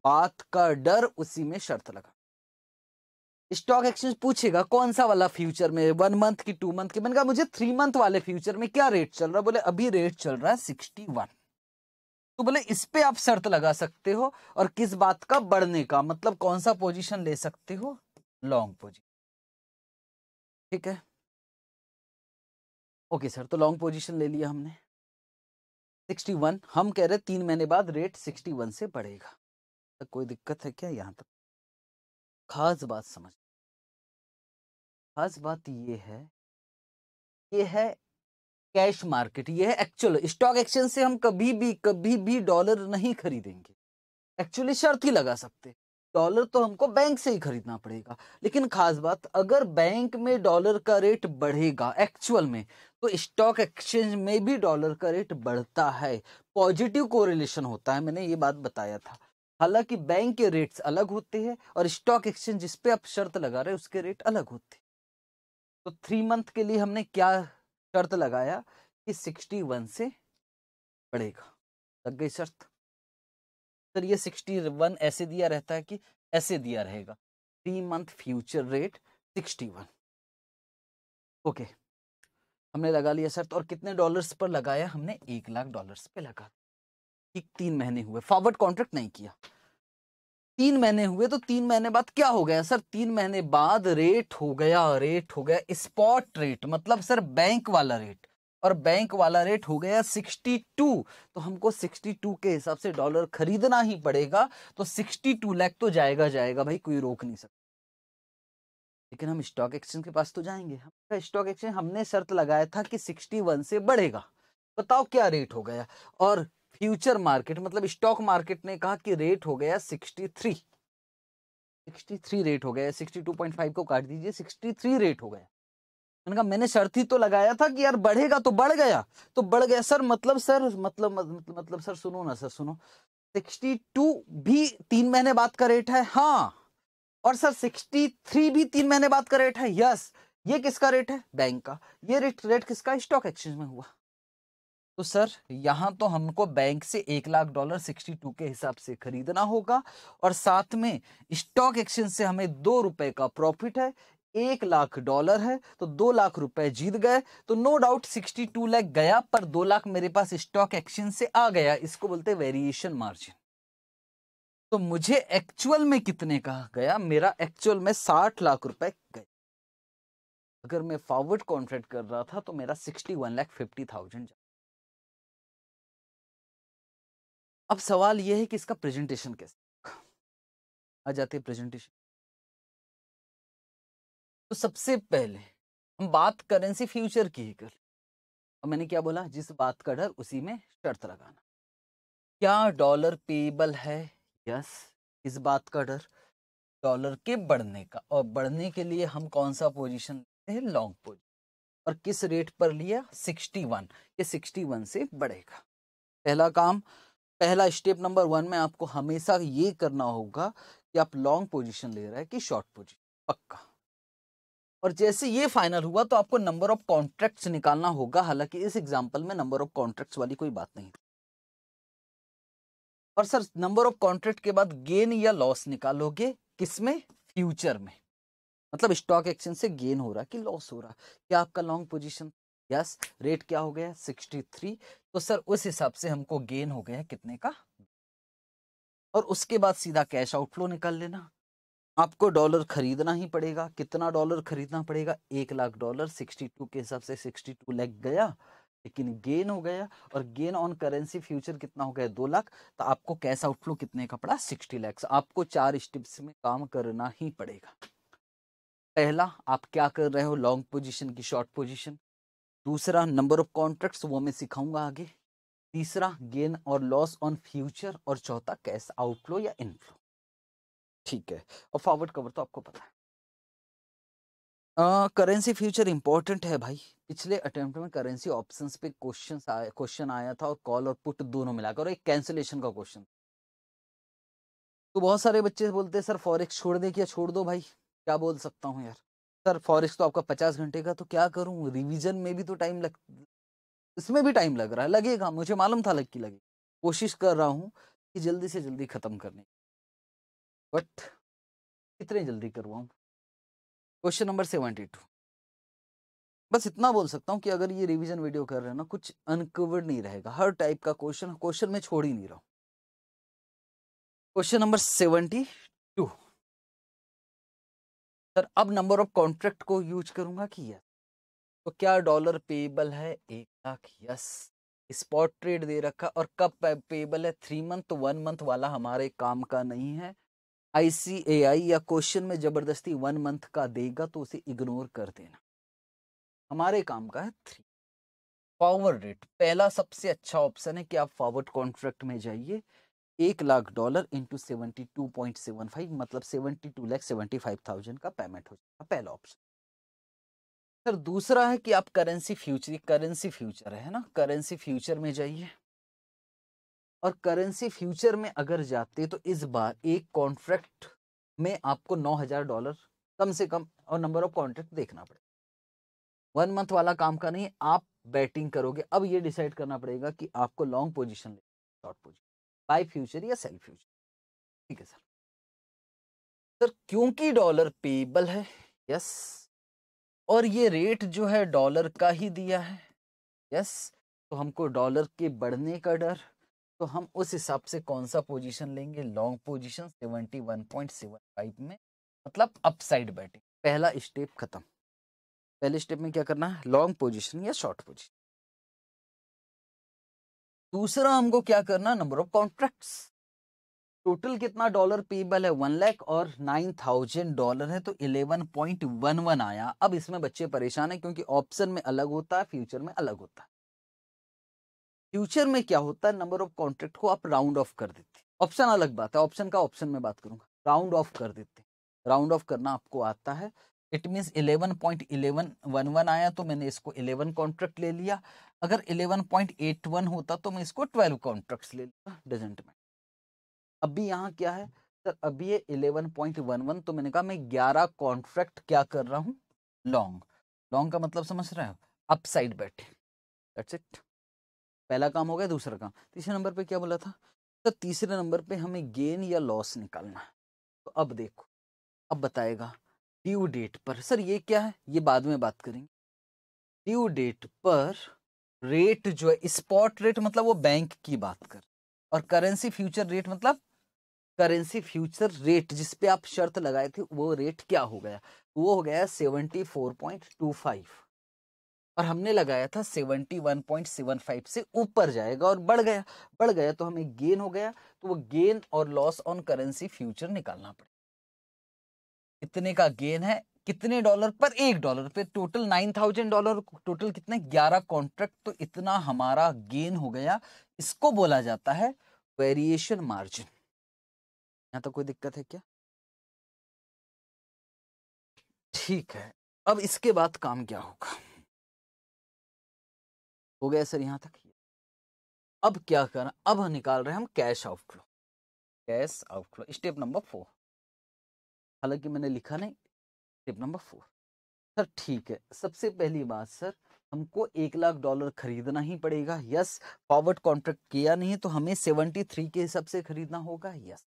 बात का डर उसी में शर्त लगा स्टॉक एक्सचेंज पूछेगा कौन सा वाला फ्यूचर में वन मंथ की टू मंथ की मैंने कहा मुझे थ्री मंथ वाले फ्यूचर में क्या रेट चल रहा है बोले अभी रेट चल रहा है सिक्सटी वन तो बोले इस पे आप शर्त लगा सकते हो और किस बात का बढ़ने का मतलब कौन सा पोजीशन ले सकते हो लॉन्ग पोजीशन ठीक है ओके सर तो लॉन्ग पोजीशन ले लिया हमने 61 हम कह रहे तीन महीने बाद रेट 61 से बढ़ेगा तो कोई दिक्कत है क्या यहाँ तक खास बात समझ खास बात ये है ये है कैश मार्केट ये है एक्चुअल स्टॉक एक्सचेंज से हम कभी भी कभी भी डॉलर नहीं खरीदेंगे एक्चुअली शर्त ही लगा सकते डॉलर तो हमको बैंक से ही खरीदना पड़ेगा लेकिन खास बात अगर बैंक में डॉलर का रेट बढ़ेगा एक्चुअल में तो स्टॉक एक्सचेंज में भी डॉलर का रेट बढ़ता है पॉजिटिव कोरिलेशन होता है मैंने ये बात बताया था हालांकि बैंक के रेट्स अलग होते हैं और स्टॉक एक्सचेंज जिस पे आप शर्त लगा रहे हैं उसके रेट अलग होते हैं तो थ्री मंथ के लिए हमने क्या शर्त लगाया कि सिक्सटी वन से बढ़ेगा लग गई शर्त सर ये सिक्सटी वन ऐसे दिया रहता है कि ऐसे दिया रहेगा three month future rate sixty one okay हमने लगा लिया सर तो और कितने डॉलर्स पर लगाया हमने एक लाख डॉलर्स पे लगा एक तीन महीने हुए फॉरवर्ड कॉन्ट्रैक्ट नहीं किया तीन महीने हुए तो तीन महीने बाद क्या हो गया सर तीन महीने बाद रेट हो गया रेट हो गया स्पॉट रेट मतलब सर बैंक वाला रेट और बैंक वाला रेट हो गया 62 तो हमको 62 के हिसाब से डॉलर खरीदना ही पड़ेगा तो 62 लाख तो जाएगा जाएगा भाई कोई रोक नहीं सकता लेकिन हम स्टॉक एक्सचेंज के पास तो जाएंगे स्टॉक एक्सचेंज हमने शर्त लगाया था कि 61 से बढ़ेगा बताओ क्या रेट हो गया और फ्यूचर मार्केट मतलब स्टॉक मार्केट ने कहा कि रेट हो गया 63 63 रेट हो गया 62.5 को काट दीजिए 63 रेट हो गया मैंने कहा मैंने शर्त ही तो लगाया था कि यार बढ़ेगा तो बढ़ गया तो बढ़ गया सर मतलब सर मतलब मतलब, मतलब सर सुनो ना सर सुनो 62 भी तीन महीने बाद का रेट है हाँ और सर 63 भी तीन महीने बाद का रेट है यस ये किसका रेट है बैंक का ये रेट रेट किसका स्टॉक एक्सचेंज में हुआ तो सर यहाँ तो हमको बैंक से एक लाख डॉलर सिक्सटी टू के हिसाब से खरीदना होगा और साथ में स्टॉक एक्सचेंज से हमें दो रुपए का प्रॉफिट है एक लाख डॉलर है तो दो लाख रुपए जीत गए तो no doubt sixty two lakh गया पर दो लाख मेरे पास स्टॉक एक्सचेंज से आ गया इसको बोलते वेरिएशन मार्जिन तो मुझे एक्चुअल में कितने कहा गया मेरा एक्चुअल में साठ लाख रुपए गए अगर मैं फॉरवर्ड कॉन्ट्रैक्ट कर रहा था तो मेरा sixty one lakh fifty thousand अब सवाल यह है कि इसका प्रेजेंटेशन कैसे आ जाती है प्रेजेंटेशन तो सबसे पहले हम बात करेंसी फ्यूचर की ही कर और मैंने क्या बोला जिस बात का डर उसी में शर्त लगाना क्या डॉलर पेबल है यस इस बात का डर डॉलर के बढ़ने का और बढ़ने के लिए हम कौन सा पोजीशन लेते हैं लॉन्ग पोजीशन और किस रेट पर लिया 61 ये 61 से बढ़ेगा पहला काम पहला स्टेप नंबर वन में आपको हमेशा ये करना होगा कि आप लॉन्ग पोजीशन ले रहे हैं कि शॉर्ट पोजीशन पक्का और जैसे ये फाइनल हुआ तो आपको नंबर ऑफ कॉन्ट्रैक्ट्स निकालना होगा हालांकि इस एग्जांपल में नंबर ऑफ कॉन्ट्रैक्ट्स वाली कोई बात नहीं और सर नंबर ऑफ कॉन्ट्रैक्ट के बाद गेन या लॉस निकालोगे किसमें फ्यूचर में मतलब स्टॉक एक्सचेंज से गेन हो रहा कि लॉस हो रहा क्या आपका लॉन्ग पोजीशन यस रेट क्या हो गया 63 तो सर उस हिसाब से हमको गेन हो गया कितने का और उसके बाद सीधा कैश आउटफ्लो निकाल लेना आपको डॉलर खरीदना ही पड़ेगा कितना डॉलर खरीदना पड़ेगा एक लाख डॉलर सिक्सटी के हिसाब से सिक्सटी टू गया लेकिन गेन हो गया और गेन ऑन करेंसी फ्यूचर कितना हो गया दो लाख तो आपको कैश आउटफ्लो कितने का पड़ा सिक्सटी लैक्स आपको चार स्टेप्स में काम करना ही पड़ेगा पहला आप क्या कर रहे हो लॉन्ग पोजीशन की शॉर्ट पोजीशन दूसरा नंबर ऑफ कॉन्ट्रैक्ट्स वो मैं सिखाऊंगा आगे तीसरा गेन और लॉस ऑन फ्यूचर और चौथा कैश आउटफ्लो या इनफ्लो ठीक है और फॉरवर्ड कवर तो आपको पता है करेंसी फ्यूचर इंपॉर्टेंट है भाई पिछले अटेम्प्ट में करेंसी ऑप्शंस पे क्वेश्चन आया क्वेश्चन आया था और कॉल और पुट दोनों मिलाकर और एक कैंसिलेशन का क्वेश्चन तो बहुत सारे बच्चे बोलते हैं सर फॉरेक्स छोड़ दे क्या छोड़ दो भाई क्या बोल सकता हूँ यार सर फॉरेक्स तो आपका पचास घंटे का तो क्या करूँ रिविजन में भी तो टाइम लग इसमें भी टाइम लग रहा है लगेगा मुझे मालूम था लग की लगे कोशिश कर रहा हूँ कि जल्दी से जल्दी ख़त्म करने बट कितने जल्दी करवाऊँ क्वेश्चन नंबर सेवेंटी टू बस इतना बोल सकता हूं कि अगर ये रिवीजन वीडियो कर रहे हैं ना कुछ अनकवर्ड नहीं रहेगा हर टाइप का क्वेश्चन क्वेश्चन में छोड़ ही नहीं रहा question number seventy two sir अब नंबर ऑफ कॉन्ट्रैक्ट को यूज करूंगा कि यस तो क्या डॉलर पेबल है एक लाख यस स्पॉट ट्रेड दे रखा और कब पेबल है थ्री मंथ वन मंथ वाला हमारे काम का नहीं है आईसीएआई या क्वेश्चन में ज़बरदस्ती वन मंथ का देगा तो उसे इग्नोर कर देना हमारे काम का है थ्री फॉरवर्ड रेट पहला सबसे अच्छा ऑप्शन है कि आप फॉरवर्ड कॉन्ट्रैक्ट में जाइए एक lakh dollar into seventy two point seven five मतलब seventy two lakh seventy five thousand का पेमेंट हो जाएगा पहला ऑप्शन सर दूसरा है कि आप करेंसी फ्यूचर करेंसी फ्यूचर है ना करेंसी फ्यूचर में जाइए और करेंसी फ्यूचर में अगर जाते तो इस बार एक कॉन्ट्रैक्ट में आपको नौ हज़ार डॉलर कम से कम और नंबर ऑफ कॉन्ट्रैक्ट देखना पड़ेगा वन मंथ वाला काम का नहीं आप बैटिंग करोगे अब ये डिसाइड करना पड़ेगा कि आपको long position short position buy future या सेल फ्यूचर ठीक है सर सर क्योंकि डॉलर पेबल है यस और ये रेट जो है डॉलर का ही दिया है यस तो हमको डॉलर के बढ़ने का डर तो हम उस हिसाब से कौन सा पोजीशन लेंगे लॉन्ग पोजीशन 71.75 में मतलब अपसाइड बैटिंग पहला स्टेप खत्म पहले स्टेप में क्या करना है लॉन्ग पोजीशन या शॉर्ट पोजीशन दूसरा हमको क्या करना नंबर ऑफ कॉन्ट्रैक्ट्स टोटल कितना डॉलर पेबल है वन लैख और नाइन थाउजेंड डॉलर है तो इलेवन पॉइंट वन वन आया अब इसमें बच्चे परेशान है क्योंकि ऑप्शन में अलग होता है फ्यूचर में अलग होता है फ्यूचर में क्या होता है नंबर ऑफ कॉन्ट्रैक्ट को आप राउंड ऑफ कर देते ऑप्शन अलग बात है ऑप्शन का ऑप्शन में बात करूंगा राउंड ऑफ कर देते राउंड ऑफ करना आपको आता है it means eleven point eleven one one आया तो मैंने इसको इलेवन कॉन्ट्रैक्ट ले लिया अगर इलेवन पॉइंट एट वन होता तो मैं इसको ट्वेल्व कॉन्ट्रैक्ट ले लिया डजेंट में अभी यहाँ क्या है सर अभी ये इलेवन पॉइंट वन वन तो मैंने कहा मैं ग्यारह कॉन्ट्रैक्ट क्या कर रहा हूँ लॉन्ग लॉन्ग का मतलब समझ रहे हो अपसाइड बैठे दैट्स इट पहला काम हो गया दूसरा काम तीसरे नंबर पे क्या बोला था तो तीसरे नंबर पे हमें गेन या लॉस निकालना है तो अब देखो अब बताएगा ड्यू डेट पर सर ये क्या है ये बाद में बात करेंगे ड्यू डेट पर रेट जो है स्पॉट रेट मतलब वो बैंक की बात कर और करेंसी फ्यूचर रेट मतलब करेंसी फ्यूचर रेट जिस पे आप शर्त लगाए थे वो रेट क्या हो गया वो हो गया seventy four point two five और हमने लगाया था 71.75 से ऊपर जाएगा और बढ़ गया बढ़ गया तो हमें गेन हो गया तो वो गेन और लॉस ऑन करेंसी फ्यूचर निकालना पड़ेगा कितने का गेन है कितने डॉलर पर एक डॉलर पे total nine thousand dollar total कितने ग्यारह कॉन्ट्रैक्ट तो इतना हमारा गेन हो गया इसको बोला जाता है वेरिएशन मार्जिन यहाँ तो कोई दिक्कत है क्या ठीक है अब इसके बाद काम क्या होगा हो गया सर यहाँ तक अब क्या कर अब निकाल रहे हम cash outflow cash outflow step number four हालांकि मैंने लिखा नहीं स्टेप नंबर फोर सर ठीक है सबसे पहली बात सर हमको एक लाख डॉलर खरीदना ही पड़ेगा यस फॉरवर्ड कॉन्ट्रैक्ट किया नहीं तो हमें सेवेंटी थ्री के हिसाब से खरीदना होगा यस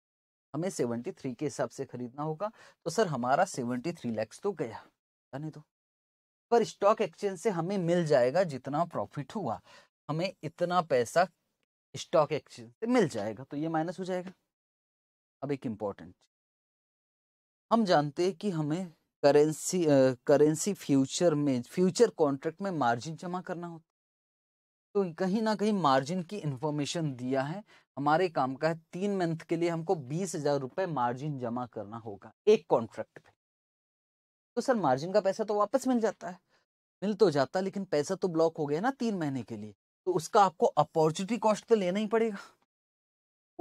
हमें सेवेंटी थ्री के हिसाब से खरीदना होगा तो सर हमारा सेवेंटी थ्री लैक्स तो गया नहीं तो पर स्टॉक एक्सचेंज से हमें मिल जाएगा जितना प्रॉफिट हुआ हमें इतना पैसा स्टॉक एक्सचेंज से मिल जाएगा तो ये माइनस हो जाएगा अब एक इम्पॉर्टेंट हम जानते हैं कि हमें करेंसी करेंसी फ्यूचर में फ्यूचर कॉन्ट्रैक्ट में मार्जिन जमा करना होता तो कहीं ना कहीं मार्जिन की इंफॉर्मेशन दिया है हमारे काम का है तीन मंथ के लिए हमको बीस हजार रुपये मार्जिन जमा करना होगा एक कॉन्ट्रैक्ट पे तो सर मार्जिन का पैसा तो वापस मिल जाता है मिल तो जाता है लेकिन पैसा तो ब्लॉक हो गया ना तीन महीने के लिए तो उसका आपको अपॉर्चुनिटी कॉस्ट तो लेना ही पड़ेगा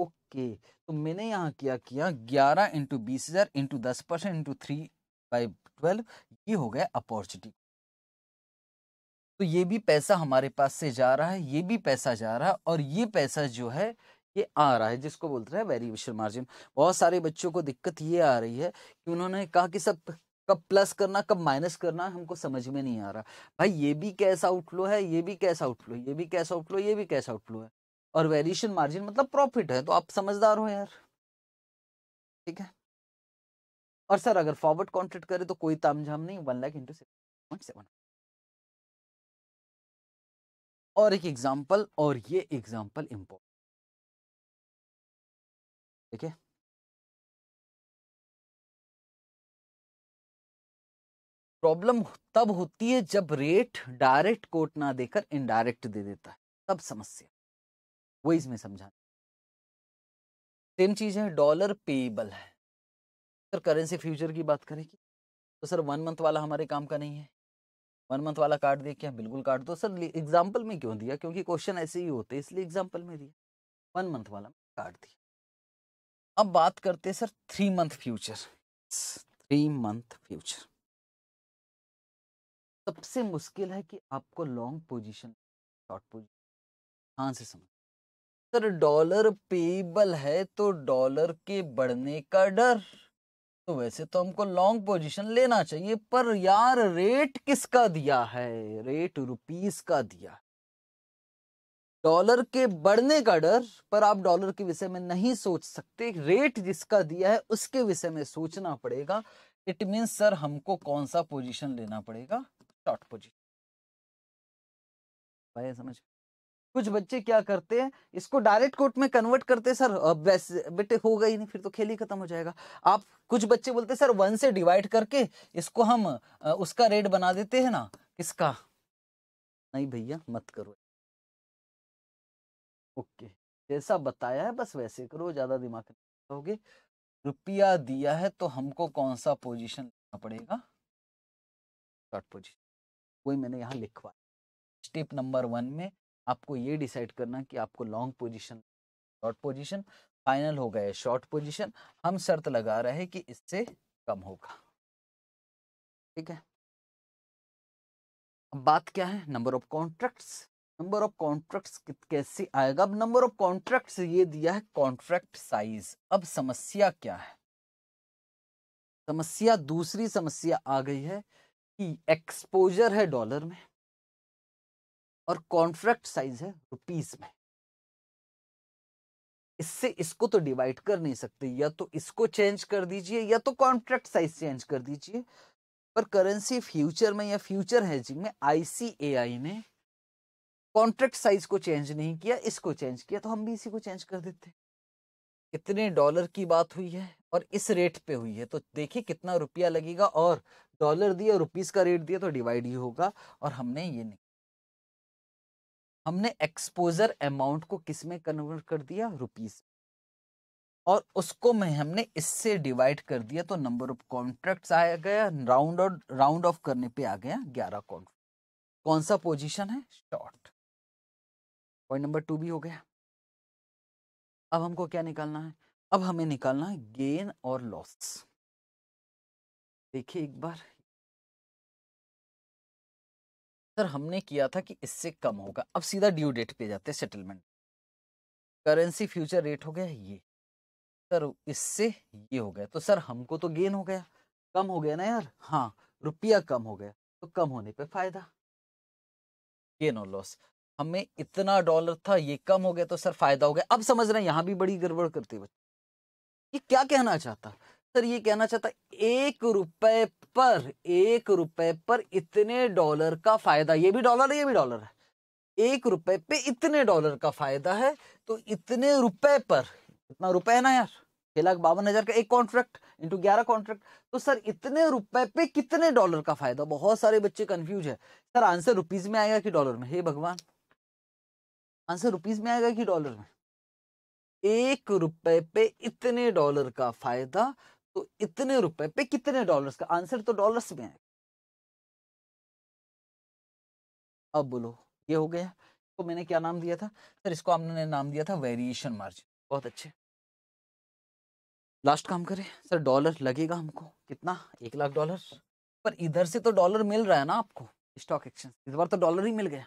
ओके तो मैंने यहाँ क्या किया ग्यारह इंटू बीस हजार इंटू दस percent into three by twelve ये हो गया अपॉर्चुनिटी तो ये भी पैसा हमारे पास से जा रहा है ये भी पैसा जा रहा है और ये पैसा जो है ये आ रहा है जिसको बोलते हैं वेरिएशन मार्जिन बहुत सारे बच्चों को दिक्कत ये आ रही है कि उन्होंने कहा कि सब कब प्लस करना कब माइनस करना हमको समझ में नहीं आ रहा भाई ये भी कैसा आउटफ्लो है ये भी कैसा आउटफ्लो ये भी कैसा आउटफ्लो ये भी कैसा आउटफ्लो है और वेरिएशन मार्जिन मतलब प्रॉफिट है तो आप समझदार हो यार ठीक है और सर अगर फॉरवर्ड कॉन्ट्रेक्ट करे तो कोई तामझाम नहीं वन लाख इंटू सेवन और एक एग्जाम्पल और ये एग्जाम्पल इम्पोर्टेंट ठीक है प्रॉब्लम तब होती है जब रेट डायरेक्ट कोर्ट ना देकर इनडायरेक्ट दे देता है तब समस्या वो इसमें समझा सेम चीज है डॉलर पेबल है सर करेंसी फ्यूचर की बात करें तो सर वन मंथ वाला हमारे काम का नहीं है वन मंथ वाला कार्ड दे क्या बिल्कुल काट दो सर एग्जाम्पल में क्यों दिया क्योंकि क्वेश्चन ऐसे ही होते इसलिए एग्जाम्पल में दिया वन मंथ वाला काट दिया अब बात करते हैं sir three month future three month future सबसे मुश्किल है कि आपको लॉन्ग पोजीशन शॉर्ट पोजीशन हाँ से समझ सर डॉलर पेबल है तो डॉलर के बढ़ने का डर तो वैसे तो हमको लॉन्ग पोजीशन लेना चाहिए पर यार रेट किसका दिया है रेट रुपीस का दिया डॉलर के बढ़ने का डर पर आप डॉलर के विषय में नहीं सोच सकते रेट जिसका दिया है उसके विषय में सोचना पड़ेगा इट मीन्स सर हमको कौन सा पोजीशन लेना पड़ेगा शॉर्ट पोजिशन भाई समझ कुछ बच्चे क्या करते हैं इसको डायरेक्ट कोर्ट में कन्वर्ट करते सर बेटे होगा ही नहीं फिर तो खेल ही खत्म हो जाएगा आप कुछ बच्चे बोलते सर वन से डिवाइड करके इसको हम उसका रेट बना देते हैं ना किसका नहीं भैया मत करो ओके जैसा बताया है बस वैसे करो ज्यादा दिमाग करोगे रुपया दिया है तो हमको कौन सा पोजिशन लेना पड़ेगा शॉर्ट पोजिशन वही मैंने यहाँ लिखवा स्टेप नंबर वन में आपको ये डिसाइड करना कि आपको long position short position final हो गए शॉर्ट पोजिशन हम शर्त लगा रहे हैं कि इससे कम होगा ठीक है अब बात क्या है number of contracts number of contracts कैसे आएगा अब नंबर ऑफ कॉन्ट्रैक्ट्स ये दिया है कॉन्ट्रैक्ट साइज अब समस्या क्या है समस्या दूसरी समस्या आ गई है की एक्सपोजर है डॉलर में और कॉन्ट्रैक्ट साइज है रुपीस में इससे इसको तो डिवाइड कर नहीं सकते या तो इसको चेंज कर दीजिए या तो कॉन्ट्रैक्ट साइज चेंज कर दीजिए पर करेंसी फ्यूचर में या फ्यूचर हेजिंग में आईसीएआई ने कॉन्ट्रैक्ट साइज को चेंज नहीं किया इसको चेंज किया तो हम भी इसी को चेंज कर देते कितने डॉलर की बात हुई है और इस रेट पे हुई है तो देखिए कितना रुपया लगेगा और डॉलर दिया रुपीस का रेट दिया तो डिवाइड ही होगा और हमने ये नहीं हमने एक्सपोजर अमाउंट को किस में कन्वर्ट कर दिया रुपीस और उसको में हमने इससे डिवाइड कर दिया तो नंबर ऑफ कॉन्ट्रैक्ट्स आ गया राउंड और राउंड ऑफ करने पे आ गया ग्यारह कॉन्ट्रैक्ट कौन सा पोजीशन है शॉर्ट पॉइंट नंबर टू भी हो गया अब हमको क्या निकालना है अब हमें निकालना है गेन और लॉस देखिए एक बार सर हमने किया था कि इससे कम होगा अब सीधा ड्यू डेट पे जाते हैं सेटलमेंट करेंसी फ्यूचर रेट हो गया ये सर इससे ये हो गया तो सर हमको तो गेन हो गया कम हो गया ना यार हाँ रुपया कम हो गया तो कम होने पे फायदा गेन और लॉस हमें इतना डॉलर था ये कम हो गया तो सर फायदा हो गया अब समझ रहे हैं यहाँ भी बड़ी गड़बड़ करती बच्चे ये क्या कहना चाहता सर ये कहना चाहता एक रुपए पर एक रुपए पर इतने डॉलर का फायदा ये भी डॉलर है ये भी डॉलर है एक रुपए पे इतने डॉलर का फायदा है तो इतने रुपए पर इतना रुपए है ना यार छह लाख बावन हजार का एक कॉन्ट्रैक्ट इंटू ग्यारह कॉन्ट्रैक्ट तो सर इतने रुपए पे कितने डॉलर का फायदा बहुत सारे बच्चे कंफ्यूज है सर आंसर रुपीज में आएगा कि डॉलर में हे भगवान आंसर रुपीज में आएगा कि डॉलर में एक रुपए पे इतने डॉलर का फायदा तो इतने रुपए पे कितने डॉलर्स का आंसर तो डॉलर्स में है अब बोलो ये हो गया तो मैंने क्या नाम दिया था सर इसको हमने नाम दिया था वेरिएशन मार्जिन बहुत अच्छे लास्ट काम करें सर डॉलर लगेगा हमको कितना एक लाख डॉलर पर इधर से तो डॉलर मिल रहा है ना आपको स्टॉक एक्सचेंज इस बार तो डॉलर ही मिल गया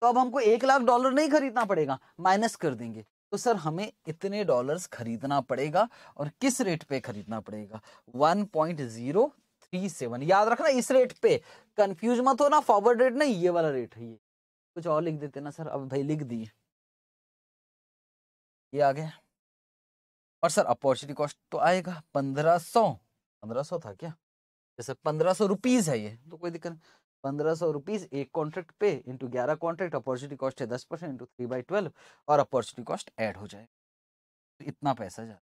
तो अब हमको एक लाख डॉलर नहीं खरीदना पड़ेगा माइनस कर देंगे तो सर हमें इतने डॉलर्स खरीदना पड़ेगा और किस रेट पे खरीदना पड़ेगा 1.037 याद रखना इस रेट पे कंफ्यूज मत होना फॉरवर्ड रेट नहीं ये वाला रेट है ये कुछ और लिख देते ना सर अब भाई लिख दिए ये आ गया और सर अपॉर्चुनिटी कॉस्ट तो आएगा पंद्रह सौ पंद्रह सौ था क्या जैसे पंद्रह सौ रुपीज है ये तो कोई दिक्कत नहीं पंद्रह सौ रुपीज एक कॉन्ट्रैक्ट पे इंटू ग्यारह कॉन्ट्रैक्ट अपॉर्चुनिटी कॉस्ट है दस percent into three by twelve और अपॉर्चुनिटी कॉस्ट ऐड हो जाएगा इतना पैसा जा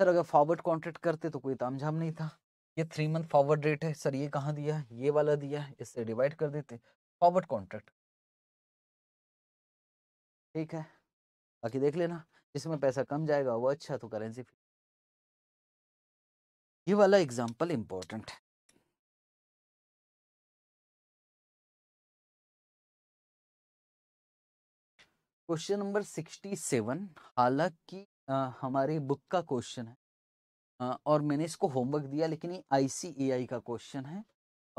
सर अगर फॉरवर्ड कॉन्ट्रैक्ट करते तो कोई तामझाम नहीं था ये थ्री मंथ फॉरवर्ड रेट है सर ये कहाँ दिया ये वाला दिया इससे डिवाइड कर देते फॉरवर्ड कॉन्ट्रैक्ट ठीक है बाकी देख लेना इसमें पैसा कम जाएगा वो अच्छा तो करेंसी ये वाला एग्जाम्पल इम्पोर्टेंट है क्वेश्चन नंबर सिक्सटी सेवन हालांकि हमारे बुक का क्वेश्चन है आ, और मैंने इसको होमवर्क दिया लेकिन ये आई का क्वेश्चन है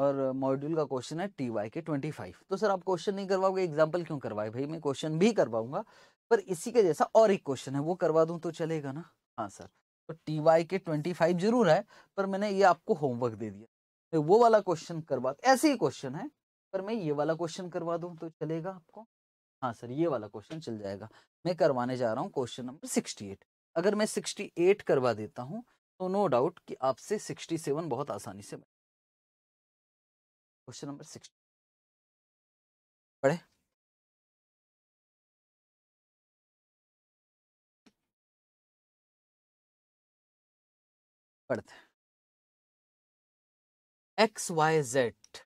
और मॉड्यूल का क्वेश्चन है T Y K twenty five तो सर आप क्वेश्चन नहीं करवाओगे एग्जाम्पल क्यों करवाए भाई मैं क्वेश्चन भी करवाऊंगा पर इसी के जैसा और एक क्वेश्चन है वो करवा दूं तो चलेगा ना हाँ सर तो T Y K twenty five जरूर है पर मैंने ये आपको होमवर्क दे दिया तो वो वाला क्वेश्चन करवा ऐसे ही क्वेश्चन है पर मैं ये वाला क्वेश्चन करवा दूँ तो चलेगा आपको हाँ सर ये वाला क्वेश्चन चल जाएगा मैं करवाने जा रहा हूँ क्वेश्चन नंबर सिक्सटी एट अगर मैं सिक्सटी एट करवा देता हूँ तो नो डाउट कि आपसे सिक्सटी सेवन बहुत आसानी से क्वेश्चन नंबर सिक्सटी पढ़े पढ़ते X Y Z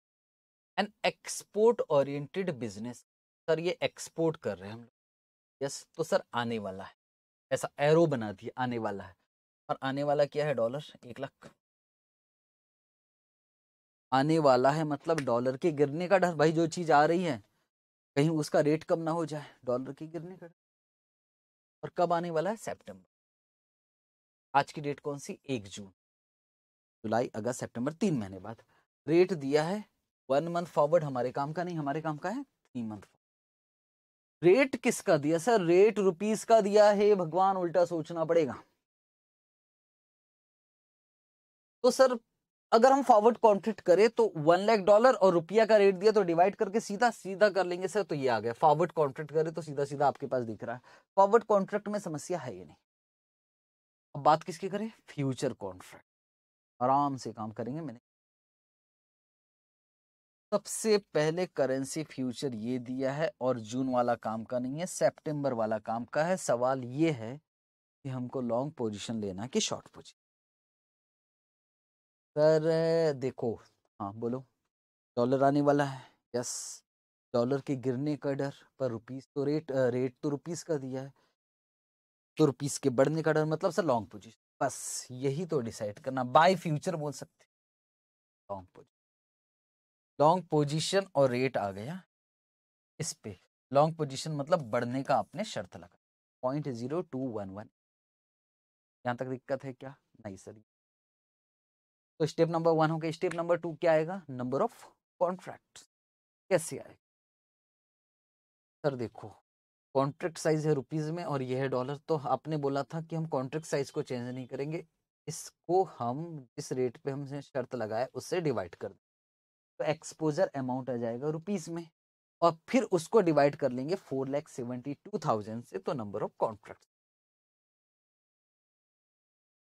an export oriented business sir ये एक्सपोर्ट कर रहे हैं हम यस तो सर आने वाला है ऐसा एरो बना दिया आने वाला है और आने वाला क्या है डॉलर एक लाख आने वाला है मतलब डॉलर के गिरने का डर भाई जो चीज आ रही है कहीं उसका रेट कम ना हो जाए डॉलर के गिरने का और कब आने वाला है सेप्टेम्बर आज की डेट कौन सी एक जून जुलाई अगस्त सेप्टेम्बर तीन महीने बाद रेट दिया है वन मंथ फॉरवर्ड हमारे काम का नहीं हमारे काम का है थ्री मंथ रेट किसका दिया सर रेट रुपीस का दिया है भगवान उल्टा सोचना पड़ेगा तो सर अगर हम फॉरवर्ड कॉन्ट्रैक्ट करें तो वन लाख डॉलर और रुपया का रेट दिया तो डिवाइड करके सीधा सीधा कर लेंगे सर तो ये आ गया फॉरवर्ड कॉन्ट्रैक्ट करें तो सीधा सीधा आपके पास दिख रहा है फॉरवर्ड कॉन्ट्रैक्ट में समस्या है ये नहीं अब बात किसकी करें फ्यूचर कॉन्ट्रैक्ट आराम से काम करेंगे मैंने सबसे पहले करेंसी फ्यूचर ये दिया है और जून वाला काम का नहीं है सेप्टेम्बर वाला काम का है सवाल ये है कि हमको लॉन्ग पोजिशन लेना कि शॉर्ट पोजिशन सर देखो हाँ बोलो डॉलर आने वाला है यस डॉलर के गिरने का डर पर रुपीस तो रेट रेट तो रुपीस का दिया है तो रुपीस के बढ़ने का डर मतलब सर लॉन्ग पोजीशन बस यही तो डिसाइड करना बाय फ्यूचर बोल सकते लॉन्ग पोजीशन लॉन्ग पोजीशन और रेट आ गया इस पे लॉन्ग पोजीशन मतलब बढ़ने का आपने शर्त लगा point zero two one one यहाँ तक दिक्कत है क्या नहीं सर तो स्टेप नंबर वन हो गया स्टेप नंबर टू क्या आएगा नंबर ऑफ कॉन्ट्रैक्ट कैसे आएगा सर देखो कॉन्ट्रैक्ट साइज है रुपीज में और यह है डॉलर तो आपने बोला था कि हम कॉन्ट्रैक्ट साइज को चेंज नहीं करेंगे इसको हम जिस रेट पे हमने शर्त लगाया उससे डिवाइड कर दें तो एक्सपोजर अमाउंट आ जाएगा रुपीज में और फिर उसको डिवाइड कर लेंगे four lakh seventy two thousand से तो नंबर ऑफ कॉन्ट्रैक्ट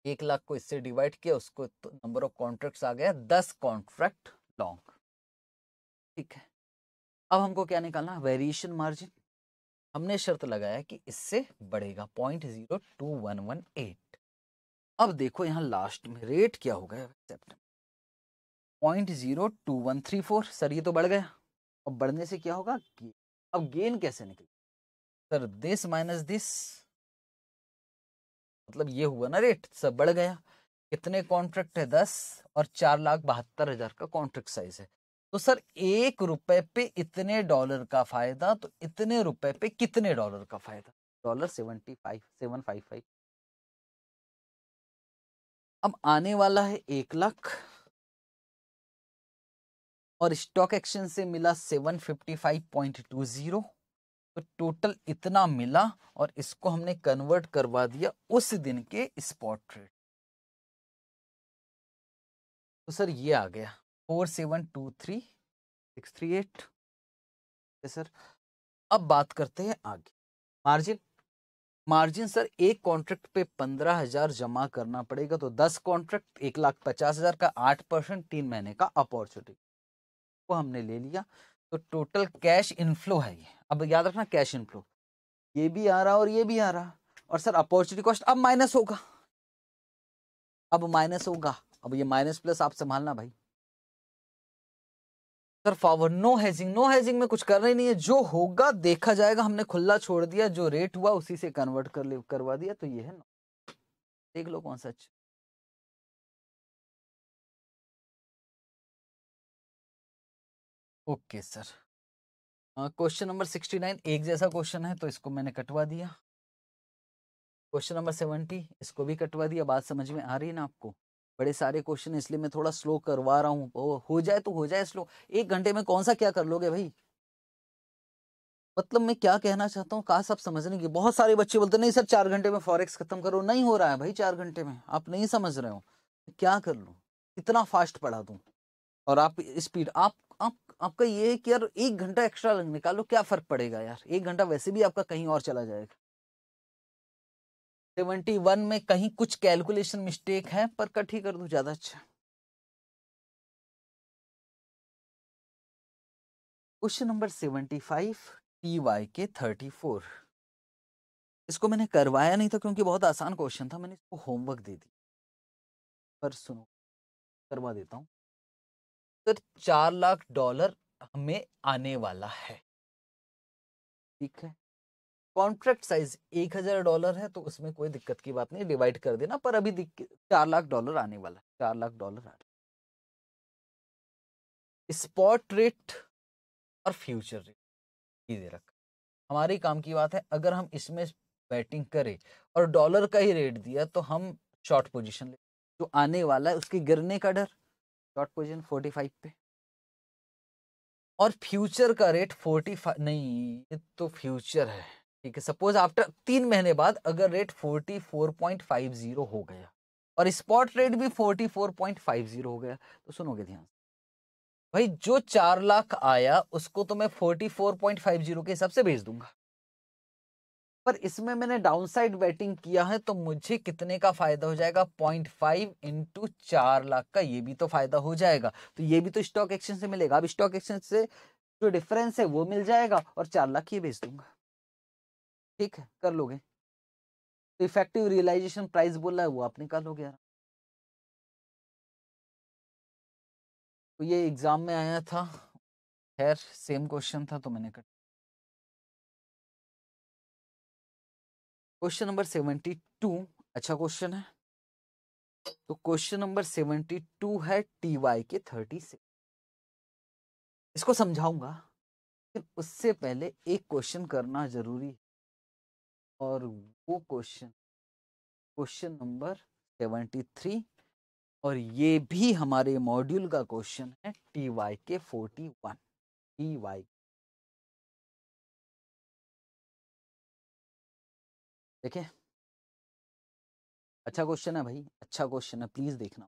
एक लाख को इससे डिवाइड किया उसको तो नंबर ऑफ कॉन्ट्रैक्ट्स आ गया दस कॉन्ट्रैक्ट लॉन्ग ठीक है अब हमको क्या निकालना वेरिएशन मार्जिन हमने शर्त लगाया कि इससे बढ़ेगा point zero two one one eight अब देखो यहाँ लास्ट में रेट क्या होगा point zero two one three four sir ये तो बढ़ गया और बढ़ने से क्या होगा गेन अब गेन कैसे निकले सर दिस माइनस दिस मतलब ये हुआ ना रेट सब बढ़ गया कितने कॉन्ट्रैक्ट है दस और चार लाख बहत्तर हजार का कॉन्ट्रैक्ट साइज है तो सर एक रुपए पे इतने डॉलर का फायदा तो इतने रुपए पे कितने डॉलर का फायदा dollar seventy five seven five five अब आने वाला है एक लाख और स्टॉक एक्सचेंज से मिला 755.20 तो टोटल इतना मिला और इसको हमने कन्वर्ट करवा दिया उस दिन के स्पॉट रेट तो सर ये आ गया four seven two three six three eight sir अब बात करते हैं आगे मार्जिन मार्जिन सर एक कॉन्ट्रैक्ट पे पंद्रह हजार जमा करना पड़ेगा तो दस कॉन्ट्रैक्ट एक लाख पचास हजार का आठ परसेंट तीन महीने का अपॉर्चुनिटी को हमने ले लिया तो टोटल कैश इनफ्लो है ये अब याद रखना कैश इनफ्लो ये भी आ रहा और ये भी आ रहा और सर अपॉर्चुनिटी कॉस्ट अब माइनस होगा अब माइनस होगा अब ये माइनस प्लस आप संभालना भाई sir forward no hedging no hedging में कुछ करना ही नहीं है जो होगा देखा जाएगा हमने खुला छोड़ दिया जो रेट हुआ उसी से कन्वर्ट कर ले करवा दिया तो ये है ना देख लो कौन सा अच्छा okay sir question number sixty nine एक जैसा क्वेश्चन है तो इसको मैंने कटवा दिया क्वेश्चन नंबर सेवेंटी इसको भी कटवा दिया बात समझ में आ रही है ना आपको बड़े सारे क्वेश्चन इसलिए मैं थोड़ा स्लो करवा रहा हूँ हो जाए तो हो जाए स्लो एक घंटे में कौन सा क्या कर लोगे भाई मतलब मैं क्या कहना चाहता हूँ कहा आप समझने की बहुत सारे बच्चे बोलते नहीं सर चार घंटे में फॉरेक्स खत्म करो नहीं हो रहा है भाई चार घंटे में आप नहीं समझ रहे हो क्या कर लो इतना फास्ट पढ़ा दू और आप स्पीड आप आप आपका ये है कि यार एक घंटा एक्स्ट्रा निकालो क्या फर्क पड़ेगा यार एक घंटा वैसे भी आपका कहीं और चला जाएगा सेवेंटी वन में कहीं कुछ कैलकुलेशन मिस्टेक है पर कट ही कर दो ज्यादा अच्छा question number seventy five T Y K thirty four इसको मैंने करवाया नहीं था क्योंकि बहुत आसान क्वेश्चन था मैंने इसको होमवर्क दे दी पर सुनो करवा देता हूँ सर चार लाख डॉलर हमें आने वाला है ठीक है कॉन्ट्रैक्ट साइज एक हजार डॉलर है तो उसमें कोई दिक्कत की बात नहीं डिवाइड कर देना पर अभी चार लाख डॉलर आने वाला है चार लाख डॉलर आने स्पॉट रेट और फ्यूचर रेट ये दे रखा हमारे काम की बात है अगर हम इसमें बैटिंग करें और डॉलर का ही रेट दिया तो हम शॉर्ट पोजिशन ले जो आने वाला है उसके गिरने का डर शॉर्ट पोजिशन फोर्टी फाइव पे और फ्यूचर का रेट फोर्टी फाइव नहीं ये तो फ्यूचर है ठीक है सपोज आफ्टर तीन महीने बाद अगर rate forty four point five zero हो गया और स्पॉट रेट भी forty four point five zero हो गया तो सुनोगे ध्यान भाई जो चार लाख आया उसको तो मैं forty four point five zero के हिसाब से भेज दूंगा पर इसमें मैंने डाउन साइड बैटिंग किया है तो मुझे कितने का फायदा हो जाएगा पॉइंट फाइव इंटू चार लाख का ये भी तो फायदा हो जाएगा तो ये भी तो स्टॉक एक्सचेंज से मिलेगा अब स्टॉक एक्सचेंज से जो डिफरेंस है वो मिल जाएगा और चार लाख ये भेज दूंगा ठीक है कर लोगे तो इफेक्टिव रियलाइजेशन प्राइस बोला है वो आप निकालोगे यार तो ये एग्जाम में आया था खैर सेम क्वेश्चन था तो मैंने कर क्वेश्चन नंबर सेवेंटी टू अच्छा क्वेश्चन है तो क्वेश्चन नंबर सेवेंटी टू है टी वाई के थर्टी से इसको समझाऊंगा लेकिन उससे पहले एक क्वेश्चन करना जरूरी है और वो question question number seventy three और ये भी हमारे मॉड्यूल का क्वेश्चन है T Y K forty one T Y देखें अच्छा क्वेश्चन है भाई अच्छा क्वेश्चन है प्लीज़ देखना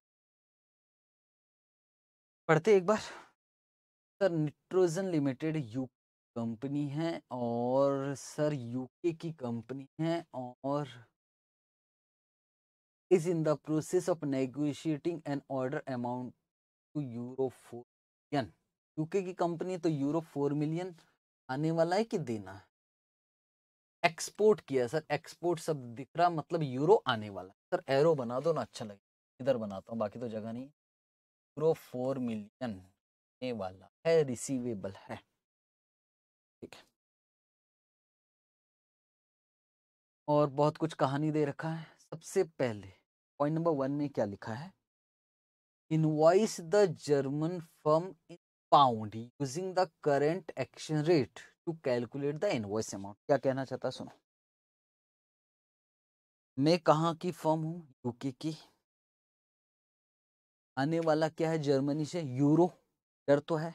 पढ़ते एक बार सर नाइट्रोजन लिमिटेड यू कंपनी है और सर यूके की कंपनी है और is in the process of negotiating an order amount to euro four million UK की कंपनी तो यूरो फोर मिलियन आने वाला है कि देना है एक्सपोर्ट किया सर एक्सपोर्ट सब दिख रहा मतलब यूरो आने वाला सर एरो बना दो ना अच्छा लगे इधर बनाता हूँ बाकी तो जगह नहीं यूरो फोर मिलियन आने वाला है रिसीवेबल है ठीक है और बहुत कुछ कहानी दे रखा है सबसे पहले पॉइंट नंबर वन में क्या लिखा है invoice the German firm in pound using the current exchange rate to calculate the invoice amount क्या कहना चाहता सुनो मैं कहाँ की फर्म हूँ यूके की आने वाला क्या है जर्मनी से यूरो डर तो है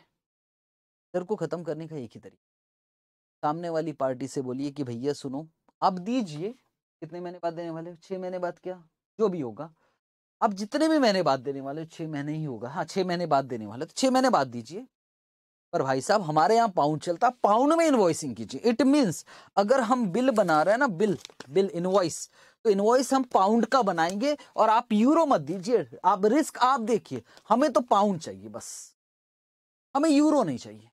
डर को ख़त्म करने का एक ही तरीका सामने वाली पार्टी से बोलिए कि भैया सुनो आप दीजिए कितने महीने बाद देने वाले छः महीने बाद क्या जो भी होगा अब जितने भी महीने बाद देने वाले छः महीने ही होगा हाँ छः महीने बाद देने वाले तो छः महीने बाद दीजिए पर भाई साहब हमारे यहाँ पाउंड चलता पाउंड में इन्वॉइसिंग कीजिए इट मीन्स अगर हम बिल बना रहे हैं ना बिल बिल इन्वॉइस तो इन्वॉइस हम पाउंड का बनाएंगे और आप यूरो मत दीजिए आप रिस्क आप देखिए हमें तो पाउंड चाहिए बस हमें यूरो नहीं चाहिए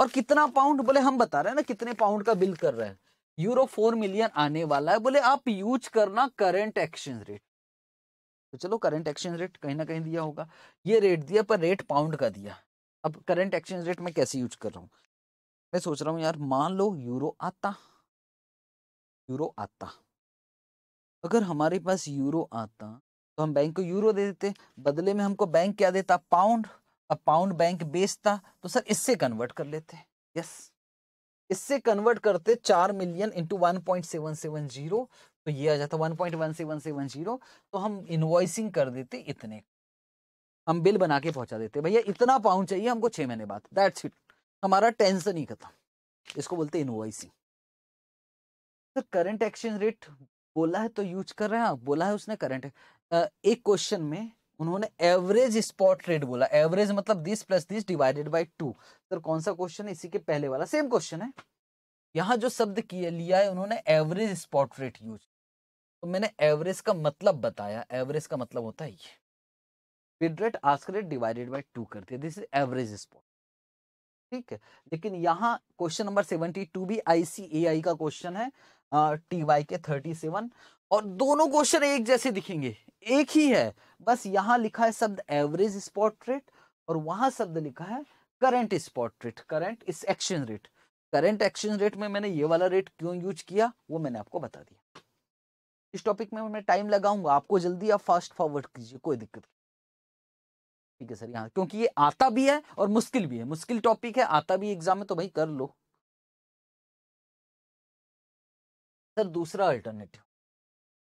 और कितना पाउंड बोले हम बता रहे हैं ना कितने पाउंड का बिल कर रहे हैं यूरो फोर मिलियन आने वाला है बोले आप यूज करना करेंट एक्सचेंज रेट तो चलो करेंट एक्सचेंज रेट कहीं ना कहीं दिया होगा ये रेट दिया पर रेट पाउंड का दिया अब करंट एक्सचेंज रेट मैं कैसे यूज कर रहा हूँ मैं सोच रहा हूँ यार मान लो यूरो आता यूरो आता अगर हमारे पास यूरो आता तो हम बैंक को यूरो दे देते बदले में हमको बैंक क्या देता पाउंड अब पाउंड बैंक बेचता तो सर इससे कन्वर्ट कर लेते यस इससे कन्वर्ट करते चार million into one point seven seven zero तो ये आ जाता one point one seven seven zero तो हम इन्वॉइसिंग कर देते इतने हम बिल बना के पहुंचा देते भैया इतना पाउंड चाहिए हमको छह महीने बाद दैट्स इट हमारा टेंशन ही खत्म इसको बोलते invoicing sir current exchange rate बोला है तो यूज कर रहे हैं आप बोला है उसने करंट एक क्वेश्चन में उन्होंने एवरेज स्पॉट रेट बोला एवरेज मतलब this plus this divided by two sir कौन सा क्वेश्चन है इसी के पहले वाला सेम क्वेश्चन है यहाँ जो शब्द किया लिया है उन्होंने एवरेज स्पॉट रेट यूज तो मैंने एवरेज का मतलब बताया एवरेज का मतलब होता है ये bid rate divided by two करते हैं दिस इज एवरेज स्पॉट ठीक है लेकिन यहाँ क्वेश्चन नंबर सेवेंटी टू भी आईसीएआई का क्वेश्चन है T Y K thirty seven और दोनों क्वेश्चन एक जैसे दिखेंगे एक ही है बस यहाँ लिखा है शब्द एवरेज स्पॉट रेट और वहां शब्द लिखा है current spot rate current exchange rate current exchange rate में मैंने ये वाला रेट क्यों यूज किया वो मैंने आपको बता दिया इस टॉपिक में मैं टाइम लगाऊंगा आपको जल्दी आप फास्ट फॉरवर्ड कीजिए कोई दिक्कत ठीक है सर यहाँ क्योंकि ये आता भी है और मुश्किल भी है मुश्किल टॉपिक है आता भी एग्जाम में तो भाई कर लो सर दूसरा अल्टरनेटिव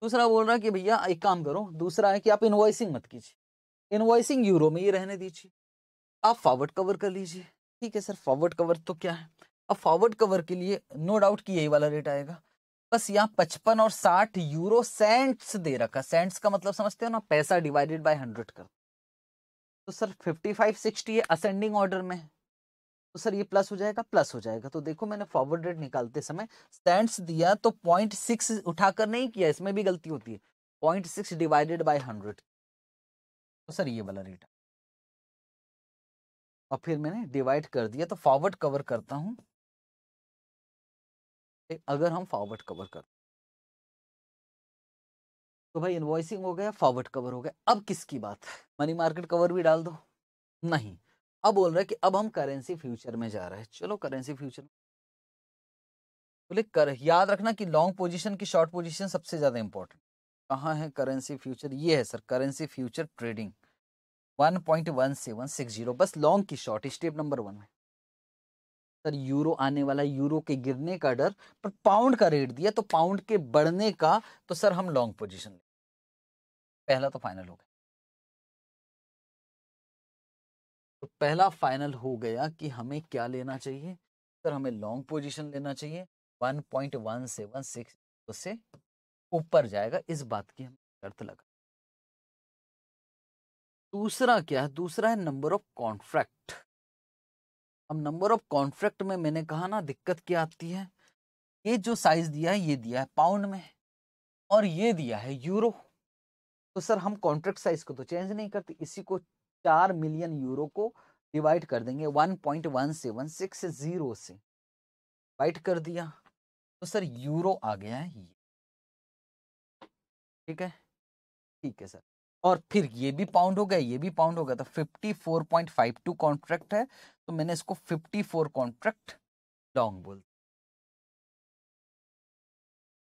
दूसरा बोल रहा है कि भैया एक काम करो दूसरा है कि आप इनवाइसिंग मत कीजिए इनवाइसिंग यूरो में ही रहने दीजिए आप फॉरवर्ड कवर कर लीजिए ठीक है सर फॉरवर्ड कवर तो क्या है अब फॉरवर्ड कवर के लिए नो डाउट कि यही वाला रेट आएगा बस यहाँ पचपन और साठ यूरो सेंट्स दे रखा सेंट्स का मतलब समझते हो ना पैसा डिवाइडेड बाय हंड्रेड कर तो sir fifty five sixty ascending order में है तो सर ये प्लस हो जाएगा प्लस हो जाएगा तो देखो मैंने फॉरवर्ड रेट निकालते समय स्टैंड दिया तो पॉइंट सिक्स उठाकर नहीं किया इसमें भी गलती होती है point six divided by hundred तो सर ये वाला रेट और फिर मैंने डिवाइड कर दिया तो फॉरवर्ड कवर करता हूँ अगर हम फॉरवर्ड कवर करते तो भाई इन्वॉइसिंग हो गया फॉरवर्ड कवर हो गया अब किसकी बात है मनी मार्केट कवर भी डाल दो नहीं अब बोल रहा है कि अब हम करेंसी फ्यूचर में जा रहे हैं चलो करेंसी फ्यूचर बोले तो कर याद रखना कि लॉन्ग पोजीशन की शॉर्ट पोजीशन सबसे ज़्यादा इंपॉर्टेंट कहाँ है करेंसी फ्यूचर ये है sir currency future trading one one point seven six zero बस लॉन्ग की शॉर्ट स्टेप नंबर वन है सर यूरो आने वाला यूरो के गिरने का डर पर पाउंड का रेट दिया तो पाउंड के बढ़ने का तो सर हम लॉन्ग पोजिशन ले पहला तो फाइनल हो गया तो पहला फाइनल हो गया कि हमें क्या लेना चाहिए सर हमें लॉन्ग पोजीशन लेना चाहिए 1.1760 से ऊपर जाएगा इस बात की हमें शर्त लगा दूसरा क्या है दूसरा है नंबर ऑफ कॉन्ट्रैक्ट अब नंबर ऑफ कॉन्ट्रैक्ट में मैंने कहा ना दिक्कत क्या आती है ये जो साइज दिया है ये दिया है पाउंड में और ये दिया है यूरो तो सर हम कॉन्ट्रैक्ट साइज को तो चेंज नहीं करते इसी को चार मिलियन यूरो को डिवाइड कर देंगे one point one seven six zero से डिवाइड कर दिया तो सर यूरो आ गया है ये ठीक है ठीक है सर और फिर ये भी पाउंड हो गया ये भी पाउंड हो गया तो fifty four point five two contract है तो मैंने इसको फिफ्टी फोर कॉन्ट्रैक्ट लॉन्ग बोल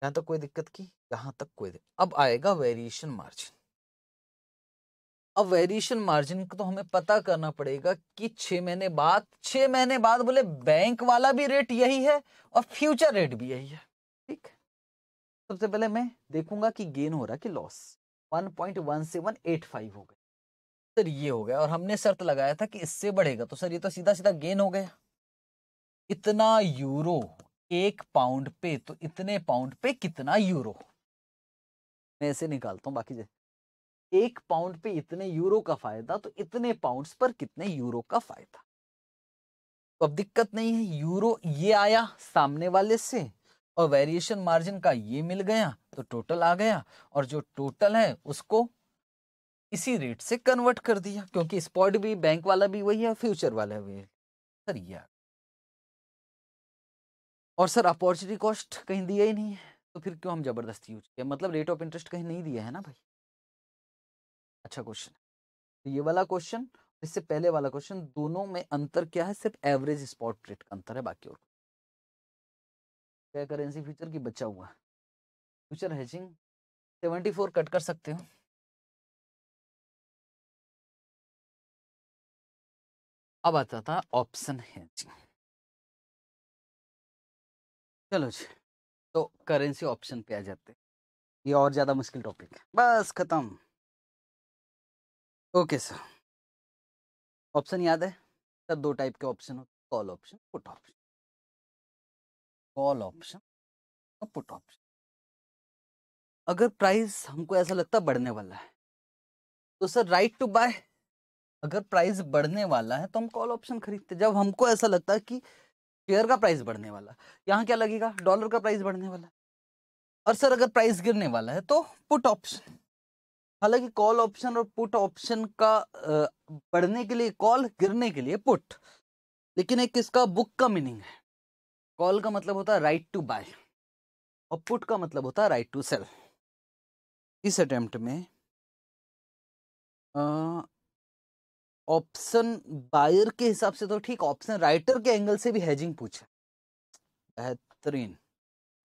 यहाँ तो कोई दिक्कत की यहां तक कोई दे अब आएगा वेरिएशन मार्जिन अब वेरिएशन मार्जिन को तो हमें पता करना पड़ेगा कि छह महीने बाद छह महीने बाद बोले बैंक वाला भी रेट यही है और फ्यूचर रेट भी यही है ठीक सबसे पहले मैं देखूंगा कि गेन हो रहा कि लॉस 1.1785 हो गया सर ये हो गया और हमने शर्त लगाया था कि इससे बढ़ेगा तो सर ये तो सीधा सीधा गेन हो गया इतना यूरो एक पाउंड पे तो इतने पाउंड पे कितना यूरो मैं ऐसे निकालता हूँ बाकी एक पाउंड पे इतने यूरो का फायदा तो इतने पाउंड्स पर कितने यूरो का फायदा तो अब दिक्कत नहीं है यूरो ये आया सामने वाले से और वेरिएशन मार्जिन का ये मिल गया तो टोटल आ गया और जो टोटल है उसको इसी रेट से कन्वर्ट कर दिया क्योंकि स्पॉट भी बैंक वाला भी वही है फ्यूचर वाला भी है सर यार और सर अपॉर्चुनिटी कॉस्ट कहीं दिया ही नहीं है तो फिर क्यों हम ज़बरदस्ती यूज किया मतलब रेट ऑफ इंटरेस्ट कहीं नहीं दिया है ना भाई अच्छा क्वेश्चन तो ये वाला क्वेश्चन इससे पहले वाला क्वेश्चन दोनों में अंतर क्या है सिर्फ एवरेज स्पॉट रेट का अंतर है बाकी और क्या करेंसी फ्यूचर की बचा हुआ future hedging seventy four cut कर सकते हो अब आता था ऑप्शन हेजिंग चलो जी तो करेंसी ऑप्शन पे आ जाते ये और ज़्यादा मुश्किल टॉपिक है बस ख़त्म ओके सर ऑप्शन याद है सर दो टाइप के ऑप्शन होते call option put option call option और पुट ऑप्शन अगर प्राइस हमको ऐसा लगता बढ़ने वाला है तो सर राइट टू बाय अगर प्राइस बढ़ने वाला है तो हम कॉल ऑप्शन खरीदते जब हमको ऐसा लगता है कि शेयर का प्राइस बढ़ने वाला यहाँ क्या लगेगा डॉलर का प्राइस बढ़ने वाला और सर अगर प्राइस गिरने वाला है तो पुट ऑप्शन हालांकि कॉल ऑप्शन और पुट ऑप्शन का बढ़ने के लिए कॉल गिरने के लिए पुट लेकिन एक किसका बुक का मीनिंग है कॉल का मतलब होता है राइट टू बाय और पुट का मतलब होता है राइट टू सेल इस अटेम्प्ट में ऑप्शन बायर के हिसाब से तो ठीक ऑप्शन राइटर के एंगल से भी हैजिंग पूछे बेहतरीन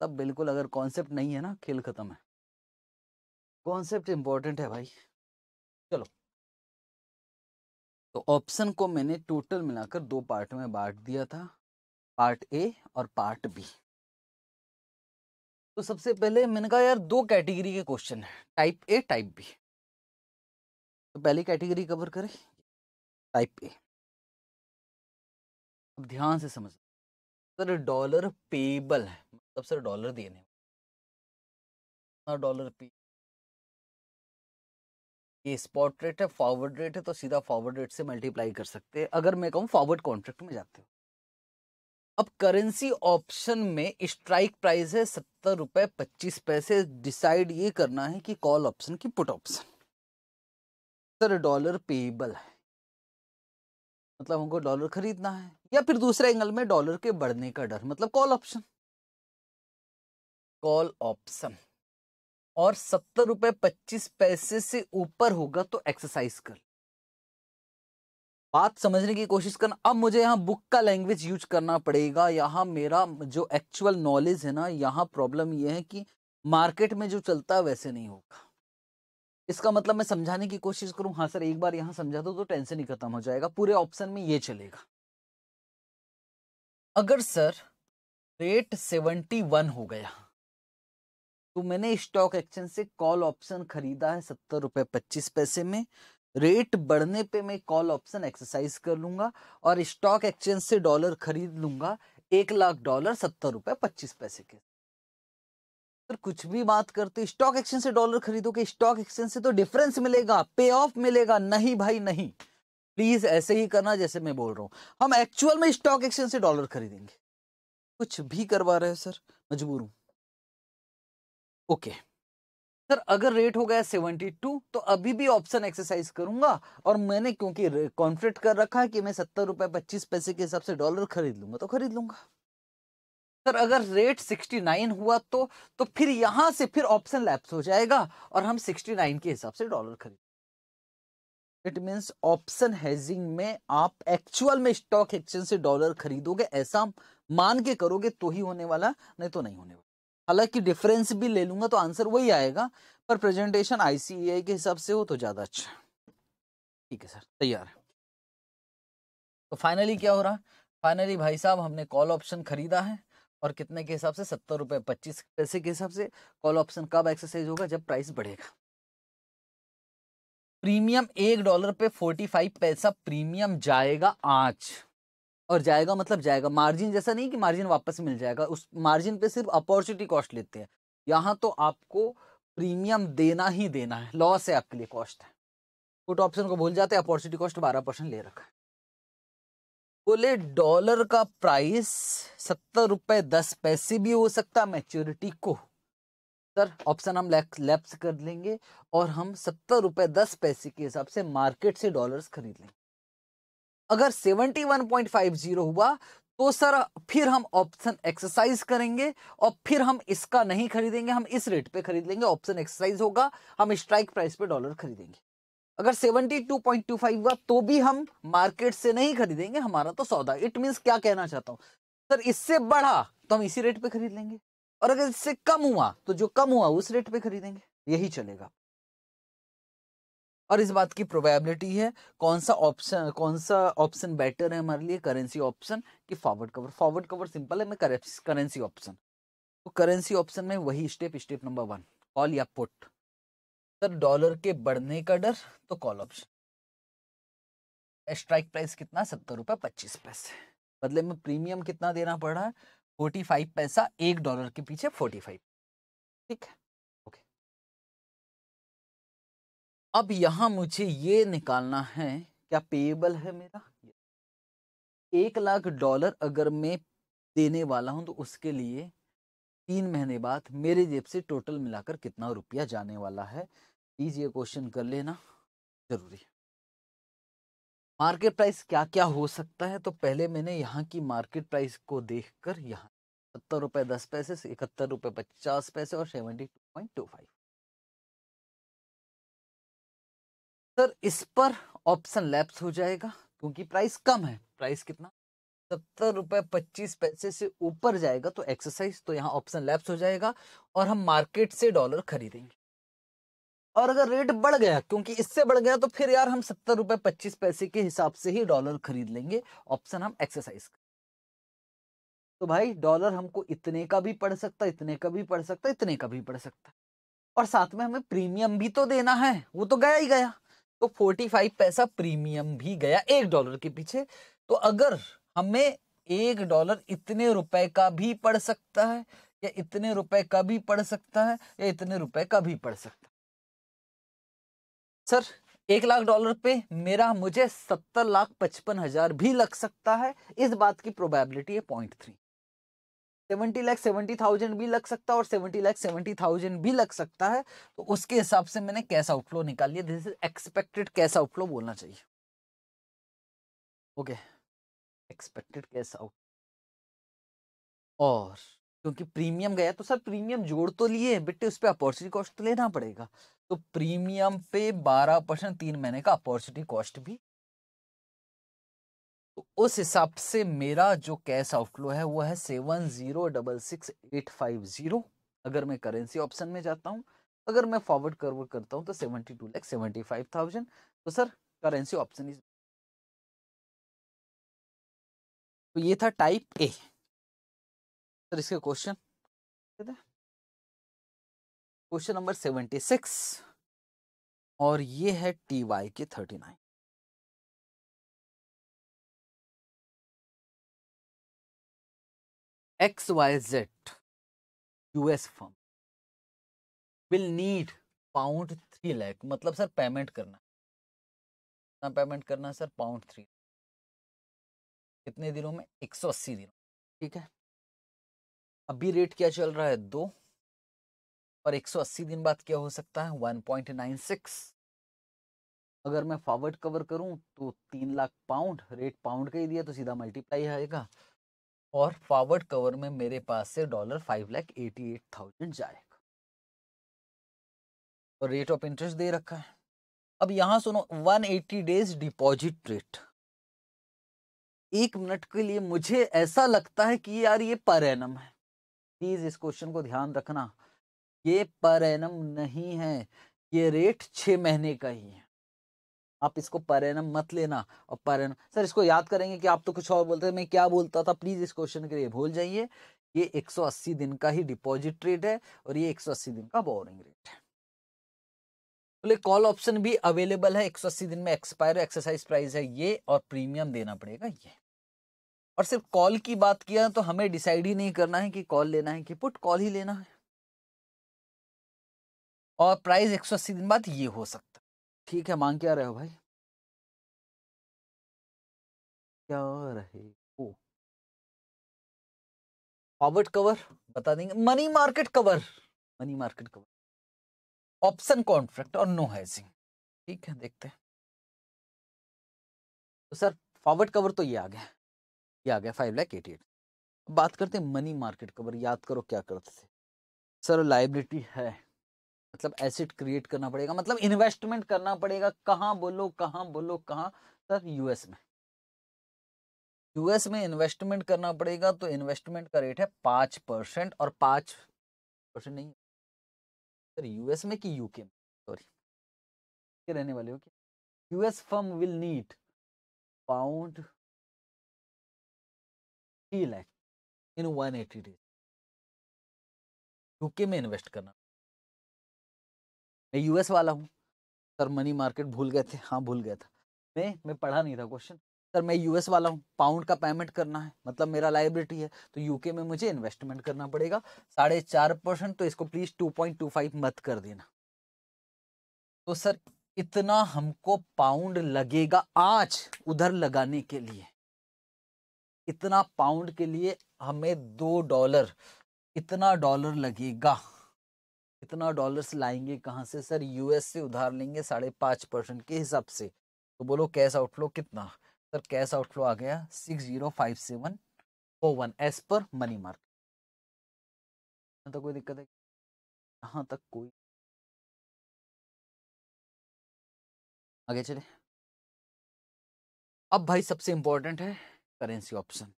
तब बिल्कुल अगर कॉन्सेप्ट नहीं है ना खेल खत्म है कॉन्सेप्ट इंपॉर्टेंट है भाई चलो तो ऑप्शन को मैंने टोटल मिलाकर दो पार्ट में बांट दिया था पार्ट ए और पार्ट बी तो सबसे पहले मैंने कहा यार दो कैटेगरी के क्वेश्चन है टाइप ए टाइप बी तो पहली कैटेगरी कवर करें टाइप ए अब ध्यान से समझ सर डॉलर पेबल है मतलब सर डॉलर देने हाँ, डॉलर पे ये स्पॉट रेट है फॉरवर्ड रेट है तो सीधा फॉरवर्ड रेट से मल्टीप्लाई कर सकते हैं अगर मैं कहूँ फॉरवर्ड कॉन्ट्रैक्ट में जाते हो अब करेंसी ऑप्शन में स्ट्राइक प्राइस है सत्तर रुपए पच्चीस पैसे डिसाइड ये करना है कि कॉल ऑप्शन की put option sir dollar payable है मतलब हमको डॉलर खरीदना है या फिर दूसरे एंगल में डॉलर के बढ़ने का डर मतलब कॉल ऑप्शन कॉल ऑप्शन और सत्तर रुपए पच्चीस पैसे से ऊपर होगा तो एक्सरसाइज कर बात समझने की कोशिश करना अब मुझे यहाँ बुक का लैंग्वेज यूज करना पड़ेगा यहाँ मेरा जो एक्चुअल नॉलेज है ना यहाँ प्रॉब्लम यह है कि मार्केट में जो चलता है वैसे नहीं होगा इसका मतलब मैं समझाने की कोशिश करूं हाँ सर एक बार यहां समझा दो तो टेंशन ही खत्म हो जाएगा पूरे ऑप्शन में ये चलेगा अगर सर रेट सेवेंटी वन हो गया तो मैंने स्टॉक एक्सचेंज से कॉल ऑप्शन खरीदा है सत्तर रुपए पच्चीस पैसे में रेट बढ़ने पे मैं कॉल ऑप्शन एक्सरसाइज कर लूंगा और स्टॉक एक्सचेंज से डॉलर खरीद लूंगा एक लाख डॉलर सत्तर रुपए पच्चीस पैसे के कुछ भी बात करते स्टॉक एक्सचेंज से डॉलर खरीदो के स्टॉक एक्सचेंज से तो डिफरेंस मिलेगा पे ऑफ मिलेगा नहीं भाई नहीं प्लीज ऐसे ही करना जैसे मैं बोल रहा हूँ हम एक्चुअल में स्टॉक एक्सचेंज से डॉलर खरीदेंगे कुछ भी करवा रहे हो सर मजबूर हूं ओके सर अगर रेट हो गया सेवेंटी टू तो अभी भी ऑप्शन एक्सरसाइज करूंगा और मैंने क्योंकि कॉन्फ्लिक्ट कर रखा है कि मैं सत्तर रुपए पच्चीस पैसे के हिसाब से डॉलर खरीद लूंगा तो खरीद लूंगा सर अगर रेट 69 हुआ तो तो फिर यहां से फिर ऑप्शन लैप्स हो जाएगा और हम 69 के हिसाब से डॉलर खरीद इट मींस ऑप्शन हेजिंग में आप एक्चुअल में स्टॉक एक्सचेंज से डॉलर खरीदोगे ऐसा मान के करोगे तो ही होने वाला नहीं तो नहीं होने वाला हालांकि डिफरेंस भी ले लूंगा तो आंसर वही आएगा पर प्रेजेंटेशन आईसीआई के हिसाब से हो तो ज़्यादा अच्छा ठीक है सर तैयार है तो फाइनली क्या हो रहा फाइनली भाई साहब हमने कॉल ऑप्शन खरीदा है और कितने के हिसाब से सत्तर रुपये पच्चीस पैसे के हिसाब से कॉल ऑप्शन कब एक्सरसाइज होगा जब प्राइस बढ़ेगा प्रीमियम एक डॉलर पे फोर्टी फाइव पैसा प्रीमियम जाएगा आज और जाएगा मतलब जाएगा मार्जिन जैसा नहीं कि मार्जिन वापस मिल जाएगा उस मार्जिन पे सिर्फ अपॉर्चुनिटी कॉस्ट लेते हैं यहाँ तो आपको प्रीमियम देना ही देना है लॉस है आपके लिए कॉस्ट है फुट ऑप्शन को भूल जाते हैं अपॉर्चुनिटी कॉस्ट बारह परसेंट ले रखा है बोले डॉलर का प्राइस सत्तर रुपये दस पैसे भी हो सकता मैच्योरिटी को सर ऑप्शन हम लेप्स कर लेंगे और हम सत्तर रुपये दस पैसे के हिसाब से मार्केट से डॉलर्स खरीद लेंगे अगर seventy one point five zero हुआ तो सर फिर हम ऑप्शन एक्सरसाइज करेंगे और फिर हम इसका नहीं खरीदेंगे हम इस रेट पे खरीद लेंगे ऑप्शन एक्सरसाइज होगा हम स्ट्राइक प्राइस पे डॉलर खरीदेंगे अगर 72.25 हुआ तो भी हम मार्केट से नहीं खरीदेंगे हमारा तो सौदा इट मीन क्या कहना चाहता हूँ सर इससे बढ़ा तो हम इसी रेट पे खरीद लेंगे और अगर इससे कम हुआ तो जो कम हुआ उस रेट पे खरीदेंगे यही चलेगा और इस बात की प्रोबेबिलिटी है कौन सा ऑप्शन कौन सा ऑप्शन बेटर है हमारे लिए करेंसी ऑप्शन की forward cover forward cover simple है मैं करेंसी ऑप्शन तो करेंसी ऑप्शन में वही step step number one call या पुट सर डॉलर के बढ़ने का डर तो कॉल ऑप्शन स्ट्राइक प्राइस कितना सत्तर रुपये पच्चीस पैसे बदले में प्रीमियम कितना देना पड़ रहा है फोर्टी फाइव पैसा एक डॉलर के पीछे फोर्टी फाइव ठीक है ओके अब यहाँ मुझे ये निकालना है क्या पेएबल है मेरा एक लाख डॉलर अगर मैं देने वाला हूँ तो उसके लिए तीन महीने बाद मेरे जेब से टोटल मिलाकर कितना रुपया जाने वाला है प्लीज़ ये क्वेश्चन कर लेना ज़रूरी है मार्केट प्राइस क्या क्या हो सकता है तो पहले मैंने यहाँ की मार्केट प्राइस को देखकर यहाँ सत्तर रुपये दस पैसे से इकहत्तर रुपये पचास पैसे और seventy two point two five sir इस पर ऑप्शन लैप्स हो जाएगा क्योंकि प्राइस कम है प्राइस कितना सत्तर रुपये पच्चीस पैसे से ऊपर जाएगा तो एक्सरसाइज तो यहाँ ऑप्शन लैप्स हो जाएगा और हम मार्केट से डॉलर खरीदेंगे और अगर रेट बढ़ गया क्योंकि इससे बढ़ गया तो फिर यार हम सत्तर रुपए पच्चीस पैसे के हिसाब से ही डॉलर खरीद लेंगे ऑप्शन हम एक्सरसाइज तो भाई डॉलर हमको इतने का भी पड़ सकता इतने का भी पड़ सकता इतने का भी पड़ सकता और साथ में हमें प्रीमियम भी तो देना है वो तो गया ही गया तो फोर्टी फाइव पैसा प्रीमियम भी गया एक डॉलर के पीछे तो अगर हमें एक डॉलर इतने रुपए का भी पड़ सकता है या इतने रुपए का भी पड़ सकता है या इतने रुपए का भी पड़ सकता है सर एक लाख डॉलर पे मेरा मुझे सत्तर लाख पचपन हजार भी लग सकता है इस बात की प्रोबेबिलिटी है point three seventy lakh seventy thousand भी लग सकता है और सेवेंटी लाख सेवेंटी थाउजेंड भी लग सकता है तो उसके हिसाब से मैंने कैश आउटफ्लो निकाल लिया this is expected cash outflow बोलना चाहिए ओके एक्सपेक्टेड कैश आउट और क्योंकि प्रीमियम गया तो सर प्रीमियम जोड़ तो लिए बेटे उस पर अपॉर्चुनिटी कॉस्ट तो लेना पड़ेगा तो प्रीमियम पे बारह परसेंट तीन महीने का अपॉर्चुनिटी कॉस्ट भी तो उस हिसाब से मेरा जो कैश आउटफ्लो है वो है seven zero double six eight five zero अगर मैं करेंसी ऑप्शन में जाता हूँ अगर मैं फॉरवर्ड करवर्ड करता हूँ तो seventy two lakh seventy five thousand तो सर करेंसी ऑप्शन इज तो ये था टाइप ए सर इसके question question number seventy six और ये है T Y K thirty nine X Y Z US firm will need pound three lakh मतलब sir payment करना कितना पेमेंट करना है सर पाउंड थ्री कितने दिनों में एक सौ अस्सी दिनों ठीक है अभी रेट क्या चल रहा है दो और 180 दिन बाद क्या हो सकता है 1.96 अगर मैं फॉरवर्ड कवर करूं तो तीन लाख पाउंड रेट पाउंड का ही दिया तो सीधा मल्टीप्लाई आएगा और फॉरवर्ड कवर में मेरे पास से dollar five lakh eighty eight thousand जाएगा और रेट ऑफ इंटरेस्ट दे रखा है अब यहां सुनो 180 डेज डिपॉजिट रेट एक मिनट के लिए मुझे ऐसा लगता है कि यार ये पर एनम है प्लीज इस क्वेश्चन को ध्यान रखना ये पर एनम नहीं है ये रेट छ महीने का ही है आप इसको पर एनम मत लेना और पर एनम सर इसको याद करेंगे कि आप तो कुछ और बोलते हैं मैं क्या बोलता था प्लीज़ इस क्वेश्चन के लिए भूल जाइए ये 180 दिन का ही डिपॉजिट रेट है और ये 180 दिन का बोरिंग रेट है बोले कॉल ऑप्शन भी अवेलेबल है 180 दिन में एक्सपायर एक्सरसाइज प्राइस है ये और प्रीमियम देना पड़ेगा ये और सिर्फ कॉल की बात किया तो हमें डिसाइड ही नहीं करना है कि कॉल लेना है कि पुट कॉल ही लेना है और प्राइस एक सौ अस्सी दिन बाद ये हो सकता ठीक है मांग क्या रहे हो भाई क्या रहे ओ फॉरवर्ड कवर बता देंगे money market cover money market cover option contract और नो हैजिंग ठीक है देखते हैं तो सर फॉरवर्ड कवर तो ये आ गया ये आ गया फाइव लैख एटी एट बात करते हैं मनी मार्केट कवर याद करो क्या करते थे सर लाइबिलिटी है मतलब एसिड क्रिएट करना पड़ेगा मतलब इन्वेस्टमेंट करना पड़ेगा कहाँ बोलो कहाँ बोलो कहाँ सर यूएस में यूएस में इन्वेस्टमेंट करना पड़ेगा तो इन्वेस्टमेंट का रेट है पाँच परसेंट और पाँच परसेंट नहीं सर यूएस में कि यूके में सॉरी के रहने वाले हो क्या US firm will need pound three lakh in one eighty days UK में इन्वेस्ट करना मैं यूएस वाला हूँ सर मनी मार्केट भूल गए थे हाँ भूल गया था मैं मैं पढ़ा नहीं था क्वेश्चन सर मैं यूएस वाला हूँ पाउंड का पेमेंट करना है मतलब मेरा लाइबिलिटी है तो यूके में मुझे इन्वेस्टमेंट करना पड़ेगा साढ़े चार परसेंट तो इसको please two point two five मत कर देना तो सर इतना हमको पाउंड लगेगा आज उधर लगाने के लिए इतना पाउंड के लिए हमें दो डॉलर इतना डॉलर लगेगा इतना डॉलर्स लाएंगे कहाँ से सर यूएस से उधार लेंगे साढ़े पाँच परसेंट के हिसाब से तो बोलो कैश आउटफ्लो कितना सर कैश आउटफ्लो आ गया six zero five seven four one as पर मनी मार्केट तो कोई दिक्कत है यहाँ तक कोई आगे चले अब भाई सबसे इम्पोर्टेंट है currency option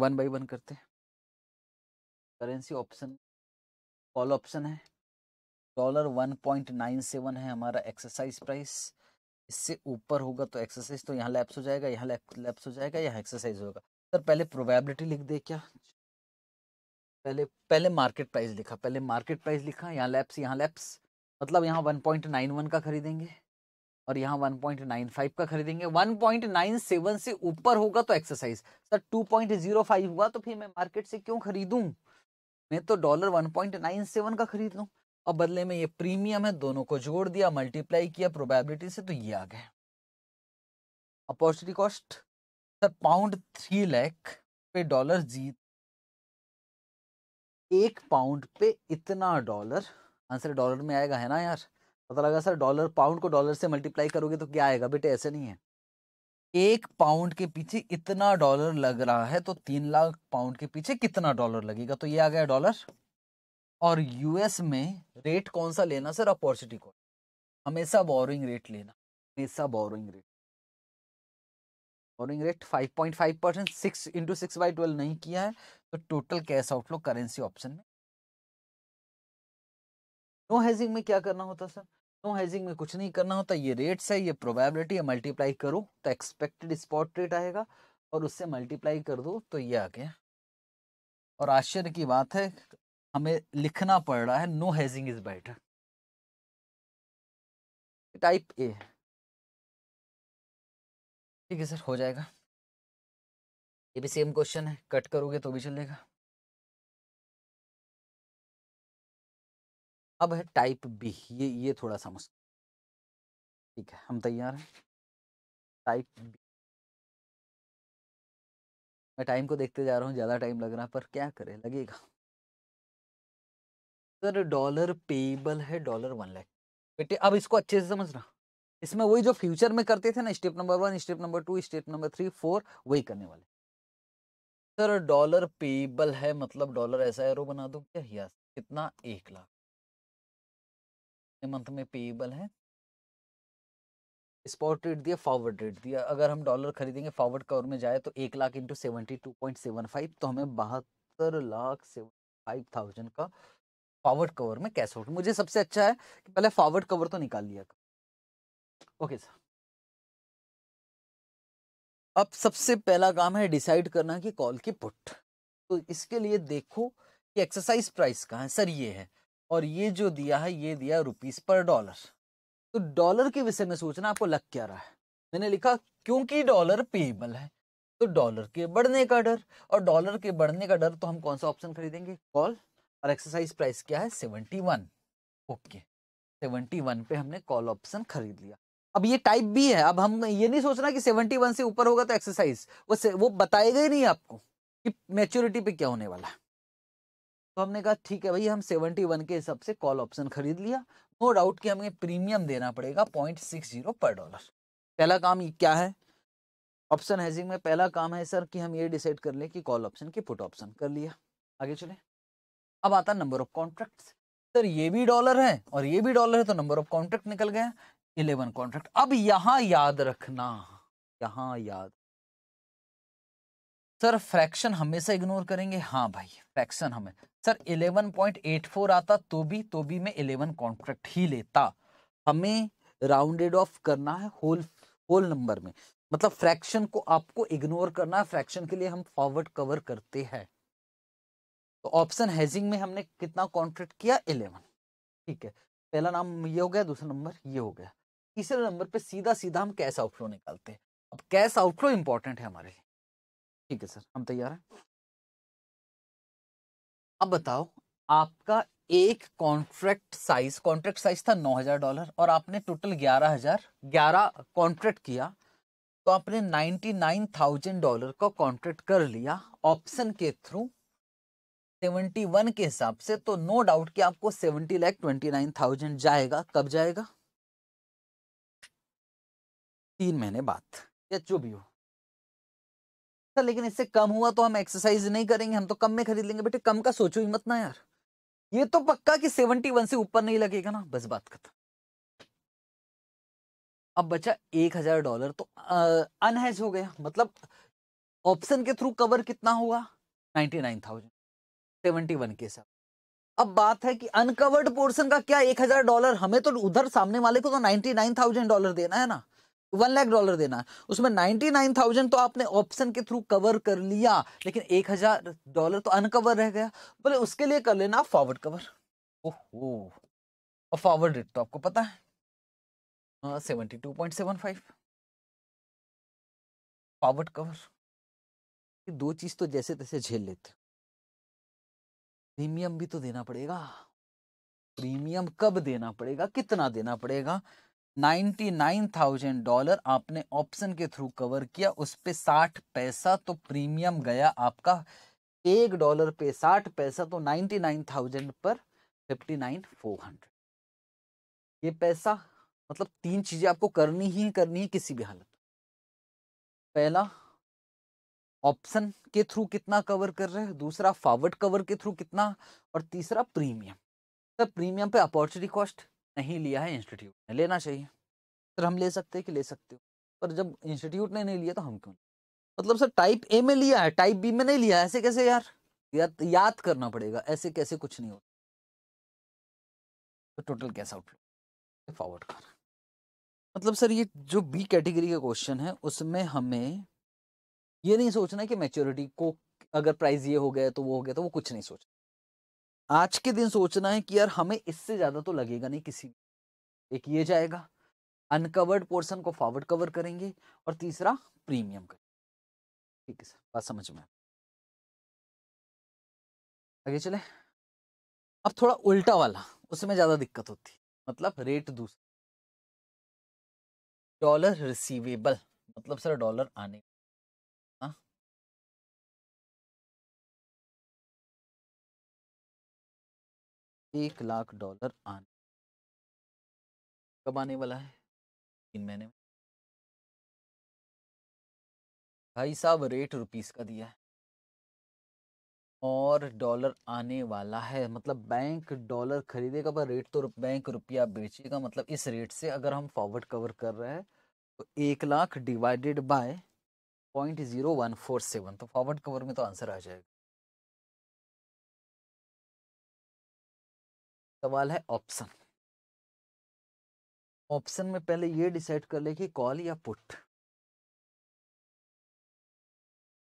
one by one करते हैं करेंसी ऑप्शन कॉल ऑप्शन है dollar one point nine seven है हमारा एक्सरसाइज प्राइस इससे ऊपर होगा तो एक्सरसाइज तो यहाँ लैप्स हो जाएगा यहाँ लैप्स हो जाएगा यहाँ एक्सरसाइज होगा सर पहले प्रोबेबिलिटी लिख दे क्या पहले पहले मार्केट प्राइस लिखा पहले मार्केट प्राइस लिखा यहाँ लैप्स यहाँ लैप्स मतलब यहाँ वन पॉइंट नाइन वन का खरीदेंगे और यहाँ वन पॉइंट नाइन फाइव का खरीदेंगे वन पॉइंट नाइन सेवन से ऊपर होगा तो exercise sir two point zero five हुआ तो फिर मैं मार्केट से क्यों खरीदूँ मैं तो dollar one point nine seven का खरीद लूँ और बदले में ये प्रीमियम है दोनों को जोड़ दिया मल्टीप्लाई किया प्रोबेबिलिटी से तो ये आ गए opportunity cost sir pound three lakh पे डॉलर जीत एक पाउंड पे इतना डॉलर आंसर डॉलर में आएगा है ना यार पता लगा सर डॉलर पाउंड को डॉलर से मल्टीप्लाई करोगे तो क्या आएगा बेटे ऐसे नहीं है एक पाउंड के पीछे इतना डॉलर लग रहा है तो तीन लाख पाउंड के पीछे कितना डॉलर लगेगा तो ये आ गया डॉलर और यूएस में रेट कौन सा लेना सर अपॉर्चुनिटी को हमेशा बोरिंग रेट लेना हमेशा borrowing rate borrowing rate 5.5 percent six into six by twelve नहीं किया है तो total cash outflow currency option में नो हेजिंग में क्या करना होता सर नो हेजिंग में कुछ नहीं करना होता ये रेट्स है ये प्रोबेबिलिटी है मल्टीप्लाई करो तो एक्सपेक्टेड स्पॉट रेट आएगा और उससे मल्टीप्लाई कर दो तो ये आ गया और आश्चर्य की बात है हमें लिखना पड़ रहा है no hedging is better type A ठीक है सर हो जाएगा ये भी सेम क्वेश्चन है कट करोगे तो भी चलेगा अब है टाइप बी ये ये थोड़ा सा मुश्किल ठीक है हम तैयार हैं टाइप बी मैं टाइम को देखते जा रहा हूँ ज़्यादा टाइम लग रहा है पर क्या करें लगेगा सर डॉलर पेबल है डॉलर वन लैख बेटे अब इसको अच्छे से समझना इसमें वही जो फ्यूचर में करते थे ना step number one step number two step number three four वही करने वाले सर डॉलर पेबल है मतलब डॉलर ऐसा एरो बना दो क्या यस कितना एक लाख मंथ में पेबल है स्पॉट रेट दिया फॉरवर्ड रेट दिया अगर हम डॉलर खरीदेंगे फॉरवर्ड कवर में जाए तो एक lakh into seventy two point seven five तो हमें बहत्तर लाख सेवन फाइव थाउजेंड का फॉरवर्ड कवर में कैसे उठ मुझे सबसे अच्छा है कि पहले फॉरवर्ड कवर तो निकाल लिया ओके सर अब सबसे पहला काम है डिसाइड करना कि कॉल की पुट तो इसके लिए देखो कि एक्सरसाइज प्राइस कहाँ है सर ये है और ये जो दिया है ये दिया रुपीस पर डॉलर तो डॉलर के विषय में सोचना आपको लग क्या रहा है मैंने लिखा क्योंकि डॉलर पेबल है तो डॉलर के बढ़ने का डर और डॉलर के बढ़ने का डर तो हम कौन सा ऑप्शन खरीदेंगे कॉल और एक्सरसाइज प्राइस क्या है seventy one okay seventy one पे हमने कॉल ऑप्शन खरीद लिया अब ये टाइप भी है अब हम ये नहीं सोचना कि सेवेंटी वन से ऊपर होगा तो एक्सरसाइज वो से, वो बताएगा ही नहीं आपको कि मेच्योरिटी पे क्या होने वाला है तो हमने कहा ठीक है भाई हम सेवेंटी वन के हिसाब से कॉल ऑप्शन खरीद लिया नो डाउट कि हमें प्रीमियम देना पड़ेगा पॉइंट सिक्स जीरो पर डॉलर पहला काम क्या है ऑप्शन हैजिंग में पहला काम है सर कि हम ये डिसाइड कर लें कि कॉल ऑप्शन की पुट ऑप्शन कर लिया आगे चले अब आता नंबर ऑफ कॉन्ट्रैक्ट सर ये भी डॉलर है और ये भी डॉलर है तो नंबर ऑफ कॉन्ट्रैक्ट निकल गया इलेवन कॉन्ट्रैक्ट अब यहां याद रखना यहां याद सर फ्रैक्शन हमेशा इग्नोर करेंगे हाँ भाई फ्रैक्शन हमें सर 11.84 आता तो भी तो भी मैं 11 कॉन्ट्रैक्ट ही लेता हमें राउंडेड ऑफ करना है होल होल नंबर में मतलब फ्रैक्शन को आपको इग्नोर करना है फ्रैक्शन के लिए हम फॉरवर्ड कवर करते हैं तो ऑप्शन हैजिंग में हमने कितना कॉन्ट्रैक्ट किया इलेवन ठीक है पहला नाम ये हो गया दूसरा नंबर ये हो गया तीसरे नंबर पे सीधा सीधा हम कैश आउटफ्लो निकालते हैं अब कैश आउटफ्लो इंपॉर्टेंट है हमारे लिए ठीक है सर हम तैयार हैं अब बताओ आपका एक कॉन्ट्रैक्ट साइज कॉन्ट्रैक्ट साइज था नौ हजार डॉलर और आपने टोटल ग्यारह हजार ग्यारह कॉन्ट्रैक्ट किया तो आपने नाइन्टी नाइन थाउजेंड डॉलर का कॉन्ट्रैक्ट कर लिया ऑप्शन के थ्रू सेवेंटी वन के हिसाब से तो नो डाउट कि आपको seventy lakh twenty nine thousand जाएगा कब जाएगा तीन महीने बाद या जो भी हो सर अच्छा, लेकिन इससे कम हुआ तो हम एक्सरसाइज नहीं करेंगे हम तो कम में खरीद लेंगे बेटे कम का सोचो ही मत ना यार ये तो पक्का कि सेवेंटी वन से ऊपर नहीं लगेगा ना बस बात खत्म अब बचा एक हजार डॉलर तो अनहेज हो गया मतलब ऑप्शन के थ्रू कवर कितना हुआ ninety nine thousand seventy one के साथ अब बात है कि अनकवर्ड पोर्शन का क्या एक हजार डॉलर हमें तो उधर सामने वाले को तो नाइनटी नाइन थाउजेंड डॉलर देना है ना वन लाख डॉलर देना है उसमें नाइनटी नाइन थाउजेंड तो आपने ऑप्शन के थ्रू कवर कर लिया लेकिन एक हजार डॉलर तो अनकवर रह गया बोले उसके लिए कर लेना फॉरवर्ड कवर ओहो और फॉरवर्ड रेट तो आपको पता है हाँ, seventy two point seven five forward cover दो चीज तो जैसे तैसे झेल लेते प्रीमियम भी तो देना पड़ेगा प्रीमियम कब देना पड़ेगा कितना देना पड़ेगा 99,000 डॉलर आपने ऑप्शन के थ्रू कवर किया उस पर साठ पैसा तो प्रीमियम गया आपका एक डॉलर पे साठ पैसा तो 99,000 पर 59,400 ये पैसा मतलब तीन चीजें आपको करनी ही करनी है किसी भी हालत पहला ऑप्शन के थ्रू कितना कवर कर रहे हैं दूसरा फॉरवर्ड कवर के थ्रू कितना और तीसरा प्रीमियम सर प्रीमियम पे अपॉर्चुनिटी कॉस्ट नहीं लिया है इंस्टीट्यूट ने लेना चाहिए सर हम ले सकते हैं कि ले सकते हो पर जब इंस्टीट्यूट ने नहीं लिया तो हम क्यों मतलब सर टाइप ए में लिया है टाइप बी में नहीं लिया ऐसे कैसे यार या, याद करना पड़ेगा ऐसे कैसे कुछ नहीं होता तो टोटल कैसा आउटलुक फॉरवर्ड कर मतलब सर ये जो बी कैटेगरी का क्वेश्चन है उसमें हमें ये नहीं सोचना कि मेच्योरिटी को अगर प्राइस ये हो गया तो वो हो गया तो वो कुछ नहीं सोचना आज के दिन सोचना है कि यार हमें इससे ज़्यादा तो लगेगा नहीं किसी एक ये जाएगा अनकवर्ड पोर्सन को फॉरवर्ड कवर करेंगे और तीसरा प्रीमियम करेंगे ठीक है सर बात समझ में आगे चले अब थोड़ा उल्टा वाला उसमें ज़्यादा दिक्कत होती मतलब रेट दूसरा डॉलर रिसीवेबल मतलब सर डॉलर आने एक लाख डॉलर आने कब आने वाला है तीन महीने में भाई साहब रेट रुपीस का दिया है और डॉलर आने वाला है मतलब बैंक डॉलर खरीदेगा पर रेट तो बैंक रुपया बेचेगा मतलब इस रेट से अगर हम फॉरवर्ड कवर कर रहे हैं तो एक lakh divided by point zero one four seven तो फॉरवर्ड कवर में तो आंसर आ जाएगा सवाल है ऑप्शन ऑप्शन में पहले ये डिसाइड कर ले कि कॉल या पुट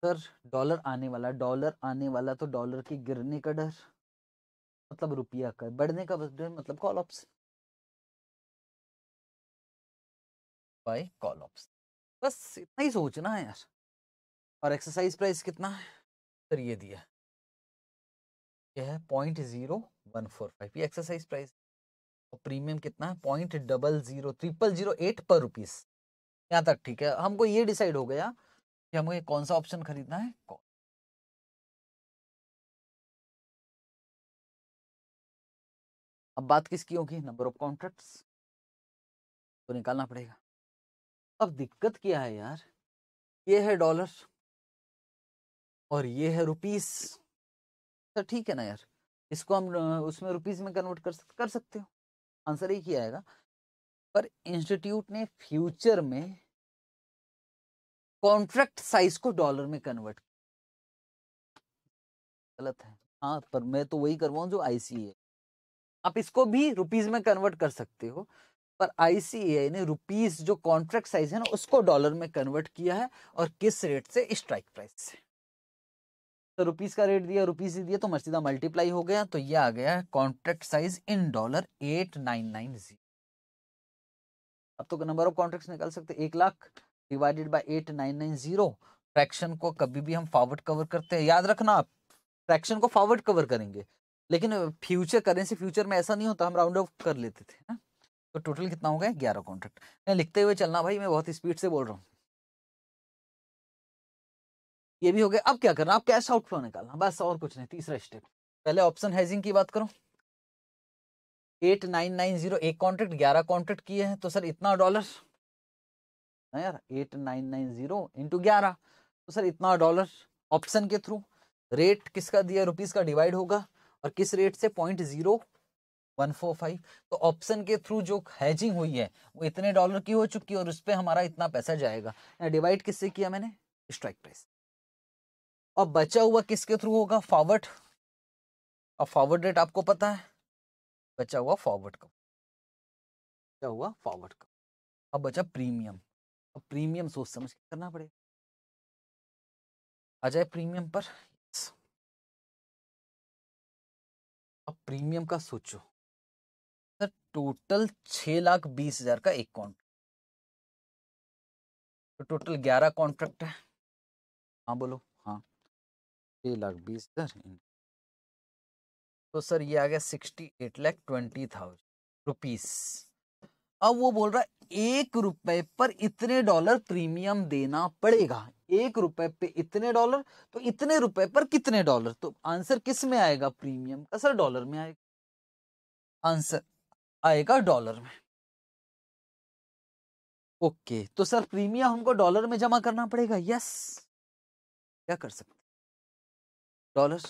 सर डॉलर आने वाला डॉलर आने वाला तो डॉलर के गिरने का डर मतलब रुपया का बढ़ने का डर मतलब call option buy call option बस इतना ही सोचना है यार और एक्सरसाइज प्राइस कितना है सर ये दिया ये है point zero one four five ये एक्सरसाइज प्राइस और प्रीमियम कितना है point double zero triple zero eight पर रुपीस यहाँ तक ठीक है हमको ये डिसाइड हो गया कि हमको ये कौन सा ऑप्शन खरीदना है कौन अब बात किसकी होगी नंबर ऑफ कॉन्ट्रैक्ट्स तो निकालना पड़ेगा अब दिक्कत क्या है यार ये है डॉलर और ये है रुपीस तो ठीक है ना यार इसको हम उसमें रुपीज़ में कन्वर्ट कर सकते कर सकते हो आंसर एक ही आएगा पर इंस्टीट्यूट ने फ्यूचर में कॉन्ट्रैक्ट साइज को डॉलर में कन्वर्ट गलत है हाँ पर मैं तो वही करवाऊ जो आईसीए आप इसको भी रुपीज में कन्वर्ट कर सकते हो पर आईसीए ने रुपीज जो कॉन्ट्रैक्ट साइज है ना उसको डॉलर में कन्वर्ट किया है और किस रेट से स्ट्राइक प्राइस से तो रुपीज़ का रेट दिया रुपीज़ ही दिया तो मस्जिदा मल्टीप्लाई हो गया तो ये आ गया contract size in dollar eight nine nine zero अब तो नंबर ऑफ कॉन्ट्रैक्ट निकाल सकते एक lakh divided by eight nine nine zero fraction को कभी भी हम फॉरवर्ड कवर करते हैं याद रखना आप फ्रैक्शन को फॉरवर्ड कवर करेंगे लेकिन फ्यूचर करेंसी फ्यूचर में ऐसा नहीं होता हम राउंड ऑफ कर लेते थे ना तो टोटल कितना हो गया ग्यारह कॉन्ट्रैक्ट लिखते हुए चलना भाई मैं बहुत स्पीड से बोल रहा हूँ ये भी हो गया अब क्या करना आप कैश आउटफ्लो निकालना बस और कुछ नहीं तीसरा स्टेप पहले ऑप्शन हैजिंग की बात करो एट नाइन नाइन जीरो एक कॉन्ट्रैक्ट ग्यारह कॉन्ट्रैक्ट किए हैं तो सर इतना डॉलर ना यार eight nine nine zero into ग्यारह तो सर इतना डॉलर ऑप्शन के थ्रू रेट किसका दिया रुपीज़ का डिवाइड होगा और किस रेट से point zero one four five तो ऑप्शन के थ्रू जो हैजिंग हुई है वो इतने डॉलर की हो चुकी है और उस पर हमारा इतना पैसा जाएगा डिवाइड किससे किया मैंने स्ट्राइक प्राइस और बचा हुआ किसके थ्रू होगा फॉरवर्ड और फॉरवर्ड रेट आपको पता है बचा हुआ फॉरवर्ड का बचा हुआ फॉरवर्ड का अब बचा प्रीमियम अब प्रीमियम सोच समझ के करना पड़ेगा आ जाए प्रीमियम पर अब प्रीमियम का सोचो सर टोटल छह लाख बीस हजार का एक कॉन्ट्रैक्ट तो टोटल ग्यारह कॉन्ट्रैक्ट है हाँ बोलो छः लाख बीस हज़ार तो सर ये आ गया sixty eight lakh twenty thousand rupees अब वो बोल रहा है एक रुपए पर इतने डॉलर प्रीमियम देना पड़ेगा एक रुपए पे इतने डॉलर तो इतने रुपए पर कितने डॉलर तो आंसर किस में आएगा प्रीमियम का सर डॉलर में आएगा आंसर आएगा डॉलर में ओके तो सर प्रीमियम हमको डॉलर में जमा करना पड़ेगा यस क्या कर सकते डॉलर्स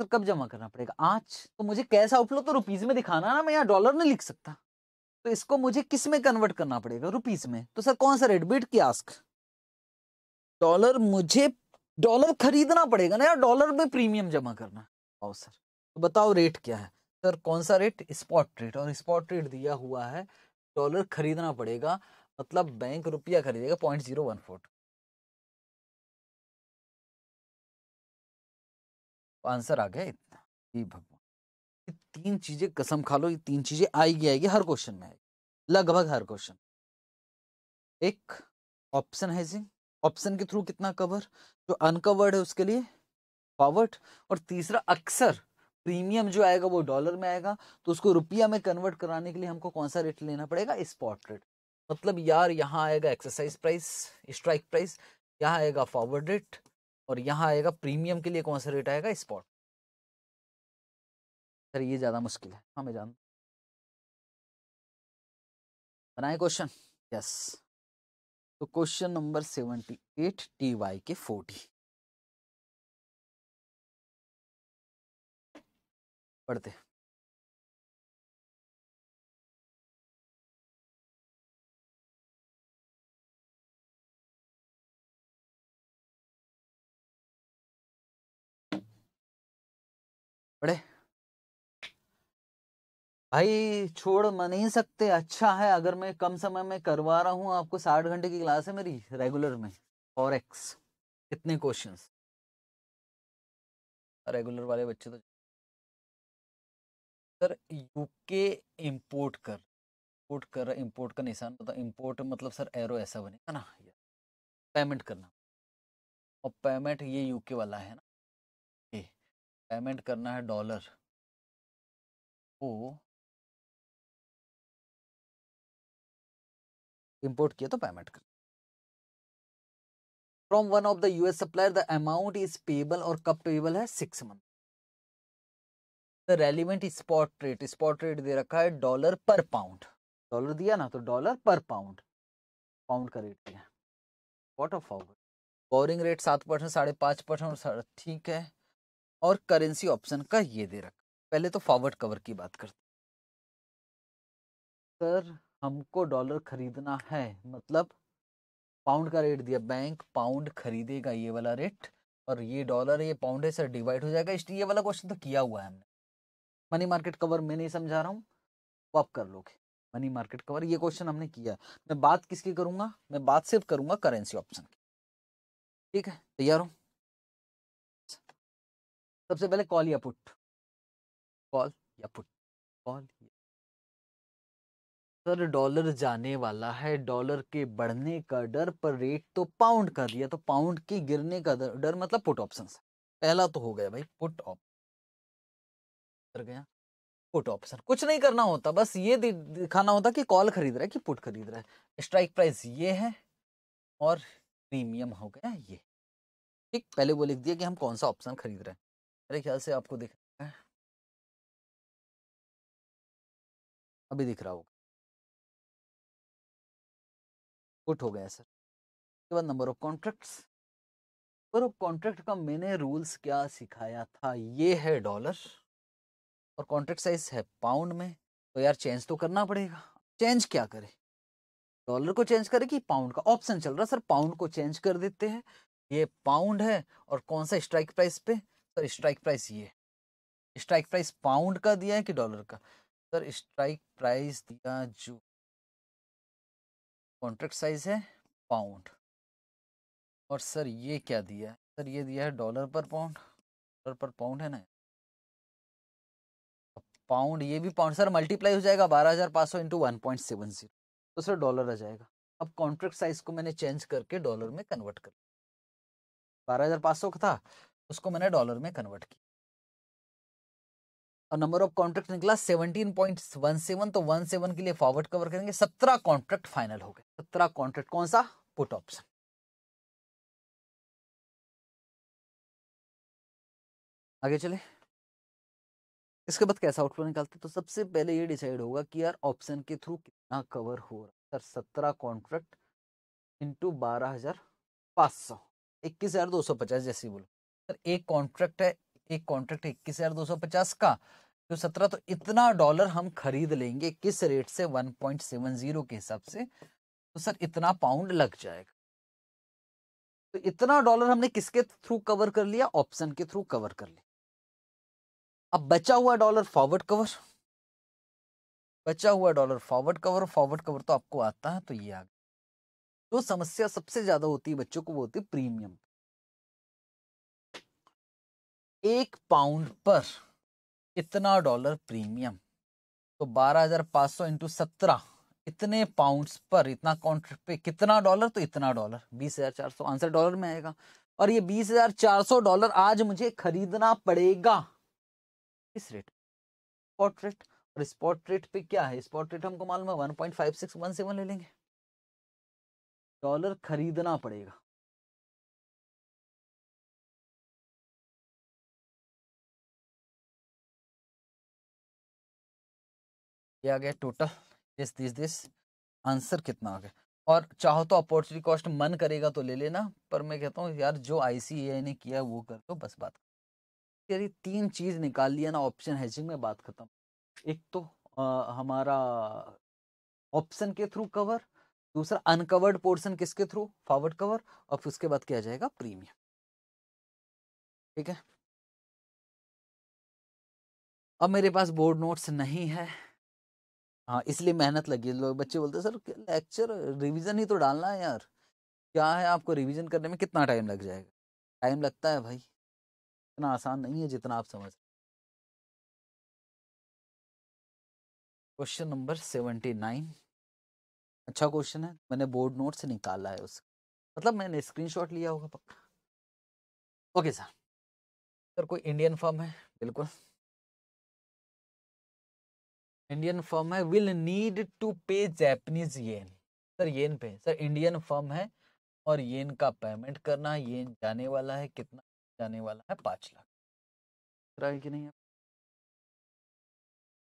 सर कब जमा करना पड़ेगा आज तो मुझे कैश आउटफ्लो तो रुपीज में दिखाना ना मैं यहाँ डॉलर नहीं लिख सकता तो इसको मुझे किस में कन्वर्ट करना पड़ेगा रुपीज में तो सर कौन सा रेट बिट की आस्क डॉलर मुझे डॉलर खरीदना पड़ेगा ना यार डॉलर में प्रीमियम जमा करना आओ सर तो बताओ रेट क्या है सर कौन सा रेट स्पॉट रेट और स्पॉट रेट दिया हुआ है डॉलर खरीदना पड़ेगा मतलब बैंक रुपया खरीदेगा point zero one four answer आ गया इतना ये भगवान ये तीन चीजें कसम खा लो ये तीन चीजें आएगी आएगी हर क्वेश्चन में आएगी लगभग हर क्वेश्चन एक ऑप्शन हैजिंग ऑप्शन के थ्रू कितना कवर जो अनकवर्ड है उसके लिए फॉरवर्ड और तीसरा अक्सर प्रीमियम जो आएगा वो डॉलर में आएगा तो उसको रुपया में कन्वर्ट कराने के लिए हमको कौन सा रेट लेना पड़ेगा स्पॉट रेट मतलब यार यहाँ आएगा एक्सरसाइज प्राइस स्ट्राइक प्राइस यहाँ आएगा फॉरवर्ड रेट और यहाँ आएगा प्रीमियम के लिए कौन सा रेट आएगा स्पॉट सर ये ज़्यादा मुश्किल है हाँ मैं जानता बनाए क्वेश्चन यस तो question number seventy eight T Y K forty पढ़ते हैं बड़े भाई छोड़ नहीं सकते अच्छा है अगर मैं कम समय में करवा रहा हूँ आपको साठ घंटे की क्लास है मेरी रेगुलर में और एक्स कितने क्वेश्चन रेगुलर वाले बच्चे तो सर यूके इंपोर्ट कर इंपोर्ट कर इंपोर्ट का निशान पता इंपोर्ट मतलब सर एरो ऐसा बनेगा ना पेमेंट करना और पेमेंट ये यूके वाला है ना पेमेंट करना है डॉलर वो इंपोर्ट किया तो पेमेंट कर from one of the US supplier the amount is payable और कब पेबल है six month the relevant spot rate spot rate दे रखा है डॉलर पर पाउंड डॉलर दिया ना तो डॉलर पर पाउंड पाउंड का रेट दिया what of forward borrowing rate सात परसेंट साढ़े पाँच परसेंट ठीक है और करेंसी ऑप्शन का ये दे रखा पहले तो फॉरवर्ड कवर की बात करते सर हमको डॉलर खरीदना है मतलब पाउंड का रेट दिया बैंक पाउंड खरीदेगा ये वाला रेट और ये डॉलर ये पाउंड है सर डिवाइड हो जाएगा इसलिए ये वाला क्वेश्चन तो किया हुआ है हमने मनी मार्केट कवर मैं नहीं समझा रहा हूँ वो आप कर लोगे मनी मार्केट कवर ये क्वेश्चन हमने किया मैं बात किसकी करूंगा मैं बात सिर्फ करूंगा करेंसी ऑप्शन की ठीक है तैयार हूँ सबसे पहले कॉल या पुट कॉल या पुट कॉल सर डॉलर जाने वाला है डॉलर के बढ़ने का डर पर रेट तो पाउंड कर दिया तो पाउंड की गिरने का डर डर मतलब पुट ऑप्शन पहला तो हो गया भाई पुट ऑप्शन कर गया पुट ऑप्शन कुछ नहीं करना होता बस ये दिखाना होता कि कॉल खरीद रहा है कि पुट खरीद रहा है स्ट्राइक प्राइस ये है और प्रीमियम हो गया ये ठीक पहले वो लिख दिया कि हम कौन सा ऑप्शन खरीद रहे हैं मेरे ख्याल से आपको दिख रहा है अभी दिख रहा होगा गुट हो गया सर उसके बाद number of contracts number of contract का मैंने रूल्स क्या सिखाया था ये है डॉलर और कॉन्ट्रैक्ट साइज है पाउंड में तो यार चेंज तो करना पड़ेगा चेंज क्या करें डॉलर को चेंज करें कि पाउंड का ऑप्शन चल रहा सर पाउंड को चेंज कर देते हैं ये पाउंड है और कौन सा स्ट्राइक प्राइस पे सर स्ट्राइक प्राइस ये स्ट्राइक प्राइस पाउंड का दिया है कि डॉलर का सर स्ट्राइक प्राइस दिया जो कॉन्ट्रैक्ट साइज है पाउंड और सर ये क्या दिया है सर ये दिया है डॉलर पर पाउंड डॉलर पर पाउंड है ना पाउंड ये भी पाउंड सर मल्टीप्लाई हो जाएगा बारह हज़ार पाँच सौ into one point seven zero तो सर डॉलर आ जाएगा अब कॉन्ट्रैक्ट साइज को मैंने चेंज करके डॉलर में कन्वर्ट कर बारह हज़ार पाँच सौ का था उसको मैंने डॉलर में कन्वर्ट किया और नंबर ऑफ कॉन्ट्रैक्ट निकला 17.17 तो 17 के लिए फॉरवर्ड कवर करेंगे 17 कॉन्ट्रैक्ट फाइनल हो गए 17 कॉन्ट्रैक्ट कौन सा पुट ऑप्शन आगे चले इसके बाद कैसा आउटफ्लो निकालते तो सबसे पहले ये डिसाइड होगा कि यार ऑप्शन के थ्रू कितना कवर हो रहा है सर सत्रह कॉन्ट्रैक्ट इंटू बारह हजार पाँच सौ इक्कीस हजार दो सौ पचास जैसे बोलो सर तो एक कॉन्ट्रैक्ट है एक कॉन्ट्रैक्ट इक्कीस हजार दो सौ पचास का जो सत्रह तो इतना डॉलर हम खरीद लेंगे किस रेट से वन पॉइंट सेवन जीरो के हिसाब से तो सर इतना पाउंड लग जाएगा तो इतना डॉलर हमने किसके थ्रू कवर कर लिया ऑप्शन के थ्रू कवर कर लिया अब बचा हुआ डॉलर फॉरवर्ड कवर बचा हुआ dollar forward cover forward cover तो आपको आता है तो ये आ गया जो समस्या सबसे ज्यादा होती है बच्चों को वो होती है प्रीमियम एक पाउंड पर इतना डॉलर प्रीमियम तो बारह हजार पाँच सौ इंटू सत्रह इतने पाउंड्स पर इतना कॉन्ट्रैक्ट पे कितना डॉलर तो इतना डॉलर बीस हजार चार सौ आंसर डॉलर में आएगा और ये बीस हजार चार सौ डॉलर आज मुझे खरीदना पड़ेगा इस रेट स्पॉट रेट और स्पॉट रेट पे क्या है स्पॉट रेट हमको मालूम है one point five six one seven ले लेंगे डॉलर खरीदना पड़ेगा ये आ गया total this this this answer कितना आ गया और चाहो तो अपॉर्चुनिटी कॉस्ट मन करेगा तो ले लेना पर मैं कहता हूँ यार जो आई ने किया वो कर दो बस बात यदि तीन चीज़ निकाल लिया ना ऑप्शन हैचिंग में बात खत्म एक तो आ, हमारा ऑप्शन के थ्रू कवर दूसरा अनकवर्ड पोर्शन किसके थ्रू फॉरवर्ड कवर और फिर उसके बाद क्या जाएगा प्रीमियम ठीक है अब मेरे पास बोर्ड नोट्स नहीं है हाँ इसलिए मेहनत लगी है लोग बच्चे बोलते सर लेक्चर रिवीजन ही तो डालना है यार क्या है आपको रिवीजन करने में कितना टाइम लग जाएगा टाइम लगता है भाई इतना आसान नहीं है जितना आप समझ क्वेश्चन नंबर सेवेंटी नाइन अच्छा क्वेश्चन है मैंने बोर्ड नोट से निकाला है उसका मतलब मैंने स्क्रीनशॉट लिया होगा पक्का ओके सर सर कोई इंडियन फॉर्म है बिल्कुल इंडियन फर्म है will need to pay Japanese yen sir yen पे सर इंडियन फर्म है और येन का पेमेंट करना है येन जाने वाला है कितना जाने वाला है पाँच लाख कि नहीं है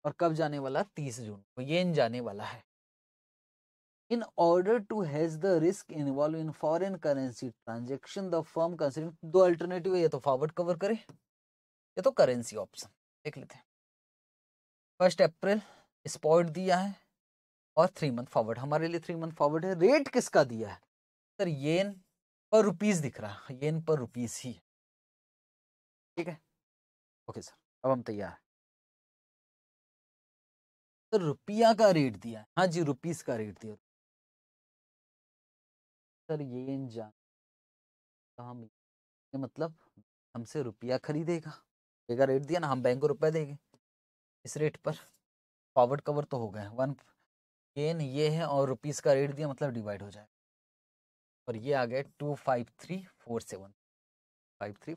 और कब जाने वाला तीस जून को येन जाने वाला है in order to hedge the risk involve in foreign currency transaction the firm considering दो अल्टरनेटिव है या तो फॉरवर्ड कवर करे या तो करेंसी ऑप्शन देख लेते हैं फर्स्ट अप्रैल स्पॉट दिया है और थ्री मंथ फॉरवर्ड हमारे लिए थ्री मंथ फॉरवर्ड है रेट किसका दिया है सर येन पर रुपीस दिख रहा है येन पर रुपीस ही ठीक है ओके सर अब हम तैयार हैं सर रुपया का रेट दिया है हाँ जी रुपीस का रेट दिया सर येन जान हम ये मतलब हमसे रुपया खरीदेगा रेट दिया ना हम बैंक को रुपया देंगे इस रेट पर फॉरवर्ड कवर तो हो गए वन गेन ये है और रुपीज़ का रेट दिया मतलब डिवाइड हो जाए और ये आ गया two five three four seven five three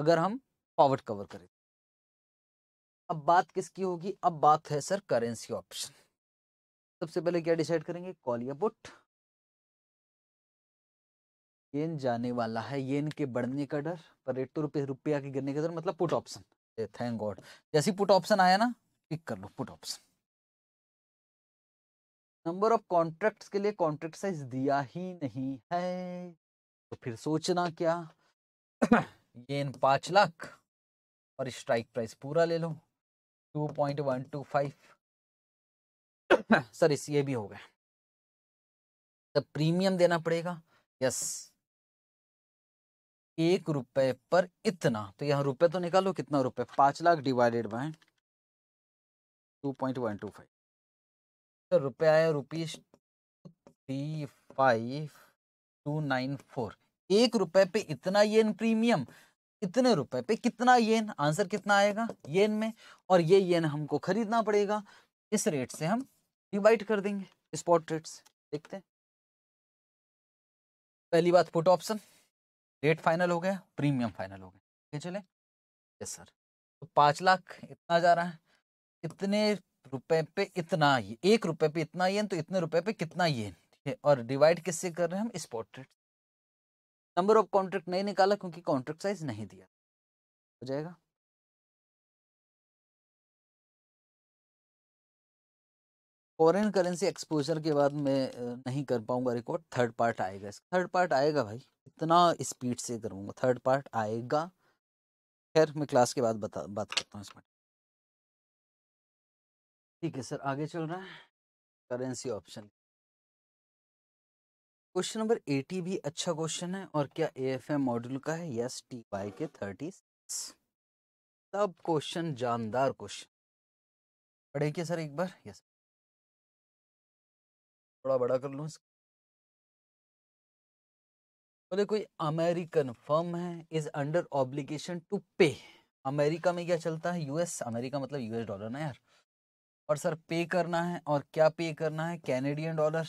अगर हम फॉरवर्ड कवर करें अब बात किसकी होगी अब बात है सर करेंसी ऑप्शन सबसे पहले क्या डिसाइड करेंगे कॉल या बुट येन जाने वाला है येन के बढ़ने का डर पर रेट तो रुपये रुपया के गिरने का डर मतलब पुट ऑप्शन थैंक गॉड जैसे पुट ऑप्शन आया ना क्लिक कर लो put option number of contracts के लिए कॉन्ट्रैक्ट साइज दिया ही नहीं है तो फिर सोचना क्या ये पांच लाख और स्ट्राइक प्राइस पूरा ले लो two point one two five sir इस ये भी हो गया तो प्रीमियम देना पड़ेगा यस एक रुपए पर इतना तो यहाँ रुपए तो निकालो कितना रुपए पांच lakh divided by two point one two five तो रुपए आया rupees three five two nine four एक रुपए पे इतना येन प्रीमियम इतने रुपए पे कितना येन आंसर कितना आएगा येन में और ये येन हमको खरीदना पड़ेगा इस रेट से हम डिवाइड कर देंगे स्पॉट रेट्स देखते हैं पहली बात पुट ऑप्शन डेट फाइनल हो गया प्रीमियम फाइनल हो गया ठीक है चले यस सर तो पाँच लाख इतना जा रहा है इतने रुपए पे इतना ये एक रुपए पे इतना ये तो इतने रुपए पे कितना ये ठीक है और डिवाइड किससे कर रहे हैं हम spot rate number of contract नहीं निकाला क्योंकि कॉन्ट्रैक्ट साइज नहीं दिया हो जाएगा फॉरेन करेंसी एक्सपोजर के बाद मैं नहीं कर पाऊंगा रिकॉर्ड थर्ड पार्ट आएगा थर्ड पार्ट आएगा भाई इतना स्पीड से करूँगा थर्ड पार्ट आएगा खैर मैं क्लास के बाद बता बात करता हूँ इसमें ठीक है सर आगे चल रहा है currency option question number eighty भी अच्छा क्वेश्चन है और क्या ए एफ एम मॉड्यूल का है yes T Y K thirty six सब क्वेश्चन जानदार क्वेश्चन पढ़े क्या सर एक बार यस थोड़ा बड़ा कर लूँ इसको तो बोले कोई अमेरिकन फर्म है is under obligation to pay America में क्या चलता है यूएस अमेरिका मतलब यूएस डॉलर ना यार और सर पे करना है और क्या पे करना है कैनेडियन डॉलर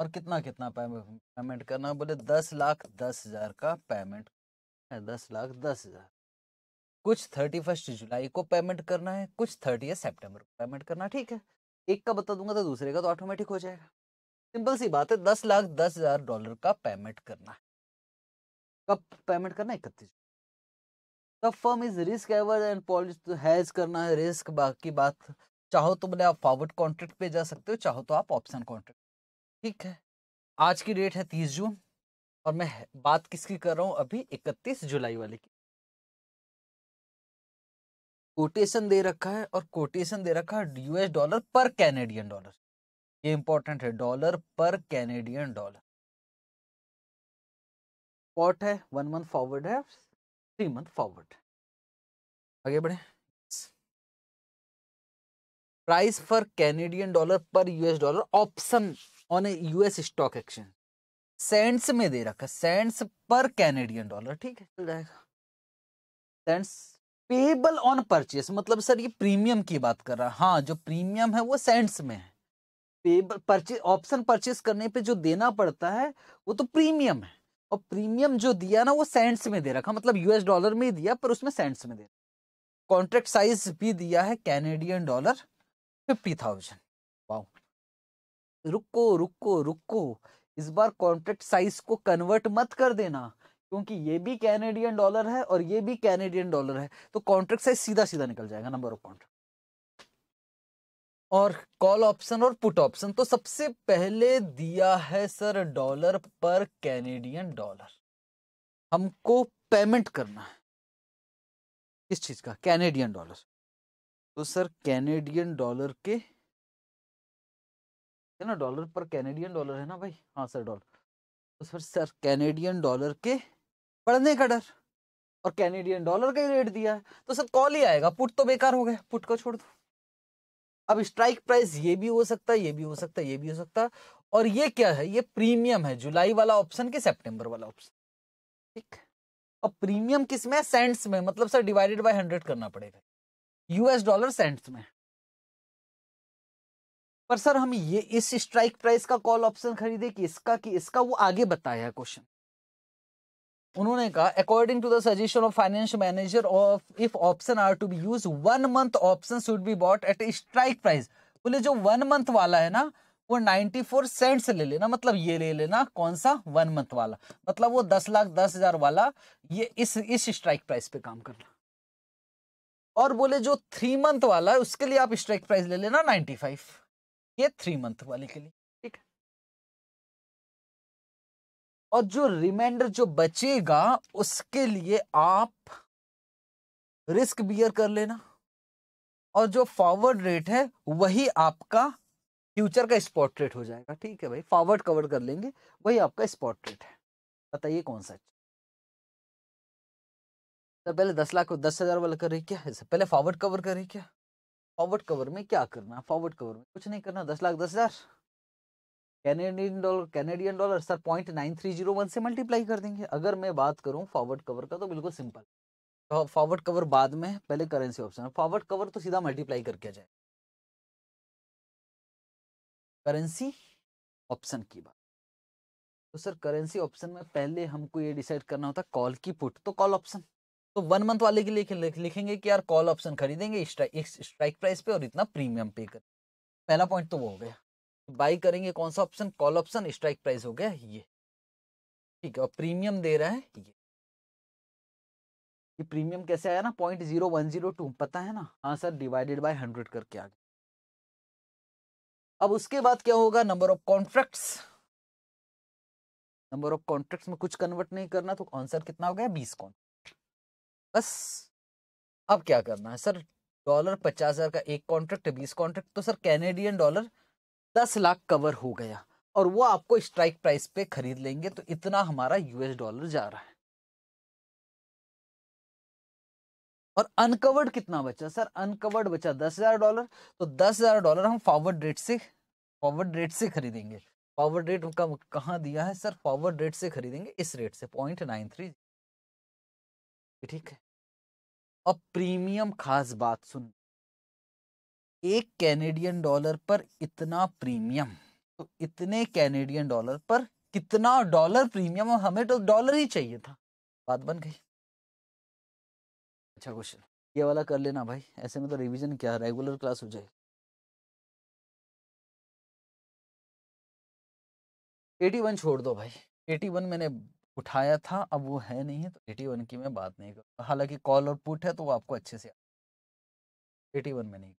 और कितना कितना पेमेंट करना है बोले दस लाख दस हज़ार का पेमेंट है दस लाख दस हज़ार कुछ थर्टी फर्स्ट जुलाई को पेमेंट करना है कुछ थर्टी सेप्टेम्बर को पेमेंट करना ठीक है एक का बता दूंगा तो दूसरे का तो ऑटोमेटिक हो जाएगा सिंपल सी बात है दस लाख दस हजार डॉलर का पेमेंट करना है कब पेमेंट करना है इकतीस the firm is risk averse and policy hedge करना है रिस्क बाकी बात चाहो तो बोले मतलब आप फॉरवर्ड कॉन्ट्रैक्ट पे जा सकते हो चाहो तो आप ऑप्शन कॉन्ट्रैक्ट ठीक है आज की डेट है तीस जून और मैं बात किसकी कर रहा हूँ अभी इकतीस जुलाई वाले की कोटेशन दे रखा है और कोटेशन दे रखा है यूएस डॉलर पर कैनेडियन डॉलर ये इंपॉर्टेंट है डॉलर पर कैनेडियन डॉलर पॉट है वन मंथ फॉरवर्ड है थ्री मंथ फॉरवर्ड आगे बढ़े प्राइस फॉर कैनेडियन डॉलर पर US dollar option on a US stock exchange cents में दे रखा सेंट्स पर कैनेडियन डॉलर ठीक है चल जाएगा सेंट्स पेबल ऑन परचेस मतलब सर ये प्रीमियम की बात कर रहा है हाँ जो प्रीमियम है वो सेंट्स में है पेबल परचेज ऑप्शन परचेस करने पे जो देना पड़ता है वो तो प्रीमियम है और प्रीमियम जो दिया ना वो सेंट्स में दे रखा मतलब यूएस डॉलर में ही दिया पर उसमें सेंट्स में दे कॉन्ट्रैक्ट साइज भी दिया है कैनेडियन डॉलर फिफ्टी थाउजेंड रुको रुको रुको इस बार कॉन्ट्रैक्ट साइज को कन्वर्ट मत कर देना क्योंकि ये भी कैनेडियन डॉलर है और ये भी कैनेडियन डॉलर है तो कॉन्ट्रैक्ट साइज सीधा सीधा निकल जाएगा नंबर ऑफ कॉन्ट्रैक्ट और कॉल ऑप्शन और पुट ऑप्शन तो सबसे पहले दिया है सर डॉलर पर कैनेडियन डॉलर हमको पेमेंट करना है किस चीज का कैनेडियन डॉलर तो सर कैनेडियन डॉलर के है ना डॉलर पर कैनेडियन डॉलर है ना भाई हाँ सर डॉलर तो सर सर कैनेडियन डॉलर के पढ़ने का डर और कैनेडियन डॉलर का ही रेट दिया है तो सर कॉल ही आएगा पुट तो बेकार हो गया पुट को छोड़ दो अब स्ट्राइक प्राइस ये भी हो सकता है ये भी हो सकता है ये भी हो सकता है और ये क्या है ये प्रीमियम है जुलाई वाला ऑप्शन के सेप्टेम्बर वाला ऑप्शन ठीक और प्रीमियम किस में सेंट्स में मतलब सर डिवाइडेड बाई हंड्रेड करना पड़ेगा यूएस डॉलर सेंट्स में पर सर हम ये इस स्ट्राइक प्राइस का कॉल ऑप्शन खरीदे कि इसका कि इसका वो आगे बताया क्वेश्चन उन्होंने कहा according to the suggestion of financial manager of if option are to be use one month option should be bought at strike price बोले जो वन मंथ वाला है ना वो नाइन्टी फोर सेंट से ले लेना मतलब ये ले लेना कौन सा वन मंथ वाला मतलब वो दस लाख दस हजार वाला ये इस इस स्ट्राइक प्राइस पे काम करना और बोले जो थ्री मंथ वाला है उसके लिए आप स्ट्राइक प्राइस ले लेना 95 ये थ्री मंथ वाले के लिए और जो रिमाइंडर जो बचेगा उसके लिए आप रिस्क बियर कर लेना और जो फॉरवर्ड रेट है वही आपका फ्यूचर का स्पॉट रेट हो जाएगा ठीक है भाई फॉरवर्ड कवर कर लेंगे वही आपका स्पॉट रेट है बताइए कौन सा अच्छा। तो पहले दस लाख को दस हजार वाला कर रही क्या इससे पहले फॉरवर्ड कवर कर रही क्या फॉरवर्ड कवर में क्या करना फॉरवर्ड कवर में कुछ नहीं करना दस लाख दस हजार Canadian dollar Canadian dollar sir point nine three zero one से मल्टीप्लाई कर देंगे अगर मैं बात करूँ फॉरवर्ड कवर का तो बिल्कुल सिंपल तो फॉरवर्ड कवर बाद में पहले करेंसी ऑप्शन फॉरवर्ड कवर तो सीधा मल्टीप्लाई करके जाए करेंसी ऑप्शन की बात तो सर करेंसी ऑप्शन में पहले हमको ये डिसाइड करना होता कॉल की पुट तो कॉल ऑप्शन तो वन मंथ वाले के लिए लिखेंगे कि यार कॉल ऑप्शन खरीदेंगे स्ट्राइक प्राइस पे और इतना प्रीमियम पे कर पहला पॉइंट तो वो हो गया बाई करेंगे कौन सा option call option strike price हो गया ये ठीक है और प्रीमियम दे रहा है ये ये प्रीमियम कैसे आया ना point zero one zero two पता है ना हाँ सर डिवाइडेड बाय हंड्रेड करके आ गया अब उसके बाद क्या होगा number of contracts number of contracts में कुछ कन्वर्ट नहीं करना तो आंसर कितना हो गया बीस कौन बस अब क्या करना है सर डॉलर पचास हजार का एक कॉन्ट्रैक्ट बीस कॉन्ट्रैक्ट तो सर कैनेडियन डॉलर दस लाख कवर हो गया और वो आपको स्ट्राइक प्राइस पे खरीद लेंगे तो इतना हमारा यूएस डॉलर जा रहा है और अनकवर्ड कितना बचा सर अनकवर्ड बचा दस हजार डॉलर तो दस हजार डॉलर हम फॉरवर्ड रेट से फॉरवर्ड रेट से खरीदेंगे फॉरवर्ड रेट का कहा दिया है सर फॉरवर्ड रेट से खरीदेंगे इस रेट से पॉइंट नाइन थ्री ठीक है और प्रीमियम खास बात सुन एक कैनेडियन डॉलर पर इतना प्रीमियम तो इतने कैनेडियन डॉलर पर कितना डॉलर प्रीमियम और हमें तो डॉलर ही चाहिए था बात बन गई अच्छा क्वेश्चन ये वाला कर लेना भाई ऐसे में तो रिवीजन क्या रेगुलर क्लास हो जाएगी एटी वन छोड़ दो भाई एटी वन मैंने उठाया था अब वो है नहीं है तो एटी वन की मैं बात नहीं करूँगा हालांकि कॉल और पुट है तो वो आपको अच्छे से एटी वन में नहीं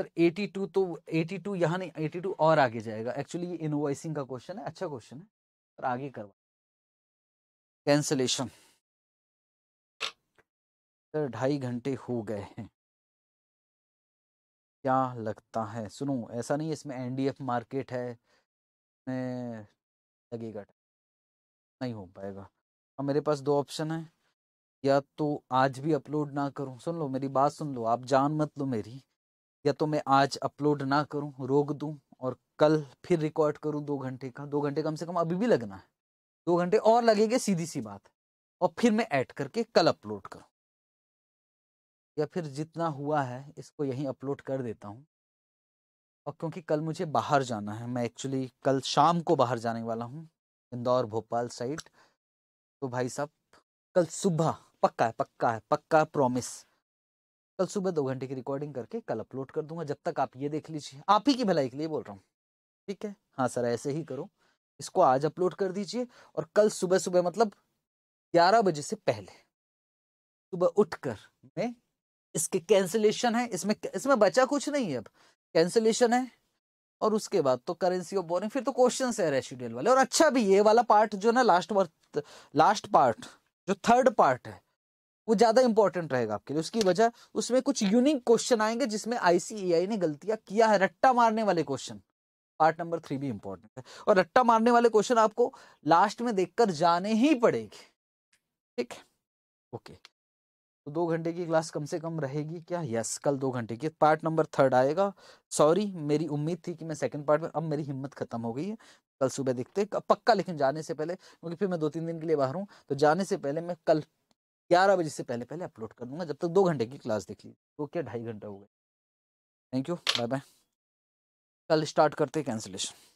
सर 82 तो 82 यहाँ नहीं 82 और आगे जाएगा एक्चुअली ये इनवॉइसिंग का क्वेश्चन है अच्छा क्वेश्चन है और आगे करवा कैंसलेशन सर ढाई घंटे हो गए हैं क्या लगता है सुनो ऐसा नहीं इसमें एनडीएफ मार्केट है लगेगा नहीं हो पाएगा अब मेरे पास दो ऑप्शन है या तो आज भी अपलोड ना करूं सुन लो मेरी बात सुन लो आप जान मत लो मेरी या तो मैं आज अपलोड ना करूं रोक दूं और कल फिर रिकॉर्ड करूं दो घंटे का दो घंटे कम से कम अभी भी लगना है दो घंटे और लगेंगे सीधी सी बात और फिर मैं ऐड करके कल अपलोड करूं या फिर जितना हुआ है इसको यहीं अपलोड कर देता हूं और क्योंकि कल मुझे बाहर जाना है मैं एक्चुअली कल शाम को बाहर जाने वाला हूँ इंदौर भोपाल साइड तो भाई साहब कल सुबह पक्का है पक्का है पक्का प्रॉमिस कल सुबह दो घंटे की रिकॉर्डिंग करके कल अपलोड कर दूंगा जब तक आप ये देख लीजिए आप ही की भलाई के लिए बोल रहा हूँ ठीक है हाँ सर ऐसे ही करो इसको आज अपलोड कर दीजिए और कल सुबह सुबह मतलब ग्यारह बजे से पहले सुबह उठकर मैं इसके कैंसिलेशन है इसमें इसमें बचा कुछ नहीं है अब कैंसिलेशन है और उसके बाद तो करेंसी ऑफ बोरिंग फिर तो क्वेश्चन है रेसिडियल वाले और अच्छा भी ये वाला पार्ट जो ना लास्ट वर्थ लास्ट पार्ट जो थर्ड पार्ट है वो ज्यादा इंपॉर्टेंट रहेगा आपके लिए उसकी वजह उसमें कुछ यूनिक क्वेश्चन आएंगे जिसमें आईसीएआई e ने गलतियां किया है रट्टा मारने वाले क्वेश्चन पार्ट नंबर थ्री भी इंपॉर्टेंट है और रट्टा मारने वाले क्वेश्चन आपको लास्ट में देखकर जाने ही पड़ेंगे ठीक है ओके तो दो घंटे की क्लास कम से कम रहेगी क्या यस कल दो घंटे की पार्ट नंबर थर्ड आएगा सॉरी मेरी उम्मीद थी कि मैं सेकंड पार्ट में अब मेरी हिम्मत खत्म हो गई है कल सुबह देखते पक्का लेकिन जाने से पहले क्योंकि फिर मैं दो तीन दिन के लिए बाहर हूँ तो जाने से पहले मैं कल ग्यारह बजे से पहले पहले अपलोड कर दूंगा जब तक दो घंटे की क्लास देख लीजिए तो क्या ढाई घंटा हो गए थैंक यू बाय बाय कल स्टार्ट करते कैंसिलेशन